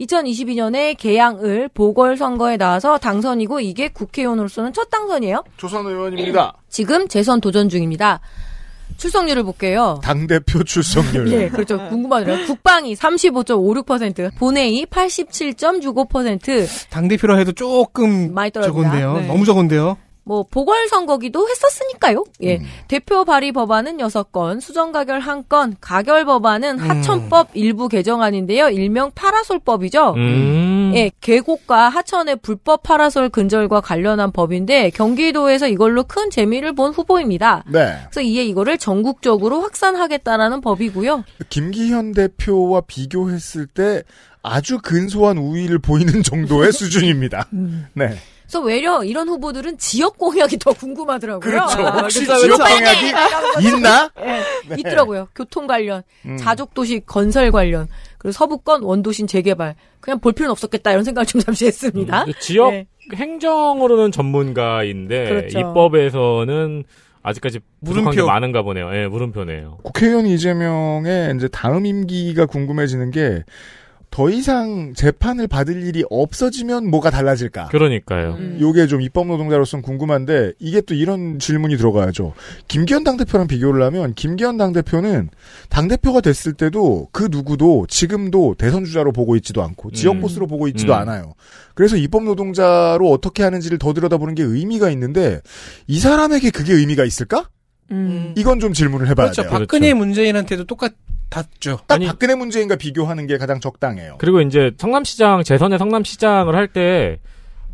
2022년에 개양을 보궐선거에 나와서 당선이고 이게 국회의원으로서는 첫 당선이에요. 조선 의원입니다. 지금 재선 도전 중입니다. 출석률을 볼게요. 당대표 출석률. 예, 그렇죠. 궁금하네요. 국방이 35.56%, 본회의 87.65%. 당대표라 해도 조금 많이 떨어진다. 적은데요. 네. 너무 적은데요. 뭐 보궐선거기도 했었으니까요. 예. 음. 대표 발의 법안은 6건, 수정 가결 1건, 가결 법안은 음. 하천법 일부 개정안인데요. 일명 파라솔법이죠. 음. 예. 계곡과 하천의 불법 파라솔 근절과 관련한 법인데 경기도에서 이걸로 큰 재미를 본 후보입니다. 네. 그래서 이에 이거를 전국적으로 확산하겠다라는 법이고요. 김기현 대표와 비교했을 때 아주 근소한 우위를 보이는 정도의 수준입니다. 음. 네. 그래서 외려 이런 후보들은 지역 공약이 더 궁금하더라고요. 그렇죠. 아, 혹시 지역 공약이 있나? 네. 네. 있더라고요. 교통 관련, 음. 자족 도시 건설 관련, 그리고 서부권 원도심 재개발. 그냥 볼 필요는 없었겠다 이런 생각을 좀 잠시 했습니다. 음, 지역 네. 행정으로는 전문가인데 그렇죠. 입법에서는 아직까지 물음표 많은가 보네요. 예, 물음표네요. 국회의원 이재명의 이제 다음 임기가 궁금해지는 게더 이상 재판을 받을 일이 없어지면 뭐가 달라질까? 그러니까요. 음. 요게 좀 입법 노동자로서는 궁금한데 이게 또 이런 질문이 들어가야죠. 김기현 당대표랑 비교를 하면 김기현 당대표는 당대표가 됐을 때도 그 누구도 지금도 대선 주자로 보고 있지도 않고 음. 지역 보스로 보고 있지도 음. 않아요. 그래서 입법 노동자로 어떻게 하는지를 더 들여다보는 게 의미가 있는데 이 사람에게 그게 의미가 있을까? 음. 이건 좀 질문을 해봐야 그렇죠, 돼요. 그렇죠. 박근혜 그렇죠. 문재인한테도 똑같 탔죠. 딱 아니, 박근혜 문재인과 비교하는 게 가장 적당해요. 그리고 이제 성남시장 재선의 성남시장을 할때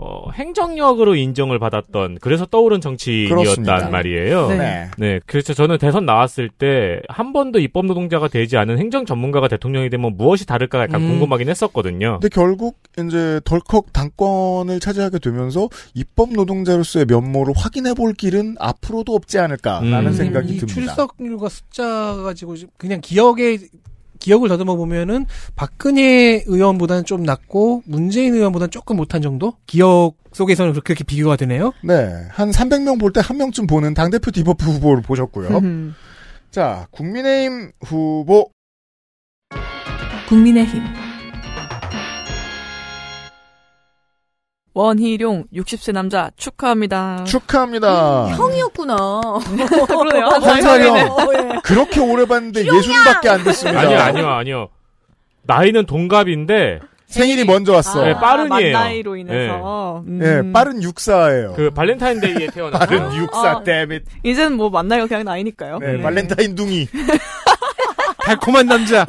어, 행정력으로 인정을 받았던 그래서 떠오른 정치인이었단 말이에요. 네. 네. 네. 그래서 저는 대선 나왔을 때 한 번도 입법 노동자가 되지 않은 행정 전문가가 대통령이 되면 무엇이 다를까 약간 음. 궁금하긴 했었거든요. 근데 결국 이제 덜컥 당권을 차지하게 되면서 입법 노동자로서의 면모를 확인해 볼 길은 앞으로도 없지 않을까라는 음. 생각이 듭니다. 출석률과 숫자 가지고 그냥 기억에 기억을 더듬어 보면은 박근혜 의원보다는 좀 낮고 문재인 의원보다는 조금 못한 정도? 기억 속에서는 그렇게 비교가 되네요. 네. 한 300명 볼 때 한 명쯤 보는 당대표 디버프 후보를 보셨고요. 자, 국민의힘 후보. 국민의힘 원희룡 60세 남자 축하합니다. 축하합니다. 음, 형이었구나. 그러네요. 어, 어, 예. 그렇게 오래 봤는데 예순밖에 안 됐습니다. 아니요, 아니요, 아니요. 나이는 동갑인데 생일이 먼저 왔어. 아, 네, 빠른이에요. 아, 나이로 인해서. 네. 음. 네, 빠른 육사예요. 그 발렌타인데이에 태어나. 빠른 육사 때문에. 아, 이제는 뭐 만나요 그냥 나이니까요. 네, 네. 발렌타인 둥이. 달콤한 남자.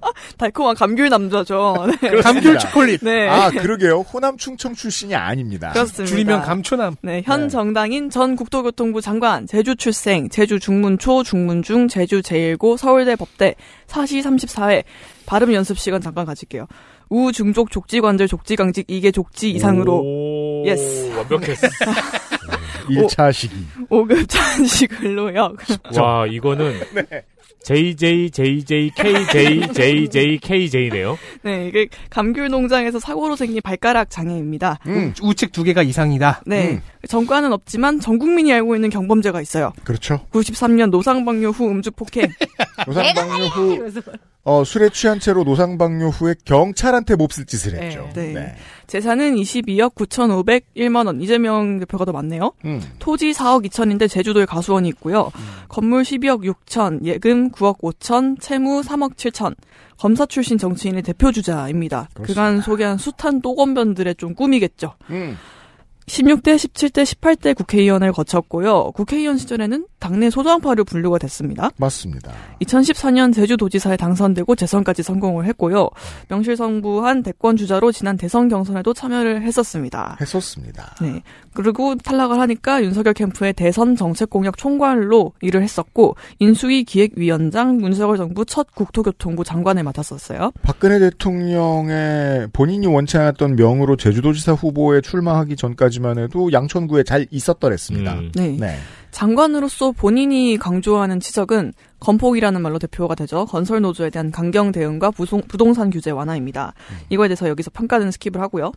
달콤한 감귤 남자죠. 네. 감귤 초콜릿. 네. 아 그러게요. 호남 충청 출신이 아닙니다. 그렇습니다. 줄이면 감초남. 네, 현 네. 정당인 전 국토교통부 장관, 제주 출생, 제주 중문초, 중문중, 제주 제일고 서울대 법대, 사시 34회. 발음 연습 시간 잠깐 가질게요. 우 중족 족지 관절 족지 강직 이게 족지 이상으로 예스 완벽했어. 1차 시기. 5급 찬식을로요. 그 와, 이거는 네. JJJJKJJJKJ네요. 네, 이게 감귤 농장에서 사고로 생긴 발가락 장애입니다. 음, 우측 두 개가 이상이다. 네. 음. 전과는 없지만 전 국민이 알고 있는 경범죄가 있어요. 그렇죠. 93년 노상방뇨 후 음주 폭행. 노상방뇨 후 어, 술에 취한 채로 노상방뇨 후에 경찰한테 몹쓸 짓을 네. 했죠. 네. 네. 네. 재산은 22억 9,501만 원. 이재명 대표가 더 많네요. 음. 토지 4억 2천인데 제주도에 가수원이 있고요. 음. 건물 12억 6천, 예금 9억 5천, 채무 3억 7천. 검사 출신 정치인의 대표 주자입니다. 그간 소개한 숱한 또건변들의 좀 꿈이겠죠. 음. 16대, 17대, 18대 국회의원을 거쳤고요. 국회의원 시절에는 당내 소장파를 분류가 됐습니다. 맞습니다. 2014년 제주도지사에 당선되고 재선까지 성공을 했고요. 명실성부한 대권 주자로 지난 대선 경선에도 참여를 했었습니다. 했었습니다. 네. 그리고 탈락을 하니까 윤석열 캠프의 대선 정책 공약 총괄로 일을 했었고 인수위 기획위원장 윤석열 정부 첫 국토교통부 장관을 맡았었어요. 박근혜 대통령의 본인이 원치 않았던 명으로 제주도지사 후보에 출마하기 전까지만 해도 양천구에 잘 있었더랬습니다. 음. 네. 네. 장관으로서 본인이 강조하는 지적은 건폭이라는 말로 대표가 되죠. 건설 노조에 대한 강경 대응과 부송, 부동산 규제 완화입니다. 음. 이거에 대해서 여기서 평가는 스킵을 하고요.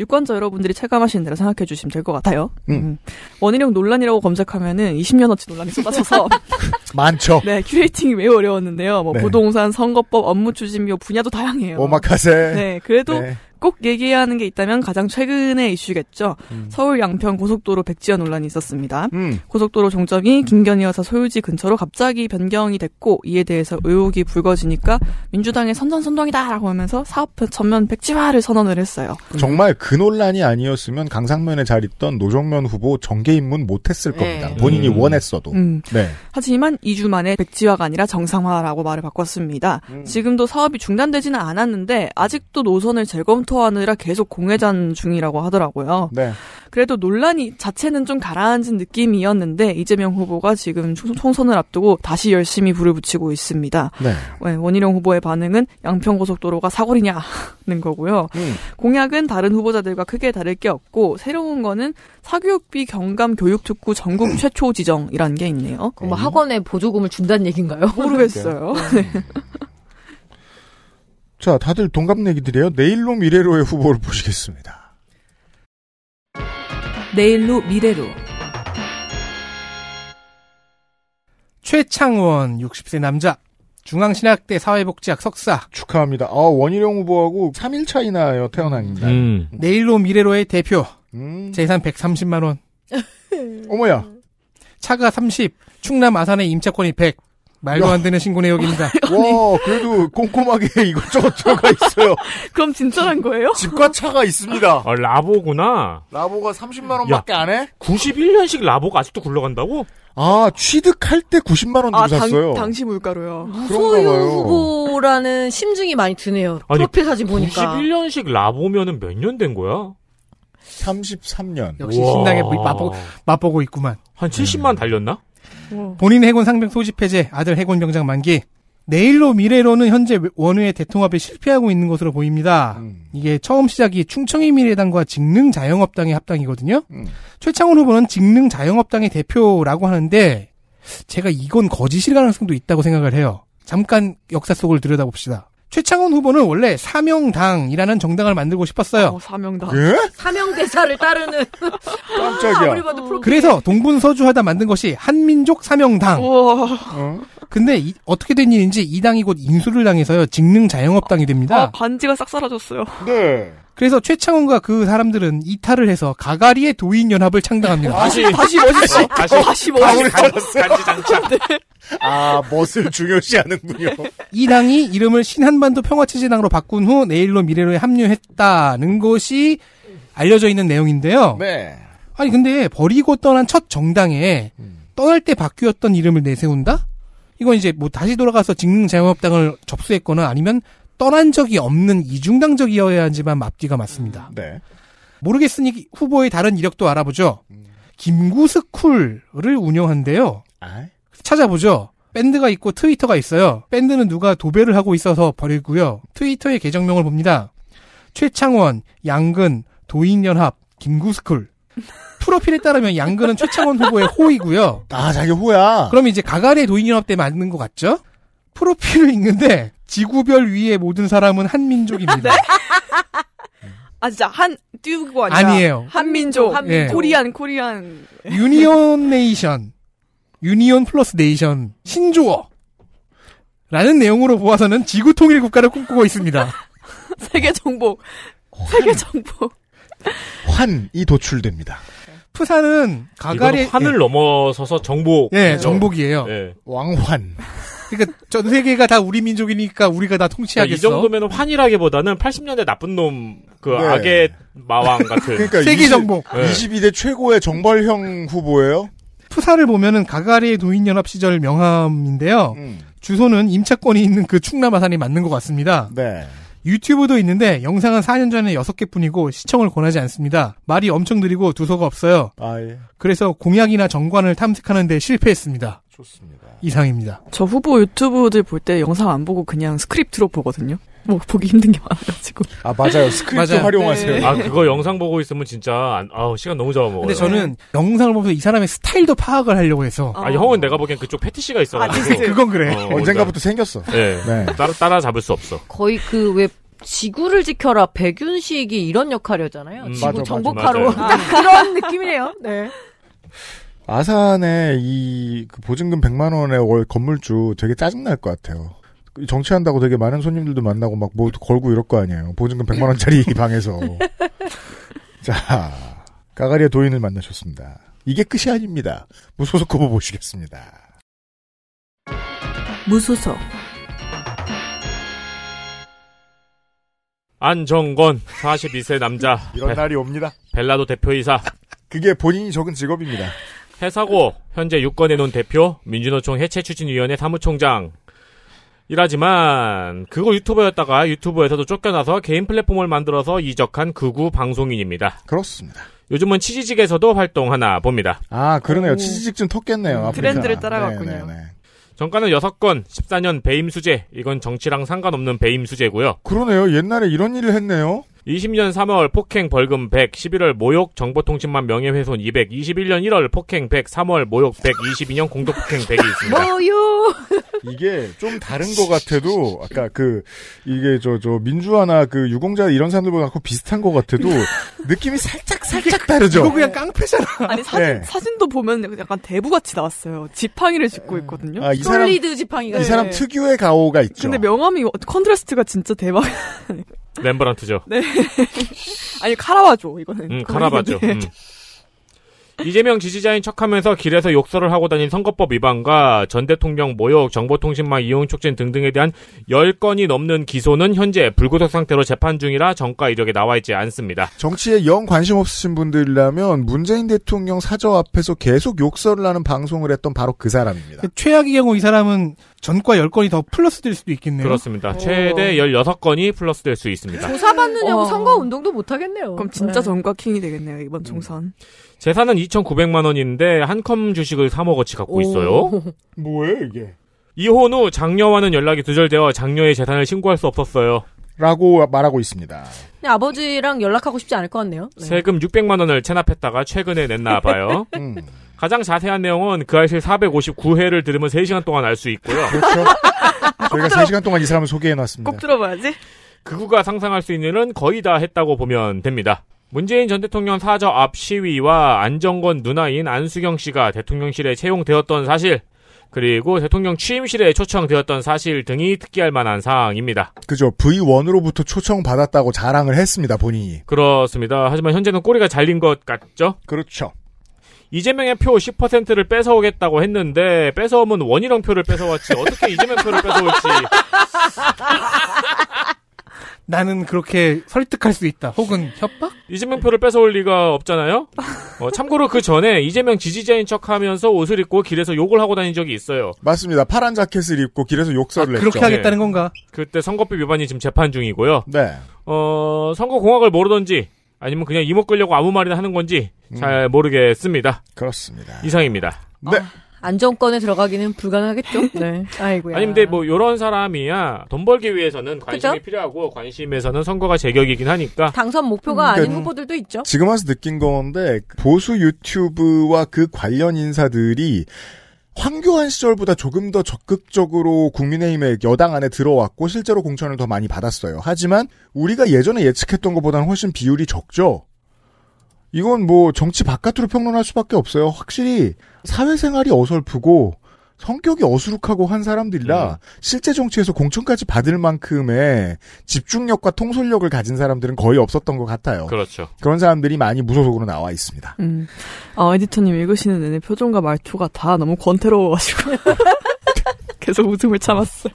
유권자 여러분들이 체감하시는 대로 생각해 주시면 될 것 같아요. 음. 음. 원희룡 논란이라고 검색하면은 20년어치 논란이 쏟아져서 많죠. 네, 큐레이팅이 매우 어려웠는데요. 뭐 네. 부동산, 선거법, 업무 추진료 분야도 다양해요. 오마카세. 네, 그래도 네. 꼭 얘기해야 하는 게 있다면 가장 최근의 이슈겠죠. 음. 서울 양평 고속도로 백지화 논란이 있었습니다. 음. 고속도로 종점이 김견이어서 소유지 근처로 갑자기 변경이 됐고 이에 대해서 의혹이 불거지니까 민주당의 선전선동이다라고 하면서 사업 전면 백지화를 선언을 했어요. 음. 정말 그 논란이 아니었으면 강상면에 잘 있던 노정면 후보 정계 입문 못했을 네. 겁니다. 네. 본인이 음. 원했어도. 음. 네. 하지만 2주 만에 백지화가 아니라 정상화라고 말을 바꿨습니다. 음. 지금도 사업이 중단되지는 않았는데 아직도 노선을 재검토 검토하느라 계속 공회전 중이라고 하더라고요. 네. 그래도 논란이 자체는 좀 가라앉은 느낌이었는데 이재명 후보가 지금 총선을 앞두고 다시 열심히 불을 붙이고 있습니다. 네. 네 원희룡 후보의 반응은 양평고속도로가 사거리냐는 거고요. 음. 공약은 다른 후보자들과 크게 다를 게 없고 새로운 거는 사교육비 경감 교육특구 전국 음. 최초 지정이라는 게 있네요. 뭐 네. 학원에 보조금을 준다는 얘기인가요? 모르겠어요. 네. 네. 음. 자, 다들 동갑내기들이에요. 내일로 미래로의 후보를 보시겠습니다. 내일로 미래로 최창원 60세 남자 중앙신학대 사회복지학 석사 축하합니다. 아, 원희룡 후보하고 3일 차이나요 태어난 날. 음. 내일로 미래로의 대표 음. 재산 130만 원. 어머야. 차가 30, 충남 아산의 임차권이 100. 말도 야. 안 되는 신고 내역입니다. 와, 그래도 꼼꼼하게 이것저것 들어가 있어요. 그럼 진짜란 거예요? 집과 차가 있습니다. 아, 라보구나. 라보가 30만원 밖에 안 해? 91년식 라보가 아직도 굴러간다고? 아, 취득할 때 90만원 주고 아, 샀어요. 당시 물가로요. 무소요 후보라는 심증이 많이 드네요. 아니, 프로필 사진 보니까. 91년식 라보면은 몇 년 된 거야? 33년. 역시 우와. 신나게 맛보고, 맛보고 있구만. 네. 한 70만 달렸나? 음. 본인 해군 상병 소집 해제, 아들 해군 병장 만기. 내일로 미래로는 현재 원외 대통합에 실패하고 있는 것으로 보입니다. 음. 이게 처음 시작이 충청의 미래당과 직능 자영업당의 합당이거든요. 음. 최창훈 후보는 직능 자영업당의 대표라고 하는데 제가 이건 거짓일 가능성도 있다고 생각을 해요. 잠깐 역사 속을 들여다봅시다. 최창훈 후보는 원래 사명당이라는 정당을 만들고 싶었어요. 어, 사명당. 예? 사명대사를 따르는. 깜짝이야. 어. 그래서 동분서주하다 만든 것이 한민족 사명당. 어. 근데 이, 어떻게 된 일인지 이 당이 곧 인수를 당해서요. 직능 자영업당이 됩니다. 아, 반지가 싹 사라졌어요. 네. 그래서 최창원과 그 사람들은 이탈을 해서 가가리의 도인 연합을 창당합니다. 다시 어, 어, 어, 다시 멋있어. 다시 다시 멋있어. 간지 장착. 네. 아 멋을 중요시하는군요. 이 당이 이름을 신한반도 평화체제당으로 바꾼 후 내일로 미래로에 합류했다는 것이 알려져 있는 내용인데요. 네. 아니 근데 버리고 떠난 첫 정당에 음. 떠날 때 바뀌었던 이름을 내세운다? 이건 이제 뭐 다시 돌아가서 직능자유업당을 접수했거나 아니면 떠난 적이 없는 이중당적이어야지만 하 맞기가 맞습니다. 음. 네. 모르겠으니 후보의 다른 이력도 알아보죠. 음. 김구스 쿨을 운영한대요. 찾아보죠. 밴드가 있고 트위터가 있어요. 밴드는 누가 도배를 하고 있어서 버리고요. 트위터의 계정명을 봅니다. 최창원, 양근, 도인연합, 김구스쿨. 프로필에 따르면 양근은 최창원 후보의 호이고요. 아, 자기 호야. 그럼 이제 가가의 도인연합 때 맞는 것 같죠? 프로필을 읽는데 지구별 위에 모든 사람은 한민족입니다. 네? 아 진짜 한띄고 아니라 아니에요. 한민족, 한민족. 예. 코리안 코리안 유니온 네이션 유니온 플러스 네이션 신조어 라는 내용으로 보아서는 지구 통일 국가를 꿈꾸고 있습니다. 세계 정보 세계 정보 환이 도출됩니다. 푸산은 가가리 환을 예. 넘어서서 정복 예 정복이에요. 예. 왕환 그러니까 전 세계가 다 우리 민족이니까 우리가 다 그러니까 통치하겠어. 이 정도면 환희라기보다는 80년대 나쁜 놈그 네. 악의 마왕 같은 그러니까 세계 정복. 20, 22대 최고의 정벌형 후보예요. 푸사를 보면은 가가리의 노인연합 시절 명함인데요. 음. 주소는 임차권이 있는 그 충남 아산이 맞는 것 같습니다. 네. 유튜브도 있는데 영상은 4년 전에 6개 뿐이고 시청을 권하지 않습니다. 말이 엄청 느리고 두서가 없어요. 아, 예. 그래서 공약이나 정관을 탐색하는데 실패했습니다. 좋습니다. 이상입니다. 저 후보 유튜브들 볼 때 영상 안 보고 그냥 스크립트로 보거든요. 뭐 보기 힘든 게 많아가지고. 아 맞아요. 스크립트 활용하세요. 네. 아 그거 영상 보고 있으면 진짜 안, 아 시간 너무 잡아먹어요. 근데 저는 영상을 보면서 이 사람의 스타일도 파악을 하려고 해서. 아, 아 형은 내가 보기엔 그쪽 패티시가 있어 아, 네, 네. 그건 그래. 어, 그러니까. 언젠가부터 생겼어. 네. 네. 따라 따라 잡을 수 없어. 거의 그 왜 지구를 지켜라 백윤식이 이런 역할이었잖아요. 음, 지구 정복하러 그런 느낌이네요. 네. 아산에이 그 보증금 100만 원의 월 건물주 되게 짜증날 것 같아요. 정치한다고 되게 많은 손님들도 만나고 막 뭐 걸고 이럴 거 아니에요. 보증금 100만 원짜리 방에서. 자, 까가리의 도인을 만나셨습니다. 이게 끝이 아닙니다. 무소속 후보 보시겠습니다. 무소속 안정건 42세 남자 이런 벨, 날이 옵니다. 벨라도 대표이사. 그게 본인이 적은 직업입니다. 해사고 현재 유권 놓은 대표 민주노총 해체추진위원회 사무총장 이라지만 그거 유튜버였다가 유튜브에서도 쫓겨나서 개인 플랫폼을 만들어서 이적한 극우 방송인입니다. 그렇습니다. 요즘은 치지직에서도 활동하나 봅니다. 아 그러네요. 오. 음. 치지직 좀 텄겠네요. 아 트렌드를 네, 따라갔군요. 네네네. 네. 정가는 6건, 14년 배임수재. 이건 정치랑 상관없는 배임수재고요. 그러네요. 옛날에 이런 일을 했네요. 20년 3월 폭행 벌금 100, 11월 모욕, 정보통신망 명예훼손 200, 21년 1월 폭행 100, 3월 모욕 100, 22년 공동폭행 100이 있습니다. 모욕! 이게 좀 다른 것 같아도, 아까 그, 이게 저, 저, 민주화나 그 유공자 이런 사람들보다 비슷한 것 같아도, 느낌이 살짝, 살짝 다르죠? 이거 그냥 깡패잖아. 아니, 사진, 네. 사진도 보면 약간 대부같이 나왔어요. 지팡이를 짚고 음. 있거든요. 아, 이 솔리드 지팡이가. 이 사람 네. 특유의 가오가 있죠. 근데 명함이 컨트라스트가 진짜 대박. 렘브란트죠. 네. 아니 카라바조 이거는. 응, 카라바조. 음. 이재명 지지자인 척하면서 길에서 욕설을 하고 다닌 선거법 위반과 전 대통령 모욕, 정보통신망 이용 촉진 등등에 대한 10건이 넘는 기소는 현재 불구속 상태로 재판 중이라 정가 이력에 나와 있지 않습니다. 정치에 영 관심 없으신 분들이라면 문재인 대통령 사저 앞에서 계속 욕설을 하는 방송을 했던 바로 그 사람입니다. 최악의 경우 이 사람은 전과 10건이 더 플러스 될 수도 있겠네요. 그렇습니다. 어... 최대 16건이 플러스 될 수 있습니다. 조사받느냐고 어. 선거운동도 못하겠네요. 그럼 진짜 네. 전과 킹이 되겠네요, 이번 총선. 음. 재산은 2,900만 원인데 한컴 주식을 3억어치 갖고 있어요. 뭐예요 이게? 이혼 후 장녀와는 연락이 두절되어 장녀의 재산을 신고할 수 없었어요. 라고 말하고 있습니다. 아버지랑 연락하고 싶지 않을 것 같네요. 네. 세금 600만 원을 체납했다가 최근에 냈나 봐요. 음. 가장 자세한 내용은 그 아실 459회를 들으면 3시간 동안 알 수 있고요. 그렇죠. 저희가 들어... 3시간 동안 이 사람을 소개해 놨습니다. 꼭 들어봐야지. 그구가 상상할 수 있는 일은 거의 다 했다고 보면 됩니다. 문재인 전 대통령 사저 앞 시위와 안정권 누나인 안수경 씨가 대통령실에 채용되었던 사실, 그리고 대통령 취임실에 초청되었던 사실 등이 특기할 만한 사항입니다. 그죠. V1으로부터 초청받았다고 자랑을 했습니다, 본인이. 그렇습니다. 하지만 현재는 꼬리가 잘린 것 같죠? 그렇죠. 이재명의 표 10%를 뺏어오겠다고 했는데 뺏어오면 원희룡 표를 뺏어왔지 어떻게 이재명 표를 뺏어올지 나는 그렇게 설득할 수 있다. 혹은 협박? 이재명 표를 뺏어올 리가 없잖아요. 어, 참고로 그 전에 이재명 지지자인 척하면서 옷을 입고 길에서 욕을 하고 다닌 적이 있어요. 맞습니다. 파란 자켓을 입고 길에서 욕설을 아, 그렇 했죠. 그렇게 하겠다는 예. 건가? 네. 그때 선거법 위반이 지금 재판 중이고요. 네. 어, 선거 공학을 모르던지 아니면 그냥 이목 끌려고 아무 말이나 하는 건지 잘 음. 모르겠습니다. 그렇습니다. 이상입니다. 네. 아. 안정권에 들어가기는 불가능하겠죠. 네. 네. 아이고야. 아니 근데 뭐 이런 사람이야 돈 벌기 위해서는 관심이 그쵸? 필요하고 관심에서는 선거가 제격이긴 하니까 당선 목표가 음, 아닌 후보들도 있죠. 지금 와서 느낀 건데 보수 유튜브와 그 관련 인사들이 황교안 시절보다 조금 더 적극적으로 국민의힘의 여당 안에 들어왔고 실제로 공천을 더 많이 받았어요. 하지만 우리가 예전에 예측했던 것보다는 훨씬 비율이 적죠. 이건 뭐 정치 바깥으로 평론할 수밖에 없어요. 확실히 사회생활이 어설프고 성격이 어수룩하고 한 사람들이라 음. 실제 정치에서 공천까지 받을 만큼의 집중력과 통솔력을 가진 사람들은 거의 없었던 것 같아요. 그렇죠. 그런 사람들이 많이 무소속으로 나와 있습니다. 음. 아, 에디터님 읽으시는 내내 표정과 말투가 다 너무 권태로워가지고. 계속 웃음을 참았어요.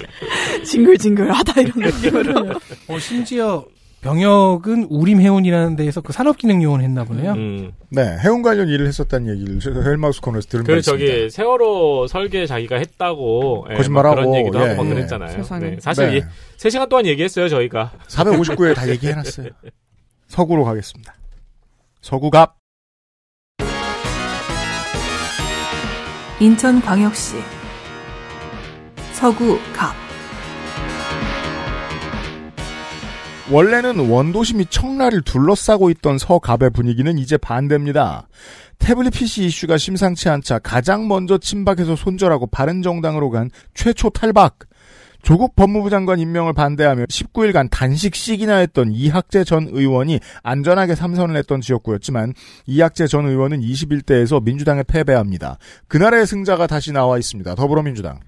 징글징글하다 이런 느낌으로. 어, 심지어 병역은 우림해운이라는 데에서 그 산업기능요원 했나 보네요. 음. 네, 해운 관련 일을 했었다는 얘기를 헬마우스 코너에서 들은 바있그 저기 세월호 설계 자기가 했다고 예, 거짓말하고 그런 얘기도 예, 하고 막 예. 그랬잖아요. 예, 네, 사실 네. 3시간 동안 얘기했어요, 저희가. 459회 다 얘기해놨어요. 서구로 가겠습니다. 서구갑 인천광역시 서구갑 원래는 원도심및 청라를 둘러싸고 있던 서갑의 분위기는 이제 반대입니다. 태블릿 PC 이슈가 심상치 않자 가장 먼저 침박해서 손절하고 바른정당으로 간 최초 탈박. 조국 법무부 장관 임명을 반대하며 19일간 단식 시기나 했던 이학재 전 의원이 안전하게 삼선을 했던 지역구였지만 이학재 전 의원은 21대에서 민주당에 패배합니다. 그날의 승자가 다시 나와 있습니다. 더불어민주당.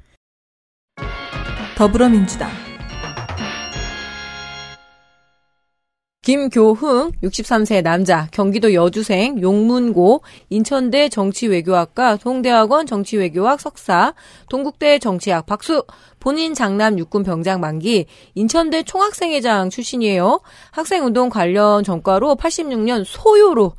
더불어민주당. 김교흥 63세 남자 경기도 여주생 용문고 인천대 정치외교학과 동대학원 정치외교학 석사 동국대 정치학 박수 본인 장남 육군 병장 만기 인천대 총학생회장 출신이에요. 학생운동 관련 전과로 86년 소요로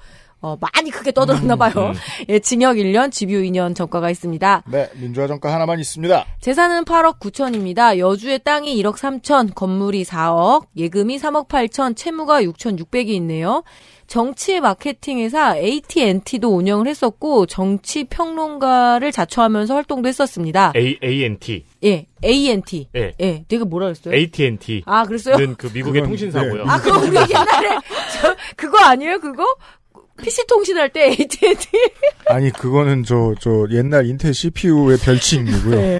어, 많이 크게 떠들었나 음, 봐요. 음, 음. 예, 징역 1년, 집유 2년 전과가 있습니다. 네, 민주화 전과 하나만 있습니다. 재산은 8억 9천입니다. 여주의 땅이 1억 3천, 건물이 4억, 예금이 3억 8천, 채무가 6,600이 있네요. 정치 마케팅 회사 AT&T도 운영을 했었고 정치 평론가를 자처하면서 활동도 했었습니다. A A&T. 예, A&T. 예. 예. 내가 뭐라 그랬어요? AT&T. 아, 그랬어요? 는그 미국의 통신사고요. 네. 아, 그거 우리 옛날에 저, 그거 아니에요, 그거? PC 통신할 때 AT&T. 아니 그거는 저 저 옛날 인텔 CPU의 별칭이고요. 네. 네.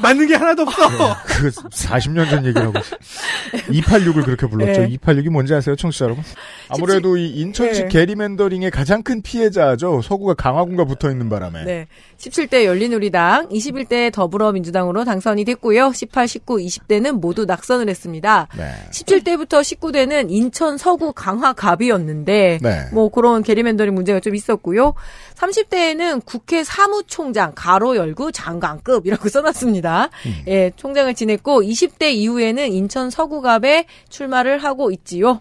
맞는 게 하나도 없어. 네, 그 40년 전 얘기라고. 286을 그렇게 불렀죠. 네. 286이 뭔지 아세요, 청취자 여러분? 아무래도 이인천시 네. 게리맨더링의 가장 큰 피해자죠. 서구가 강화군과 붙어 있는 바람에. 네. 17대 열린우리당, 21대 더불어민주당으로 당선이 됐고요. 18, 19, 20대는 모두 낙선을 했습니다. 네. 17대부터 19대는 인천 서구 강화 갑이었는데 네. 뭐 그런 게리맨더링 문제가 좀 있었고요. 30대에는 국회 사무총장 가로 열구 장관급이라고 써놨습니다. 음. 예, 총장을 지냈고 20대 이후에는 인천 서구갑에 출마를 하고 있지요.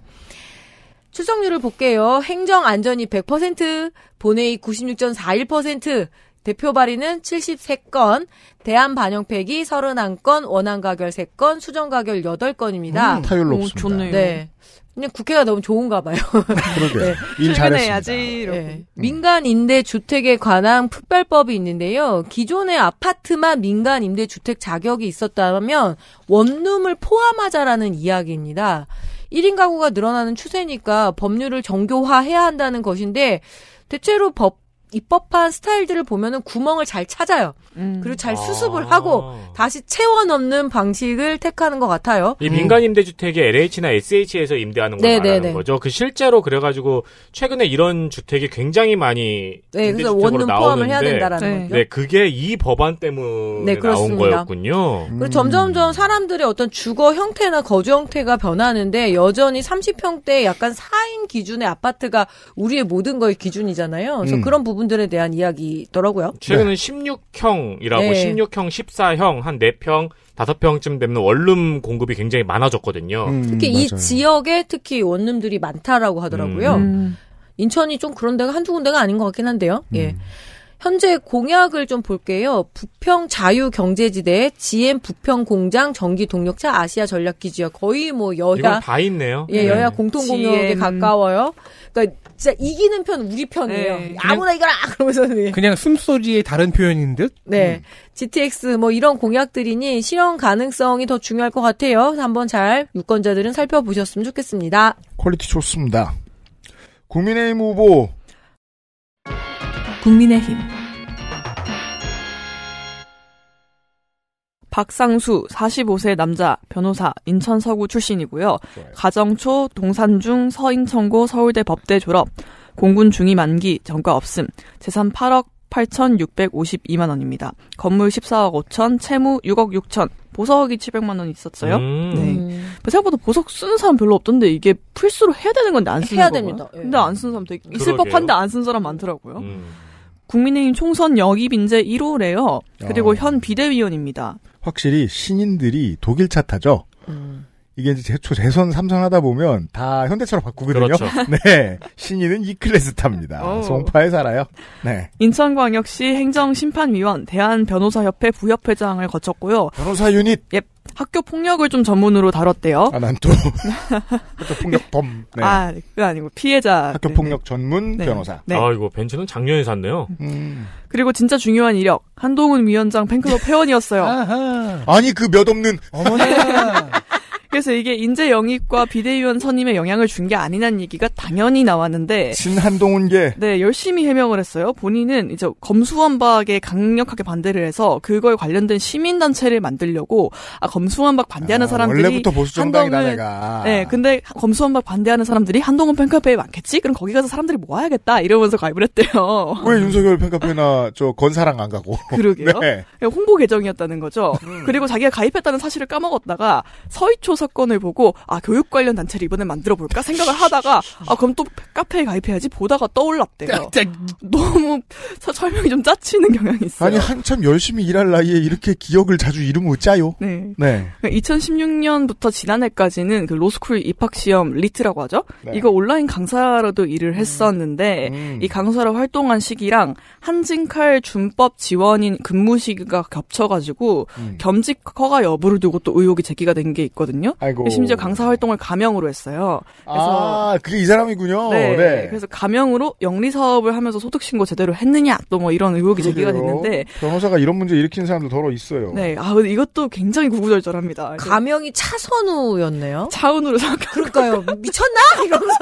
출석률을 볼게요. 행정안전이 100%, 본회의 96.41%, 대표 발의는 73건, 대한 반영팩이 31건, 원안 가결 3건, 수정 가결 8건입니다. 음, 타율 높습니다. 오, 좋네요. 네. 그냥 국회가 너무 좋은가 봐요. 그러게. 네. 잘해야지. 네. 음. 민간 임대 주택에 관한 특별법이 있는데요. 기존의 아파트만 민간 임대 주택 자격이 있었다면 원룸을 포함하자라는 이야기입니다. 1인 가구가 늘어나는 추세니까 법률을 정교화해야 한다는 것인데 대체로 법 입법한 스타일들을 보면은 구멍을 잘 찾아요. 음. 그리고 잘 아. 수습을 아. 하고 다시 채워 넣는 방식을 택하는 것 같아요. 이 민간 임대 주택이 LH나 SH에서 임대하는 걸 네네네. 말하는 거죠. 그 실제로 그래가지고 최근에 이런 주택이 굉장히 많이 네, 그래서 원룸 포함을 해야 된다라는 네. 거죠. 네, 그게 이 법안 때문에 네, 나온 거였군요. 음. 그리고 점점점 사람들의 어떤 주거 형태나 거주 형태가 변하는데 여전히 30평대 약간 4인 기준의 아파트가 우리의 모든 거의 기준이잖아요. 그래서 음. 그런 부분 부분들에 대한 이야기더라고요. 최근은 16형이라고 네. 16형, 14형 한 4평, 5평쯤 되면 원룸 공급이 굉장히 많아졌거든요. 음, 특히 맞아요. 이 지역에 특히 원룸들이 많다라고 하더라고요. 음. 음. 인천이 좀 그런 데가 한두 군데가 아닌 것 같긴 한데요. 음. 예. 현재 공약을 좀 볼게요. 부평 자유 경제지대 GM 부평 공장 전기 동력차 아시아 전략 기지역 거의 뭐 여야 다 있네요. 예, 네. 여야 네. 공통 공약에 가까워요. 그러니까 진짜 이기는 편 우리 편이에요. 네. 아무나 이거라 그러면서 예. 그냥 숨소리의 다른 표현인 듯. 네, 음. GTX 뭐 이런 공약들이니 실현 가능성이 더 중요할 것 같아요. 한번 잘 유권자들은 살펴보셨으면 좋겠습니다. 퀄리티 좋습니다. 국민의힘 후보. 국민의힘. 박상수 45세 남자 변호사 인천 서구 출신이고요. 가정초 동산중 서인천고 서울대 법대 졸업. 공군 중위 만기 전과 없음. 재산 8억 8,652만 원입니다. 건물 14억 5천, 채무 6억 6천, 보석이 700만 원 있었어요. 음. 네. 음. 생각보다 보석 쓰는 사람 별로 없던데 이게 필수로 해야 되는 건데 안 쓰는 해야 거고요. 됩니다. 예. 근데 안 쓰는 사람 되게 있을 그러게요. 법한데 안 쓴 사람 많더라고요. 음. 국민의힘 총선 영입 인재 1호래요. 그리고 아. 현 비대위원입니다. 확실히 신인들이 독일차 타죠. 음. 이게 이제 최초 재선 삼선하다 보면 다 현대차로 바꾸거든요. 그렇죠. 네, 신인은 이 클래스 탑니다. 오. 송파에 살아요. 네. 인천광역시 행정심판위원 대한변호사협회 부협회장을 거쳤고요. 변호사 유닛. 예. 학교 폭력을 좀 전문으로 다뤘대요. 아, 난 또. 학교 폭력범. 네. 아, 그거 아니고 피해자. 학교 네, 폭력 전문 네. 변호사. 네. 아, 이거 벤츠는 작년에 샀네요. 음. 그리고 진짜 중요한 이력. 한동훈 위원장 팬클럽 회원이었어요. 아니, 그 몇 없는. 어머나. 그래서 이게 인재 영입과 비대위원 선임에 영향을 준 게 아니란 얘기가 당연히 나왔는데 신한동훈계 네 열심히 해명을 했어요. 본인은 이제 검수원박에 강력하게 반대를 해서 그거에 관련된 시민단체를 만들려고 아 검수원박 반대하는 아, 사람들이 원래부터 보수 정당이다 내가 네 근데 검수원박 반대하는 사람들이 한동훈 팬카페에 많겠지? 그럼 거기 가서 사람들이 모아야겠다 이러면서 가입을 했대요. 왜 윤석열 팬카페나 저 건사랑 안 가고 그러게요. 네. 홍보 계정이었다는 거죠. 음. 그리고 자기가 가입했다는 사실을 까먹었다가 서희초 사건을 보고 아 교육 관련 단체를 이번에 만들어 볼까 생각을 하다가 아 그럼 또 카페에 가입해야지 보다가 떠올랐대요. 너무 서, 설명이 좀 짜치는 경향이 있어요. 아니 한참 열심히 일할 나이에 이렇게 기억을 자주 잃으면 짜요. 네. 네. 2016년부터 그러니까 지난해까지는 그 로스쿨 입학 시험 리트라고 하죠. 네. 이거 온라인 강사로도 일을 했었는데 음. 이 강사로 활동한 시기랑 한진칼 준법 지원인 근무 시기가 겹쳐가지고 음. 겸직 허가 여부를 두고 또 의혹이 제기가 된 게 있거든요. 아이고. 심지어 강사 활동을 가명으로 했어요. 그래서 아, 그게 이 사람이군요. 네, 네. 네. 그래서 가명으로 영리 사업을 하면서 소득 신고 제대로 했느냐 또 뭐 이런 의혹이 그러요 제기가 됐는데 변호사가 이런 문제 일으킨 사람도 더러 있어요. 네, 아 근데 이것도 굉장히 구구절절합니다. 가명이 차선우였네요. 차은우로 생각. 그럴까요? 미쳤나? 이러면서.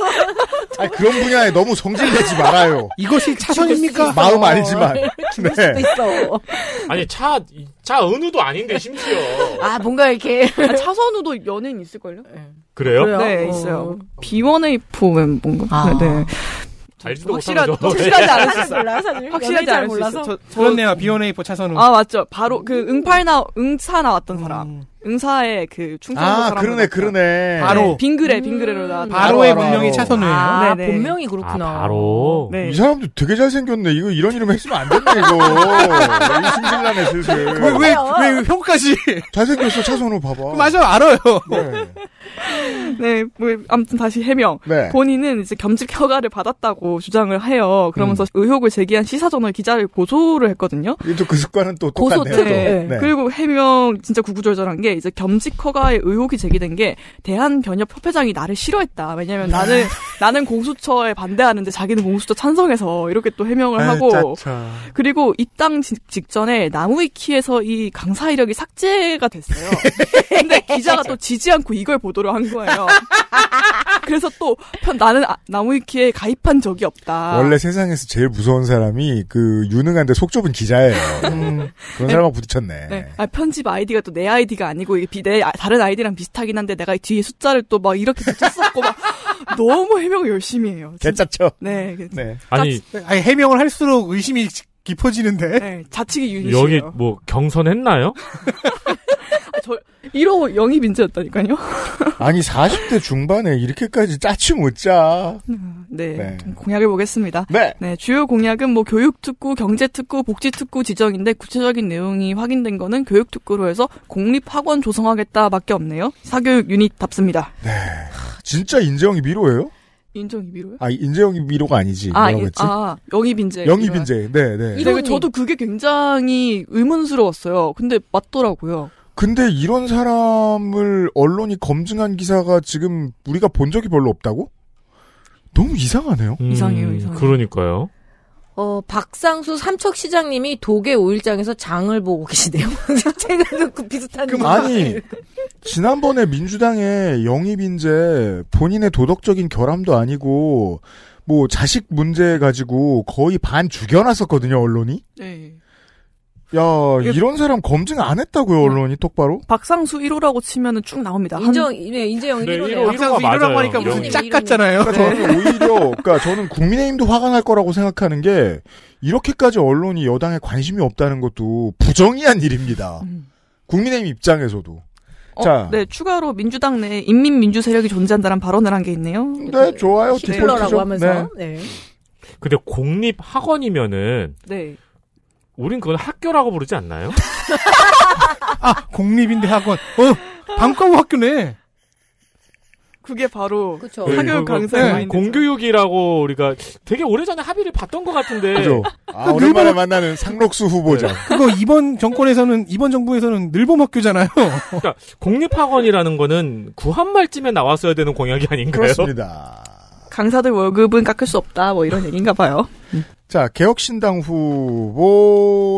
아 그런 분야에 너무 성질내지 말아요. 이것이 차선입니까? 마음 알지만. 네. 아니 차차 은우도 아닌데 심지어. 아 뭔가 이렇게 아, 차선우도 연예인 있을걸요? 네. 그래요? 그래요? 네 어. 있어요. B1A4 멤버인가? 아. 네. 알지도 확실하, 확실하지 않았을 몰라요, 사실. 확실하지 않을 몰라서. 수 저, 그렇네요. B1A4 차선우. 아, 맞죠. 바로 그 응팔나 응사 나왔던 음. 사람. 응사의 그 충청도 아, 그러네, 그러네. 네. 바로 네, 빙그레 음. 빙그레로 나왔 바로의 바로, 본명이 차선우예요. 아, 아 네네. 본명이 아, 그렇구나. 아, 바로. 네. 이 사람도 되게 잘생겼네. 이거 이런 이름 했으면 안 됐네, 이거. 이 승질나네, 슬슬. 왜, 왜, 왜, 왜 형까지. 잘생겼어, 차선우 봐봐. 맞아, 알아요. 네. 네, 뭐 아무튼 다시 해명. 네. 본인은 이제 겸직 허가를 받았다고 주장을 해요. 그러면서 음. 의혹을 제기한 시사저널 기자를 고소를 했거든요. 또그 습관은 또 고소 똑네 네. 그리고 해명 진짜 구구절절한 게 이제 겸직 허가의 의혹이 제기된 게 대한변협협회장이 나를 싫어했다. 왜냐면 나는 나는 공수처에 반대하는데 자기는 공수처 찬성해서 이렇게 또 해명을 하고 아, 짜차. 그리고 입당 직전에 나무위키에서 이 강사 이력이 삭제가 됐어요. 근데 기자가 또 지지 않고 이걸 보도 보도를 한 거예요. 그래서 또 편, 나는 아, 나무위키에 가입한 적이 없다. 원래 세상에서 제일 무서운 사람이 그 유능한데 속 좁은 기자예요. 음. 그런 사람하고 부딪혔네. 네. 아, 편집 아이디가 또 내 아이디가 아니고 이게 내 아, 다른 아이디랑 비슷하긴 한데 내가 뒤에 숫자를 또 막 이렇게 붙였었고 막 너무 해명을 열심히 해요. 개짜죠. 네, 네. 아니, 아니 해명을 할수록 의심이 깊어지는데. 네, 자치기 유닛이요 여기 뭐 경선했나요? 1호 영입 인재였다니까요. 아니 40대 중반에 이렇게까지 짜치 못 짜. 네, 네. 공약을 보겠습니다. 네. 네. 주요 공약은 뭐 교육 특구, 경제 특구, 복지 특구 지정인데 구체적인 내용이 확인된 거는 교육 특구로 해서 공립 학원 조성하겠다밖에 없네요. 사교육 유닛 답습니다. 네. 진짜 인재영이 미로예요? 인정이 미로요? 아, 인재영이 미로가 아니지. 아, 뭐 했지? 아, 영입 인재. 영입 인재. 네, 네. 저도 그게 굉장히 의문스러웠어요. 근데 맞더라고요. 근데 이런 사람을 언론이 검증한 기사가 지금 우리가 본 적이 별로 없다고? 너무 이상하네요. 음, 이상해요, 이상해요. 그러니까요. 어, 박상수 삼척 시장님이 도계 5일장에서 장을 보고 계시네요. 제가 듣고 비슷한. 그 아니, 지난번에 민주당의 영입인제 본인의 도덕적인 결함도 아니고, 뭐, 자식 문제 가지고 거의 반 죽여놨었거든요, 언론이. 네. 야, 이런 사람 검증 안 했다고요, 언론이 똑바로? 박상수 1호라고 치면은 쭉 나옵니다. 한... 인정, 네, 인재영 1호네 1호, 박상수 1호라고 하니까 무슨 짝 같잖아요. 그러니까 네. 저는 오히려, 그러니까 저는 국민의힘도 화가 날 거라고 생각하는 게, 이렇게까지 언론이 여당에 관심이 없다는 것도 부정이한 일입니다. 음. 국민의힘 입장에서도. 어, 자. 네, 추가로 민주당 내 인민민주 세력이 존재한다는 발언을 한 게 있네요. 네, 좋아요. 디폴트라고 하면서. 네. 네. 근데 공립 학원이면은 네. 우린 그건 학교라고 부르지 않나요? 아, 공립인데 학원. 어, 방과후 학교네. 그게 바로 그쵸. 사교육 네, 강사 네. 공교육이라고 우리가 되게 오래전에 합의를 봤던 것 같은데. 그죠. 아, 그러니까 오랜만에 만나는 상록수 후보자. 네. 그거 이번 정권에서는 이번 정부에서는 늘봄학교잖아요. 그러니까 공립학원이라는 거는 구한말쯤에 나왔어야 되는 공약이 아닌가요? 그렇습니다. 강사들 월급은 깎을 수 없다 뭐 이런 얘기인가 봐요. 자, 개혁신당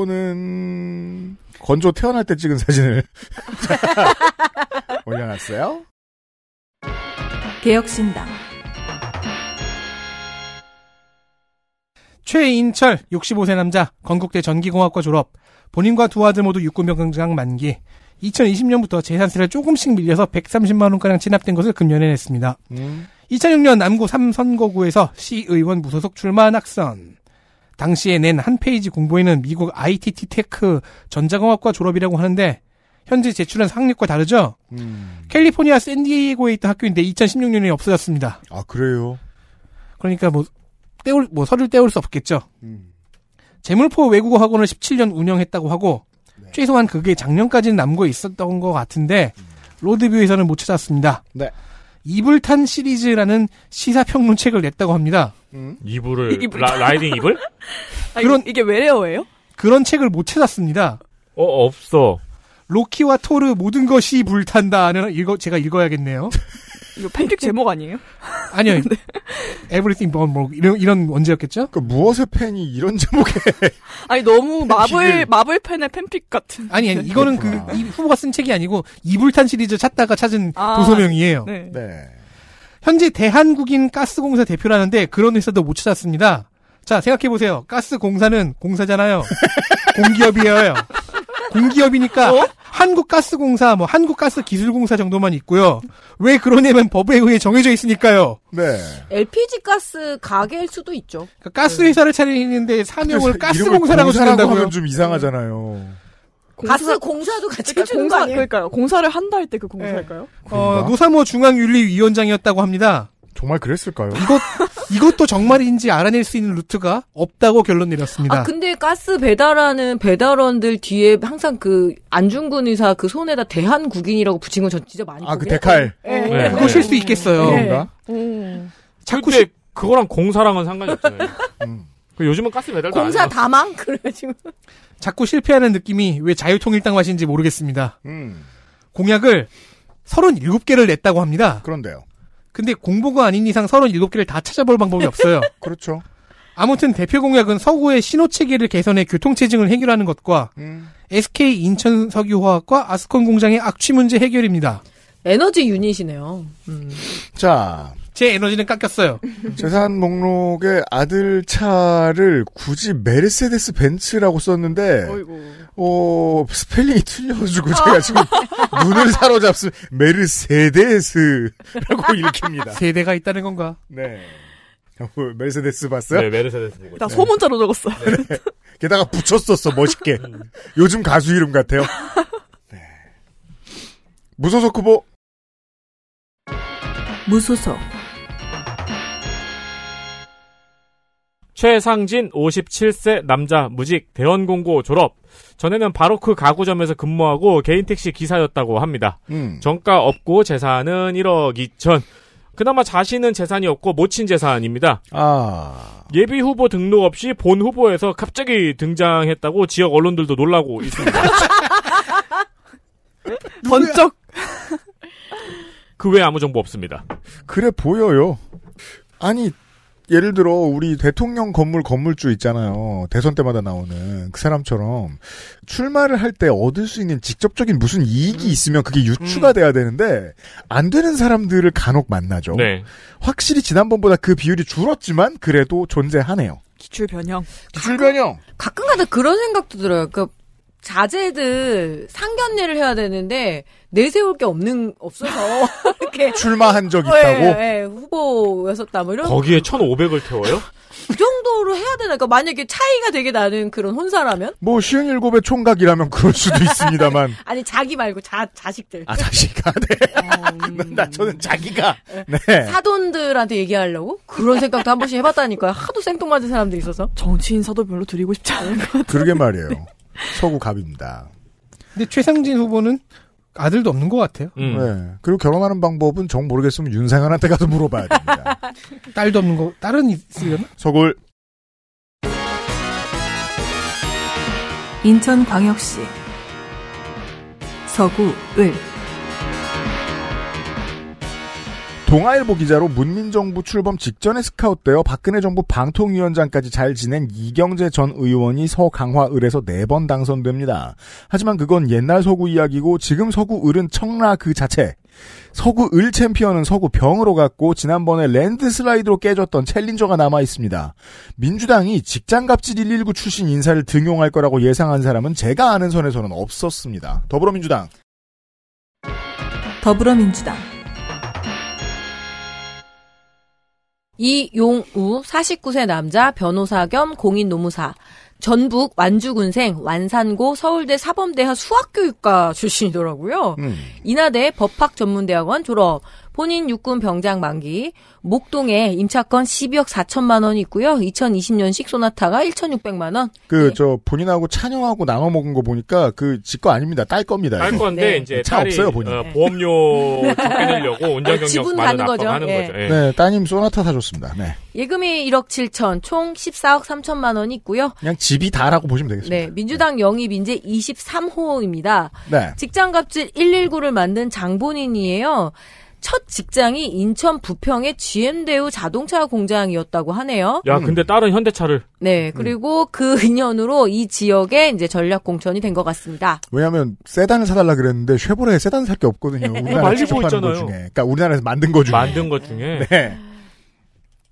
후보는 건조 태어날 때 찍은 사진을 올려놨어요. 개혁신당 최인철 65세 남자 건국대 전기공학과 졸업 본인과 두 아들 모두 육군병장 만기 2020년부터 재산세를 조금씩 밀려서 130만 원가량 진압된 것을 금년에 냈습니다. 음. 2006년 남구 3선거구에서 시의원 무소속 출마 낙선 당시에 낸 한 페이지 공보에는 미국 ITT 테크 전자공학과 졸업이라고 하는데 현재 제출한 학력과 다르죠. 음. 캘리포니아 샌디에이고에 있던 학교인데 2016년에 없어졌습니다. 아 그래요? 그러니까 뭐 떼올 뭐 서류 떼올 수 없겠죠. 음. 재물포 외국어 학원을 17년 운영했다고 하고 네. 최소한 그게 작년까지는 남고 있었던 것 같은데 음. 로드뷰에서는 못 찾았습니다. 네. 이불 탄 시리즈라는 시사평론책을 냈다고 합니다. 음? 이불을 이불. 라, 이딩 이불? 아, 그런 이게 왜 레어예요? 그런 책을 못 찾았습니다. 어 없어. 로키와 토르 모든 것이 불탄다는 읽어 제가 읽어야겠네요. 이거 팬픽 제목 아니에요? 아니요. 네. Everything But Marvel 이런 이런 원제였겠죠? 그 무엇의 팬이 이런 제목에 아니 너무 마블 마블 팬의 팬픽 같은. 아니 아니 이거는 그렇구나. 그 이, 후보가 쓴 책이 아니고 이불탄 시리즈 찾다가 찾은 아, 도서명이에요. 네. 네. 현재 대한국인 가스공사 대표라는데 그런 회사도 못 찾았습니다. 자 생각해 보세요. 가스 공사는 공사잖아요. 공기업이에요. 공기업이니까 어? 한국가스공사, 뭐 한국가스기술공사 정도만 있고요. 왜 그러냐면 법에 의해 정해져 있으니까요. 네. LPG 가스 가게일 수도 있죠. 그러니까 가스 네. 회사를 차리는데 사명을 가스공사라고 쓰는다고요. 좀 이상하잖아요. 가스 공사도 같이 해주는 그러니까 공사, 거아니에 그러니까요. 공사를 한다 할 때 그 공사일까요? 네. 어, 노사모 중앙윤리위원장이었다고 합니다. 정말 그랬을까요? 이것 이것도 정말인지 알아낼 수 있는 루트가 없다고 결론 내렸습니다. 아, 근데 가스 배달하는 배달원들 뒤에 항상 그 안중근 의사 그 손에다 대한국인이라고 붙인 건전 진짜 많이 아, 그 데칼. 네. 네. 그거 네. 실수 있겠어요. 네. 네. 음. 자꾸 시... 그거랑 공사랑은 상관이 없잖아요. 음. 그 요즘은 가스 배달도 공사 다망 그래가지고 자꾸 실패하는 느낌이 왜 자유통일당 맛인지 모르겠습니다. 음. 공약을 37개를 냈다고 합니다. 그런데요. 근데 공보가 아닌 이상 37개를 다 찾아볼 방법이 없어요. 그렇죠. 아무튼 대표 공약은 서구의 신호 체계를 개선해 교통 체증을 해결하는 것과 음. SK 인천 석유화학과 아스콘 공장의 악취 문제 해결입니다. 에너지 유닛이네요. 음. 자, 제 에너지는 깎였어요. 재산 목록에 아들 차를 굳이 메르세데스 벤츠라고 썼는데, 어이구. 어, 스펠링이 틀려가지고 제가 지금 눈을 사로잡으면 메르세데스라고 읽힙니다. 세대가 있다는 건가? 네. 메르세데스 봤어요? 네, 메르세데스 보고. 소문자로 적었어. 네. 게다가 붙였었어, 멋있게. 요즘 가수 이름 같아요. 네. 무소속 후보. 무소속 최상진 57세 남자 무직 대원공고 졸업. 전에는 바로 그 가구점에서 근무하고 개인 택시 기사였다고 합니다. 음. 정가 없고 재산은 1억 2천. 그나마 자신은 재산이 없고 모친 재산입니다. 아. 예비 후보 등록 없이 본 후보에서 갑자기 등장했다고 지역 언론들도 놀라고 있습니다. 번쩍. 그 외에 아무 정보 없습니다. 그래 보여요. 아니 예를 들어 우리 대통령 건물 건물주 있잖아요. 대선 때마다 나오는 그 사람처럼 출마를 할 때 얻을 수 있는 직접적인 무슨 이익이 음. 있으면 그게 유추가 음. 돼야 되는데 안 되는 사람들을 간혹 만나죠. 네. 확실히 지난번보다 그 비율이 줄었지만 그래도 존재하네요. 기출 변형. 기술 변형. 가끔가다 그런 생각도 들어요. 그러니까 자제들 상견례를 해야 되는데 내세울 게 없는 없어서 이렇게 출마한 적 어, 예, 있다고 예, 예, 후보였었다 뭐 이런 거기에 1,500을 태워요? 그 정도로 해야 되나? 그 만약에 차이가 되게 나는 그런 혼사라면? 뭐시운 일곱의 총각이라면 그럴 수도 있습니다만. 아니 자기 말고 자 자식들. 아 자식아, 네. 음... 나 저는 자기가. 네. 네. 사돈들한테 얘기하려고 그런 생각도 한 번씩 해봤다니까요. 하도 생뚱맞은 사람들이 있어서. 정치인 사도 별로 드리고 싶지 않은 것 같아요. 그러게 말이에요. 네. 서구갑입니다. 근데 최상진 후보는 아들도 없는 것 같아요. 음. 네. 그리고 결혼하는 방법은 정 모르겠으면 윤상현한테 가서 물어봐야 됩니다. 딸도 없는 거, 딸은 있으려나? 서골. 인천광역시. 서구, 을. 동아일보 기자로 문민정부 출범 직전에 스카웃되어 박근혜 정부 방통위원장까지 잘 지낸 이경재 전 의원이 서강화을에서 네 번 당선됩니다. 하지만 그건 옛날 서구 이야기고 지금 서구을은 청라 그 자체. 서구을 챔피언은 서구 병으로 갔고 지난번에 랜드슬라이드로 깨졌던 챌린저가 남아 있습니다. 민주당이 직장갑질 119 출신 인사를 등용할 거라고 예상한 사람은 제가 아는 선에서는 없었습니다. 더불어민주당 더불어민주당 이용우 49세 남자 변호사 겸 공인노무사 전북 완주군생 완산고 서울대 사범대학 수학교육과 출신이더라고요. 음. 인하대 법학전문대학원 졸업, 본인 육군 병장 만기, 목동에 임차권 12억 4천만 원 있고요. 2020년식 소나타가 1,600만 원. 그저 네. 본인하고 찬영하고 나눠 먹은 거 보니까 그 집 거 아닙니다. 딸 겁니다. 딸 건데 네. 이제 네, 차 없어요 본인. 어, 보험료 쫓겨내려고 온전 경력 많은 거죠. 하는 네. 거죠. 예. 네. 따님 소나타 사줬습니다. 네. 예금이 1억 7천, 총 14억 3천만 원 있고요. 그냥 집이 다라고 보시면 되겠습니다. 네, 민주당 네. 영입 인재 23호입니다. 네. 직장갑질 119를 만든 장본인이에요. 첫 직장이 인천 부평의 GM대우 자동차 공장이었다고 하네요. 야, 음. 근데 다른 현대차를. 네, 음. 그리고 음. 그 인연으로 이 지역에 이제 전략 공천이 된 것 같습니다. 왜냐하면 세단을 사달라 그랬는데 쉐보레에 세단 살 게 없거든요. 어, 우리나라에서 말리고 잖아요 중에. 그러니까 우리나라에서 만든 거 중에. 만든 것 중에. 네.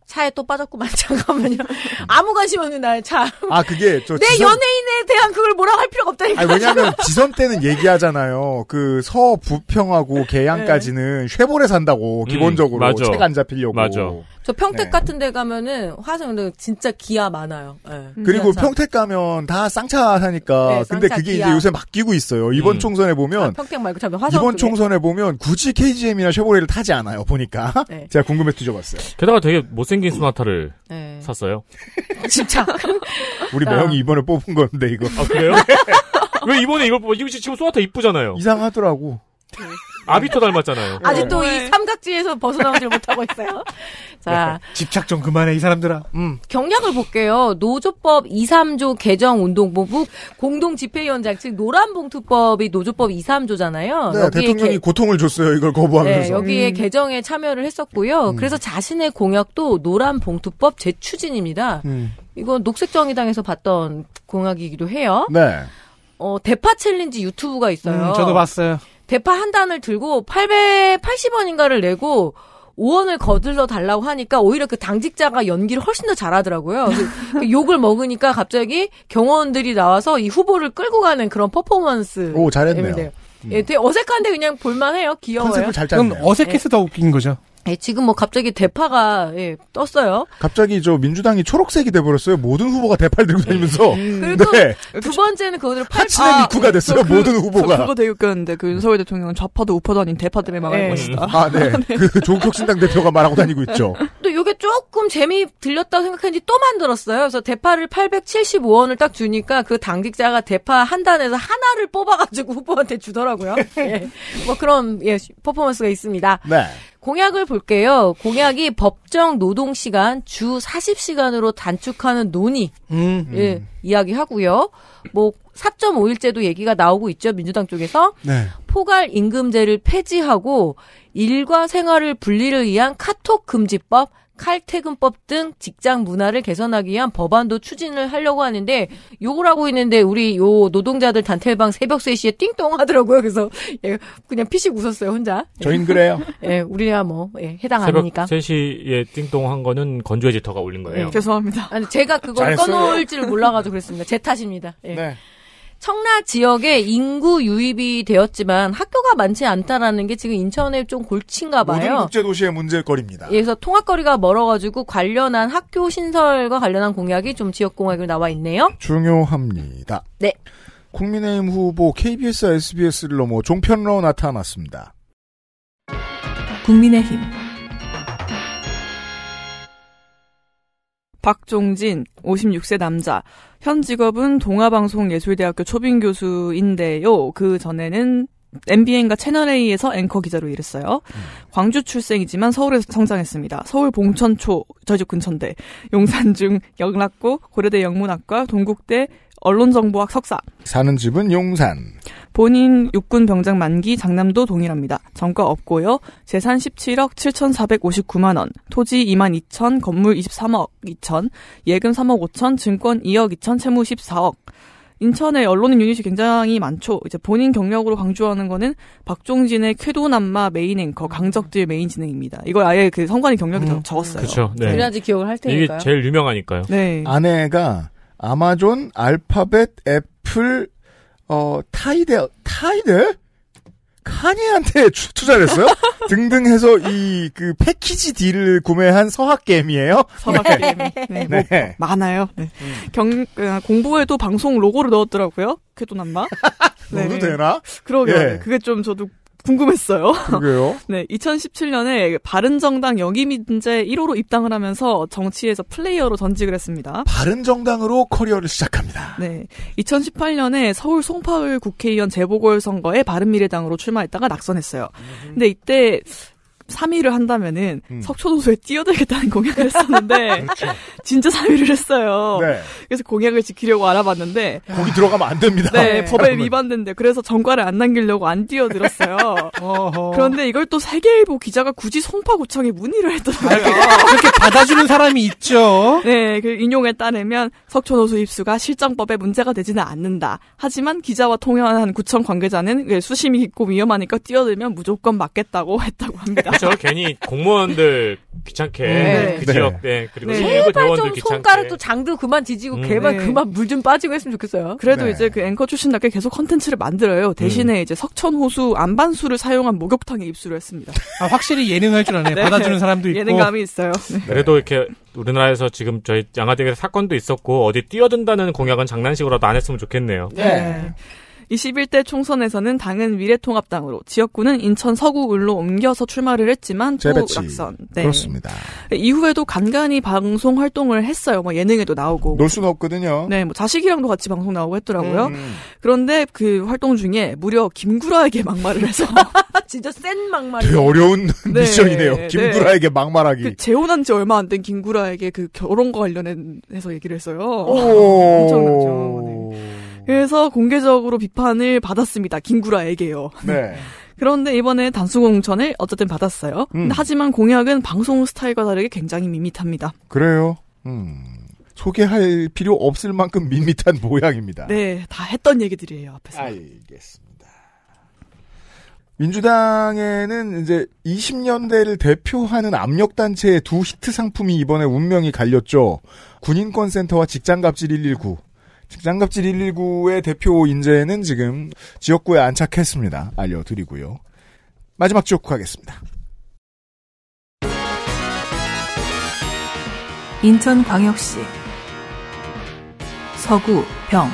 차에 또 빠졌구만 잠깐만요. 아무 관심 없는 나의 차. 아 그게 저내 지선... 연예인에 대한 그걸 뭐라고 할 필요가 없다니까. 아니, 왜냐하면 지선 때는 얘기하잖아요. 그 서부평하고 네. 계양까지는 네. 쉐보레 산다고 음, 기본적으로 음, 책안 잡히려고. 맞아. 저 평택 네. 같은 데 가면은 화성 은 진짜 기아 많아요. 네. 그리고 평택 가면 다 쌍차 사니까. 네, 근데 그게 기아. 이제 요새 맡기고 있어요. 이번 음. 총선에 보면 아, 평택 말고 잠 화성 이번 그게. 총선에 보면 굳이 KGM이나 쉐보레를 타지 않아요. 보니까 네. 제가 궁금해 뒤져봤어요. 게다가 되게 못생긴 소나타를 네. 샀어요. 진짜. 우리 매형이 아. 이번에 뽑은 건데 이거. 아 그래요? 왜 이번에 이걸 뽑아? 이거 지금 소나타 이쁘잖아요. 이상하더라고. 네. 아비터 닮았잖아요. 네. 아직도 이 삼각지에서 벗어나오질 못하고 있어요. 자. 집착 좀 그만해, 이 사람들아. 음. 경력을 볼게요. 노조법 2, 3조 개정 운동본부 공동 집회위원장, 즉, 노란봉투법이 노조법 2, 3조잖아요. 네, 대통령이 개... 고통을 줬어요. 이걸 거부하면서. 네, 여기에 음. 개정에 참여를 했었고요. 음. 그래서 자신의 공약도 노란봉투법 재추진입니다. 음. 이건 녹색정의당에서 봤던 공약이기도 해요. 네. 어, 대파 챌린지 유튜브가 있어요. 음, 저도 봤어요. 대파 한 단을 들고 880원인가를 내고 5원을 거들러 달라고 하니까 오히려 그 당직자가 연기를 훨씬 더 잘하더라고요. 그 욕을 먹으니까 갑자기 경호원들이 나와서 이 후보를 끌고 가는 그런 퍼포먼스. 오, 잘했네요. 네, 네. 음. 예, 되게 어색한데 그냥 볼만해요. 귀여워요. 컨셉을 잘 짰네요. 그럼 어색해서 네. 더 웃긴 거죠. 예, 지금 뭐 갑자기 대파가 예, 떴어요. 갑자기 저 민주당이 초록색이 돼버렸어요. 모든 후보가 대파를 들고 다니면서. 음. 그리고 네. 두 번째는 그거를 파 하친의 아, 미쿠가 됐어요. 그, 그, 모든 후보가. 그거 되게 웃겼는데 그 윤석열 대통령은 좌파도 우파도아닌 대파들의 망할 예. 것이다. 아 네. 네. 그 조국혁신당 대표가 말하고 다니고 있죠. 또 이게 조금 재미 들렸다고 생각했는지 또 만들었어요. 그래서 대파를 875원을 딱 주니까 그 당직자가 대파 한 단에서 하나를 뽑아가지고 후보한테 주더라고요. 예. 뭐 그런 예 퍼포먼스가 있습니다. 네. 공약을 볼게요. 공약이 법정 노동 시간 주 40시간으로 단축하는 논의 음, 음. 예, 이야기하고요. 뭐 4.5일제도 얘기가 나오고 있죠. 민주당 쪽에서 네. 포괄 임금제를 폐지하고 일과 생활을 분리를 위한 카톡 금지법 칼퇴근법 등 직장 문화를 개선하기 위한 법안도 추진을 하려고 하는데 욕을 하고 있는데 우리 요 노동자들 단체방 새벽 3시에 띵동 하더라고요. 그래서 예, 그냥 피식 웃었어요, 혼자. 저희 는 그래요. 예, 우리야 뭐 예, 해당 새벽 아닙니까? 3시에 띵동 한 거는 건조해 지터가 올린 거예요. 예, 죄송합니다. 아니, 제가 그걸 꺼놓을 줄 몰라 가지고 그랬습니다. 제 탓입니다. 예. 네. 청라 지역에 인구 유입이 되었지만 학교가 많지 않다라는 게 지금 인천의 좀 골치인가 봐요. 모든 국제 도시의 문제거리입니다. 그래서 통학거리가 멀어가지고 관련한 학교 신설과 관련한 공약이 좀 지역 공약으로 나와 있네요. 중요합니다. 네. 국민의힘 후보 KBS, SBS를 넘어 종편으로 나타났습니다. 국민의힘 박종진, 56세 남자. 현 직업은 동아방송예술대학교 초빙 교수인데요. 그 전에는 MBN과 채널A에서 앵커 기자로 일했어요. 음. 광주 출생이지만 서울에서 성장했습니다. 서울 봉천초, 저희 집근처인 용산중 영락고, 고려대 영문학과, 동국대 언론정보학 석사. 사는 집은 용산. 본인 육군 병장 만기 장남도 동일합니다. 정가 없고요. 재산 17억 7,459만 원, 토지 2만 2천, 건물 23억 2천, 예금 3억 5천, 증권 2억 2천, 채무 14억. 인천의 언론인 유닛이 굉장히 많죠. 이제 본인 경력으로 강조하는 거는 박종진의 쾌도남마 메인 앵커, 음. 강적들 메인 진행입니다. 이걸 아예 그 성관이 경력이 음, 적었어요. 그렇죠. 네. 그래야지 기억을 할테니까 이게 제일 유명하니까요. 네. 아내가 아마존, 알파벳, 애플, 어, 타이데, 타이데? 카니한테 투자를 했어요? 등등 해서 이 그 패키지 딜을 구매한 서학게임이에요? 서학게임. 네. 네. 네. 네. 뭐 많아요. 네. 음. 경, 어, 공부에도 방송 로고를 넣었더라고요. 궤도 또 남나? 넣어도 네. 되나? 그러게 예. 그게 좀 저도 궁금했어요. 그게요? 네, 2017년에 바른정당 여기민제 1호로 입당을 하면서 정치에서 플레이어로 전직을 했습니다. 바른정당으로 커리어를 시작합니다. 네, 2018년에 서울 송파을 국회의원 재보궐선거에 바른미래당으로 출마했다가 낙선했어요. 음. 근데 이때 3위를 한다면은 음. 석초도소에 뛰어들겠다는 공약을 했었는데 그렇죠. 진짜 3위를 했어요. 네. 그래서 공약을 지키려고 알아봤는데 거기 들어가면 안 됩니다. 네, 네. 법에 위반된대. 그래서 전과를 안 남기려고 안 뛰어들었어요. 그런데 이걸 또 세계일보 기자가 굳이 송파구청에 문의를 했더라고요. 아, 그렇게 받아주는 사람이 있죠. 네, 그 인용에 따르면 석초도소 입수가 실정법에 문제가 되지는 않는다. 하지만 기자와 통화한 구청 관계자는 그 수심이 깊고 위험하니까 뛰어들면 무조건 맞겠다고 했다고 합니다. 그렇죠. 괜히 공무원들 귀찮게 네. 그 네. 지역 네. 네 그리고 네. 일발 대원들 귀찮게 손가락 도 장도 그만 뒤지고 음. 걔만 네. 그만 물 좀 빠지고 했으면 좋겠어요. 그래도 네. 이제 그 앵커 출신답게 계속 컨텐츠를 만들어요. 대신에 음. 이제 석천호수 안반수를 사용한 목욕탕에 입수를 했습니다. 아, 확실히 예능할 줄 아네. 네. 받아주는 사람도 있고 예능감이 있어요. 그래도 이렇게 우리나라에서 지금 저희 양화대교 사건도 있었고 어디 뛰어든다는 공약은 장난식으로도 안 했으면 좋겠네요. 네. 21대 총선에서는 당은 미래통합당으로 지역구는 인천 서구 을로 옮겨서 출마를 했지만 또 재배치. 낙선. 네. 그렇습니다. 이후에도 간간히 방송 활동을 했어요. 뭐 예능에도 나오고. 놀 수는 없거든요. 네, 뭐 자식이랑도 같이 방송 나오고 했더라고요. 음. 음. 그런데 그 활동 중에 무려 김구라에게 막말을 해서 진짜 센 막말. 되게 어려운 네, 미션이네요. 네. 김구라에게 네. 막말하기. 그 재혼한 지 얼마 안 된 김구라에게 그 결혼과 관련해서 얘기를 했어요. 엄청나죠. 네. 그래서 공개적으로 비판을 받았습니다. 김구라에게요. 네. 그런데 이번에 단수 공천을 어쨌든 받았어요. 음. 하지만 공약은 방송 스타일과 다르게 굉장히 밋밋합니다. 그래요. 음. 소개할 필요 없을 만큼 밋밋한 모양입니다. 네, 다 했던 얘기들이에요, 앞에서. 알겠습니다. 민주당에는 이제 20년대를 대표하는 압력단체의 두 히트 상품이 이번에 운명이 갈렸죠. 군인권센터와 직장갑질 119. 장갑질 119의 대표 인재는 지금 지역구에 안착했습니다. 알려드리고요. 마지막 지역구 가겠습니다. 인천광역시 서구 병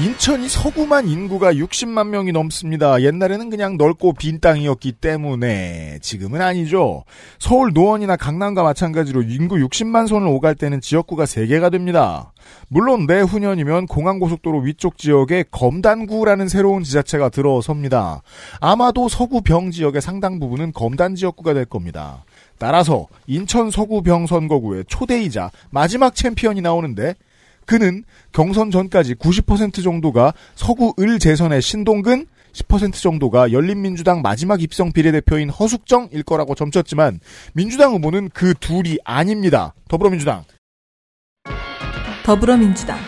인천이 서구만 인구가 60만 명이 넘습니다. 옛날에는 그냥 넓고 빈 땅이었기 때문에 지금은 아니죠. 서울 노원이나 강남과 마찬가지로 인구 60만 선을 오갈 때는 지역구가 3개가 됩니다. 물론 내후년이면 공항고속도로 위쪽 지역에 검단구라는 새로운 지자체가 들어섭니다. 아마도 서구병 지역의 상당 부분은 검단 지역구가 될 겁니다. 따라서 인천 서구병 선거구의 초대이자 마지막 챔피언이 나오는데 그는 경선 전까지 90% 정도가 서구 을 재선의 신동근, 10% 정도가 열린민주당 마지막 입성 비례대표인 허숙정일 거라고 점쳤지만 민주당 후보는 그 둘이 아닙니다. 더불어민주당. 더불어민주당.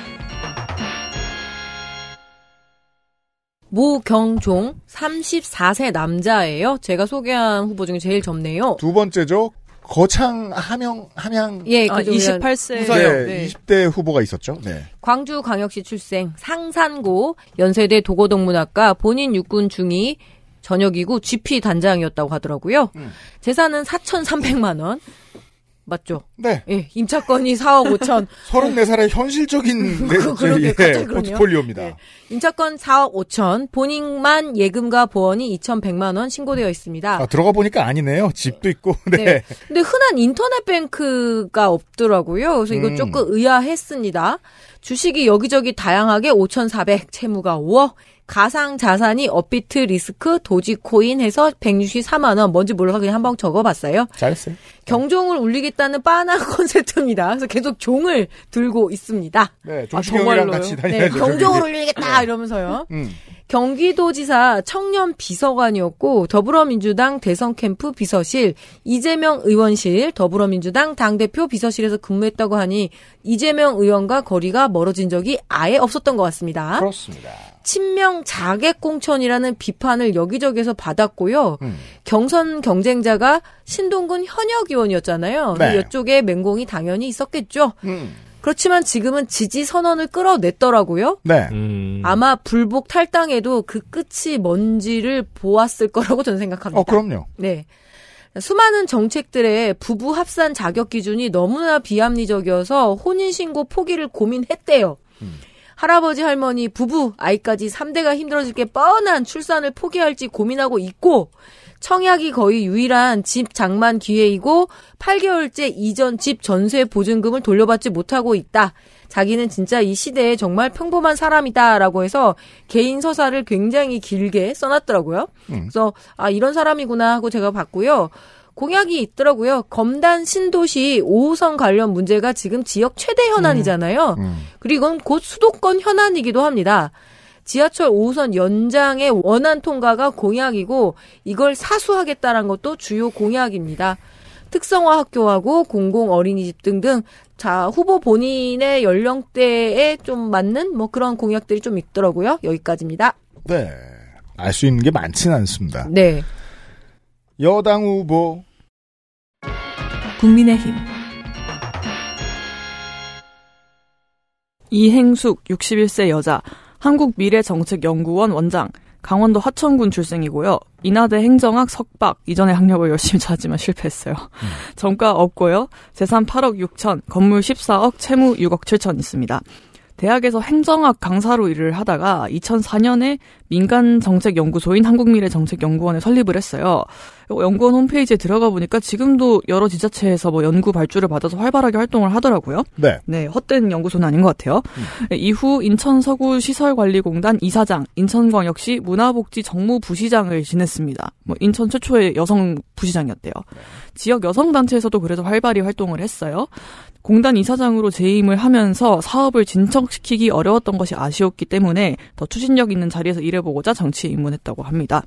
모경종 34세 남자예요. 제가 소개한 후보 중에 제일 젊네요. 두 번째죠. 거창 함영 함양 예, 그 아, 28세 무사 네. 20대 후보가 있었죠. 네. 광주 광역시 출생, 상산고 연세대 도고동문학과 본인 육군 중위 전역이고 GP 단장이었다고 하더라고요. 음. 재산은 4,300만 원. 맞죠? 네. 예, 임차권이 4억 5천. 34살의 현실적인 네, 그러 예, 포트폴리오입니다. 예. 임차권 4억 5천, 본인만 예금과 보험이 2,100만 원 신고되어 있습니다. 아, 들어가 보니까 아니네요. 집도 있고. 네. 네. 근데 흔한 인터넷 뱅크가 없더라고요. 그래서 이거 음. 조금 의아했습니다. 주식이 여기저기 다양하게 5,400, 채무가 5억, 가상 자산이 업비트 리스크 도지코인 해서 1 6 3만원 뭔지 몰라서 그냥 한번 적어봤어요. 잘했어요. 경종을 울리겠다는 빠나 콘셉트입니다. 그래서 계속 종을 들고 있습니다. 네, 종시경이 아, 같이 다니 네, 경종을 네. 울리겠다 네. 이러면서요. 음. 경기도지사 청년 비서관이었고 더불어민주당 대선 캠프 비서실, 이재명 의원실, 더불어민주당 당대표 비서실에서 근무했다고 하니 이재명 의원과 거리가 멀어진 적이 아예 없었던 것 같습니다. 그렇습니다. 친명 자객 공천이라는 비판을 여기저기서 받았고요. 음. 경선 경쟁자가 신동근 현역 의원이었잖아요. 네. 이쪽에 맹공이 당연히 있었겠죠. 음. 그렇지만 지금은 지지 선언을 끌어냈더라고요. 네. 음. 아마 불복 탈당에도 그 끝이 뭔지를 보았을 거라고 저는 생각합니다. 어, 그럼요. 네. 수많은 정책들의 부부 합산 자격 기준이 너무나 비합리적이어서 혼인신고 포기를 고민했대요. 음. 할아버지 할머니 부부 아이까지 3대가 힘들어질 게 뻔한 출산을 포기할지 고민하고 있고 청약이 거의 유일한 집 장만 기회이고 8개월째 이전 집 전세 보증금을 돌려받지 못하고 있다. 자기는 진짜 이 시대에 정말 평범한 사람이다라고 해서 개인 서사를 굉장히 길게 써놨더라고요. 음. 그래서 아 이런 사람이구나 하고 제가 봤고요. 공약이 있더라고요. 검단 신도시 5호선 관련 문제가 지금 지역 최대 현안이잖아요. 음. 음. 그리고 곧 수도권 현안이기도 합니다. 지하철 5호선 연장의 원안 통과가 공약이고 이걸 사수하겠다는 것도 주요 공약입니다. 특성화 학교하고 공공 어린이집 등등 자 후보 본인의 연령대에 좀 맞는 뭐 그런 공약들이 좀 있더라고요. 여기까지입니다. 네, 알 수 있는 게 많지는 않습니다. 네. 여당 후보 국민의힘 이행숙 61세 여자 한국미래정책연구원 원장 강원도 화천군 출생이고요. 인하대 행정학 석박 이전에 학력을 열심히 찾지만 실패했어요. 음. 정가 없고요. 재산 8억 6천, 건물 14억, 채무 6억 7천 있습니다. 대학에서 행정학 강사로 일을 하다가 2004년에 민간정책연구소인 한국미래정책연구원을 설립을 했어요. 연구원 홈페이지에 들어가 보니까 지금도 여러 지자체에서 뭐 연구 발주를 받아서 활발하게 활동을 하더라고요. 네. 네, 헛된 연구소는 아닌 것 같아요. 음. 이후 인천 서구 시설관리공단 이사장, 인천광역시 문화복지 정무부시장을 지냈습니다. 뭐 인천 최초의 여성 부시장이었대요. 지역 여성 단체에서도 그래서 활발히 활동을 했어요. 공단 이사장으로 재임을 하면서 사업을 진척시키기 어려웠던 것이 아쉬웠기 때문에 더 추진력 있는 자리에서 일해보고자 정치에 입문했다고 합니다.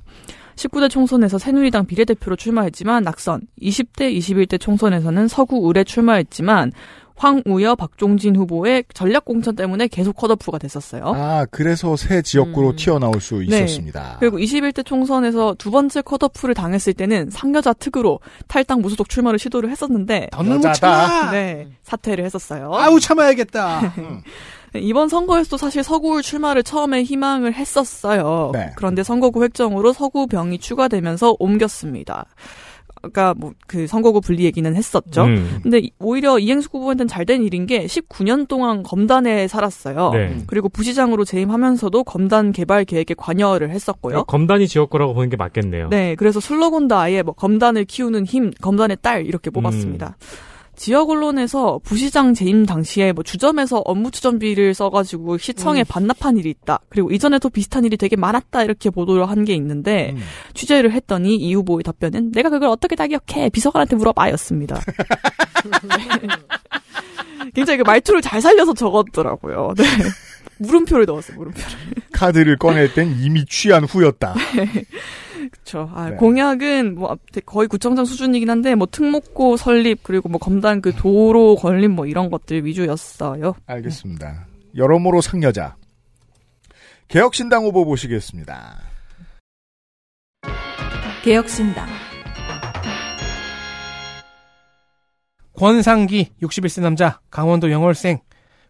19대 총선에서 새누리당 비례대표로 출마했지만 낙선, 20대, 21대 총선에서는 서구 의뢰 출마했지만 황우여, 박종진 후보의 전략 공천 때문에 계속 컷오프가 됐었어요. 아, 그래서 새 지역구로 음. 튀어나올 수 네. 있었습니다. 네. 그리고 21대 총선에서 두 번째 컷오프를 당했을 때는 상여자 특으로 탈당 무소속 출마를 시도를 했었는데 여자다. 네, 사퇴를 했었어요. 아우 참아야겠다. 음. 네, 이번 선거에서도 사실 서구울 출마를 처음에 희망을 했었어요. 네. 그런데 선거구 획정으로 서구병이 추가되면서 옮겼습니다. 아까 그러니까 뭐그 선거구 분리 얘기는 했었죠. 음. 근데 오히려 이행수 후보한테는 잘 된 일인 게 19년 동안 검단에 살았어요. 네. 그리고 부시장으로 재임하면서도 검단 개발 계획에 관여를 했었고요. 검단이 지역 거라고 보는 게 맞겠네요. 네, 그래서 슬로건도 아예 뭐 검단을 키우는 힘, 검단의 딸 이렇게 음. 뽑았습니다. 음. 지역 언론에서 부시장 재임 당시에 뭐 주점에서 업무 추전비를 써가지고 시청에 음. 반납한 일이 있다. 그리고 이전에도 비슷한 일이 되게 많았다. 이렇게 보도를 한 게 있는데 음. 취재를 했더니 이 후보의 답변은 내가 그걸 어떻게 다 기억해 비서관한테 물어봐였습니다. 네. 굉장히 그 말투를 잘 살려서 적었더라고요. 네. 물음표를 넣었어요. 물음표를. 카드를 꺼낼 땐 이미 취한 후였다. 네. 그렇죠. 아, 네. 공약은 뭐 거의 구청장 수준이긴 한데 뭐 특목고 설립 그리고 뭐 검단 그 도로 건립 뭐 이런 것들 위주였어요. 알겠습니다. 네. 여러모로 상여자. 개혁신당 후보 보시겠습니다. 개혁신당 권상기 61세 남자 강원도 영월생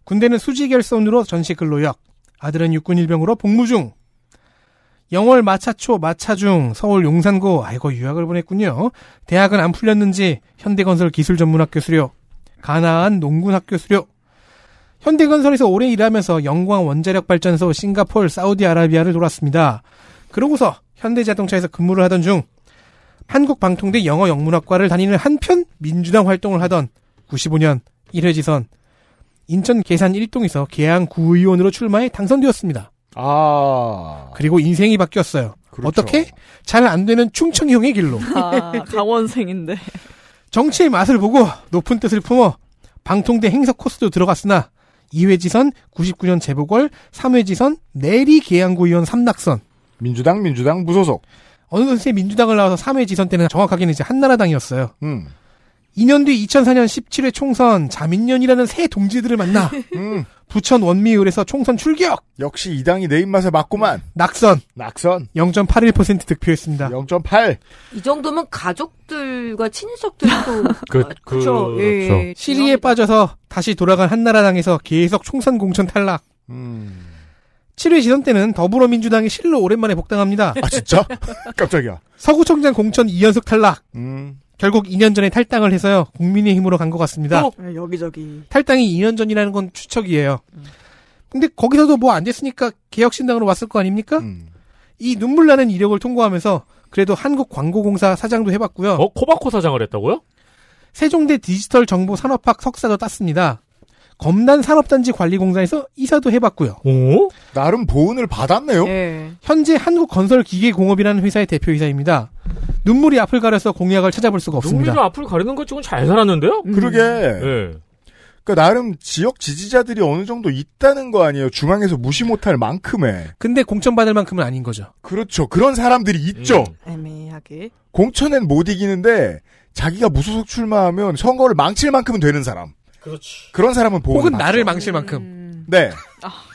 군대는 수지결손으로 전시 근로역 아들은 육군 일병으로 복무 중 영월 마차초 마차중 서울 용산고 아이고 유학을 보냈군요. 대학은 안 풀렸는지 현대건설 기술전문학교 수료, 가나안 농군학교 수료. 현대건설에서 오래 일하면서 영광 원자력 발전소 싱가폴 사우디아라비아를 돌았습니다. 그러고서 현대자동차에서 근무를 하던 중 한국방통대 영어 영문학과를 다니는 한편 민주당 활동을 하던 95년 1회 지선 인천 계산 1동에서 계양 구의원으로 출마해 당선되었습니다. 아. 그리고 인생이 바뀌었어요. 그렇죠. 어떻게? 잘 안 되는 충청형의 길로. 아, 강원생인데. 정치의 맛을 보고 높은 뜻을 품어 방통대 행사 코스도 들어갔으나 2회지선, 99년 재보궐, 3회지선, 내리 계양구의원 3낙선. 민주당, 민주당, 무소속. 어느 선생 민주당을 나와서 3회지선 때는 정확하게는 이제 한나라당이었어요. 음. 2년 뒤 2004년 17회 총선 자민련이라는 새 동지들을 만나 음. 부천 원미을에서 총선 출격. 역시 이 당이 내 입맛에 맞구만. 낙선. 낙선. 0.81% 득표했습니다. 0.8. 이 정도면 가족들과 친척들도 인 그, 렇죠 그, 예, 예. 시리에 빠져서 다시 돌아간 한나라당에서 계속 총선 공천 탈락. 음. 7회 지선 때는 더불어민주당이 실로 오랜만에 복당합니다. 아 진짜? 깜짝이야. 서구청장 공천 2연속 탈락. 음. 결국 2년 전에 탈당을 해서요. 국민의힘으로 간 것 같습니다. 어? 네, 여기저기. 탈당이 2년 전이라는 건 추측이에요. 음. 근데 거기서도 뭐 안 됐으니까 개혁신당으로 왔을 거 아닙니까? 음. 이 눈물 나는 이력을 통과하면서 그래도 한국광고공사 사장도 해봤고요. 어? 코바코 사장을 했다고요? 세종대 디지털 정보 산업학 석사도 땄습니다. 검단 산업단지 관리공사에서 이사도 해봤고요. 오? 어? 나름 보은을 받았네요. 예. 현재 한국건설기계공업이라는 회사의 대표이사입니다. 눈물이 앞을 가려서 공약을 찾아볼 수가 없습니다. 눈물이 앞을 가리는 것 쪽은 잘 살았는데요? 음. 그러게. 네. 그러니까 나름 지역 지지자들이 어느 정도 있다는 거 아니에요. 중앙에서 무시 못할 만큼의. 근데 공천받을 만큼은 아닌 거죠. 그렇죠. 그런 사람들이 있죠. 음. 애매하게. 공천엔 못 이기는데 자기가 무소속 출마하면 선거를 망칠 만큼은 되는 사람. 그렇지. 그런 사람은 보고. 혹은 맞죠. 나를 망칠 만큼. 네. 음. 네. 아.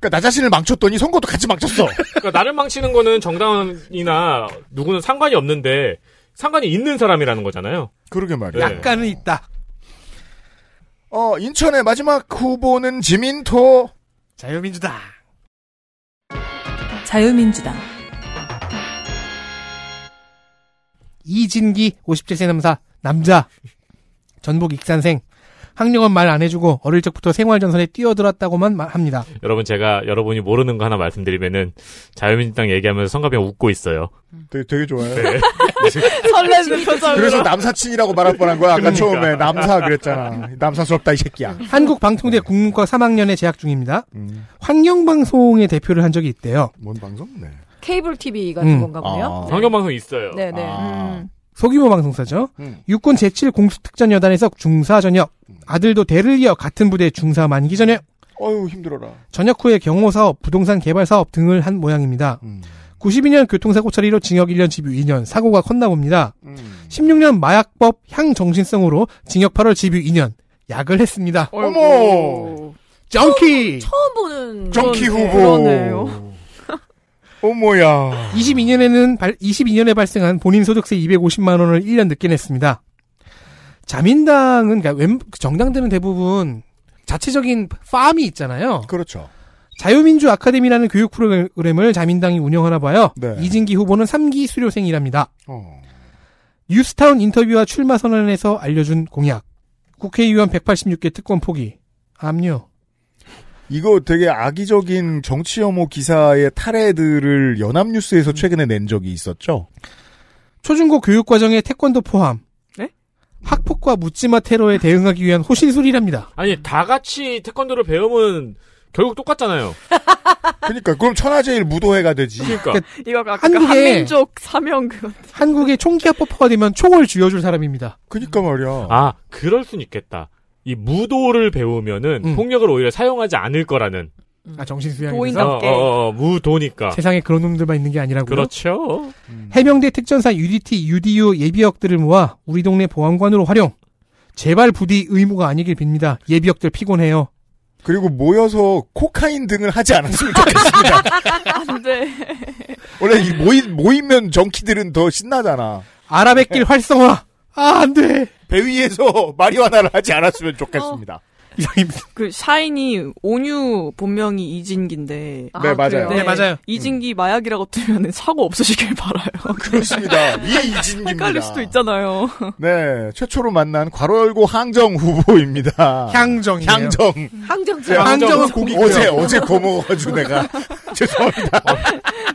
그러니까 나 자신을 망쳤더니 선거도 같이 망쳤어. 그러니까 나를 망치는 거는 정당이나 누구는 상관이 없는데 상관이 있는 사람이라는 거잖아요. 그러게 말이에요. 약간은 있다. 어, 인천의 마지막 후보는 지민토 자유민주당. 자유민주당. 이진기 57세 남사 남자 전북 익산생 학력은 말 안 해주고 어릴 적부터 생활전선에 뛰어들었다고만 합니다. 여러분 제가 여러분이 모르는 거 하나 말씀드리면은 자유민주당 얘기하면서 성가병 웃고 있어요. 되게, 되게 좋아요. 네. 설레는 표정. 그래서 남사친이라고 말할 뻔한 거야. 아까 그러니까. 처음에 남사 그랬잖아. 남사스럽다 이 새끼야. 한국방통대 국문과 3학년에 재학 중입니다. 음. 환경방송의 대표를 한 적이 있대요. 뭔 방송? 네. 케이블 TV 같은 음. 건가 보네요. 아. 네. 환경방송 있어요. 네네. 네. 아. 음. 소규모 방송사죠. 음. 육군 제7 공수특전 여단에서 중사 전역. 음. 아들도 대를 이어 같은 부대 중사 만기 전역. 어휴 힘들어라. 전역 후에 경호 사업, 부동산 개발 사업 등을 한 모양입니다. 음. 92년 교통사고 처리로 징역 1년 집유 2년 사고가 컸나 봅니다. 음. 16년 마약법 향정신성으로 징역 8월 집유 2년 약을 했습니다. 어머. 정키 처음, 처음 보는 정키 후보. 그러네요. 어머야. 22년에는 22년에 발생한 본인 소득세 250만 원을 1년 늦게 냈습니다. 자민당은 그러니까 정당들은 대부분 자체적인 팜이 있잖아요. 그렇죠. 자유민주 아카데미라는 교육 프로그램을 자민당이 운영하나 봐요. 네. 이진기 후보는 3기 수료생이랍니다. 어. 뉴스타운 인터뷰와 출마 선언에서 알려준 공약. 국회의원 186개 특권 포기. 압류. 이거 되게 악의적인 정치 혐오 기사의 탈해들을 연합뉴스에서 음. 최근에 낸 적이 있었죠. 초중고 교육 과정에 태권도 포함. 네? 학폭과 묻지마 테러에 대응하기 위한 호신술이랍니다. 아니 다 같이 태권도를 배우면 결국 똑같잖아요. 그러니까 그럼 천하제일 무도회가 되지. 그러니까, 그러니까 이거 아까 그 한국의 민족 사명 그건 한국의 총기합법화가 되면 총을 쥐어줄 사람입니다. 그러니까 말이야. 아 그럴 순 있겠다. 이 무도를 배우면은 음. 폭력을 오히려 사용하지 않을 거라는 음. 아 정신 수양에서 어, 어, 어, 무도니까 세상에 그런 놈들만 있는 게 아니라고요. 그렇죠. 음. 해병대 특전사 UDT UDU 예비역들을 모아 우리 동네 보안관으로 활용. 제발 부디 의무가 아니길 빕니다. 예비역들 피곤해요. 그리고 모여서 코카인 등을 하지 않았으면 좋겠습니다. 안 돼. 아, 네. 원래 이 모이, 모이면 정키들은 더 신나잖아. 아랍의 길 활성화. 아, 안 돼! 배 위에서 마리와나를 하지 않았으면 좋겠습니다. 어. 이상입니다. 그 샤인이 온유 본명이 이진기인데. 아, 네, 맞아요. 네, 네, 맞아요. 이진기 음. 마약이라고 뜨면 사고 없으시길 바라요. 아, 그렇습니다. 이이진기입니다. 헷갈릴 수도 있잖아요. 네, 최초로 만난 괄호열고 항정 후보입니다. 향정 향정. 항정. 네, 항정은 고기 어제 어제 고먹어가지고 내가 죄송합니다. 어,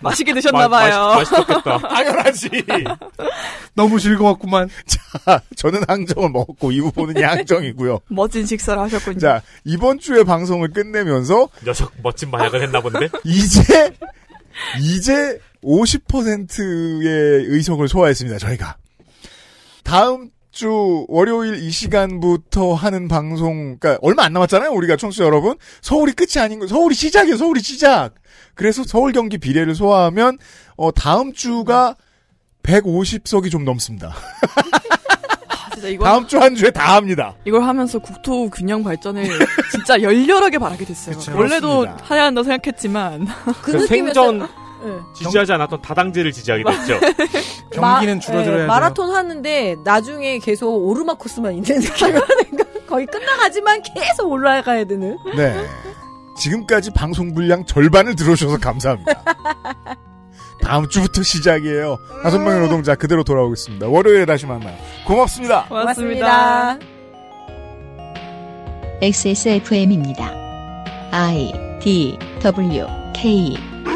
맛있게 드셨나봐요. 맛있었겠다. 당연하지. 너무 즐거웠구만. 자, 저는 항정을 먹었고 이 후보는 양정이고요. 멋진 식사를 하셨군요. 자, 이번 주에 방송을 끝내면서 녀석 멋진 마약을 했나 본데. 이제 이제 50%의 의석을 소화했습니다. 저희가 다음 주 월요일 이 시간부터 하는 방송, 그니까 얼마 안 남았잖아요. 우리가 청취자 여러분 서울이 끝이 아닌 거, 서울이 시작이에요. 서울이 시작. 그래서 서울 경기 비례를 소화하면 어, 다음 주가 150석이 좀 넘습니다. 이걸, 다음 주 한 주에 다 합니다. 이걸 하면서 국토 균형 발전을 진짜 열렬하게 바라게 됐어요. 그쵸, 원래도 그렇습니다. 해야 한다 생각했지만 그 생전 네. 지지하지 않았던 다당제를 지지하게 됐죠. 경기는 줄어들어야 네, 마라톤 하는데 나중에 계속 오르막 코스만 있는 느낌이 거의 끝나가지만 계속 올라가야 되는. 네. 지금까지 방송 분량 절반을 들어주셔서 감사합니다. 다음 주부터 시작이에요. 다섯 명의 음. 노동자 그대로 돌아오겠습니다. 월요일에 다시 만나요. 고맙습니다. 고맙습니다. XSFM입니다. I D W K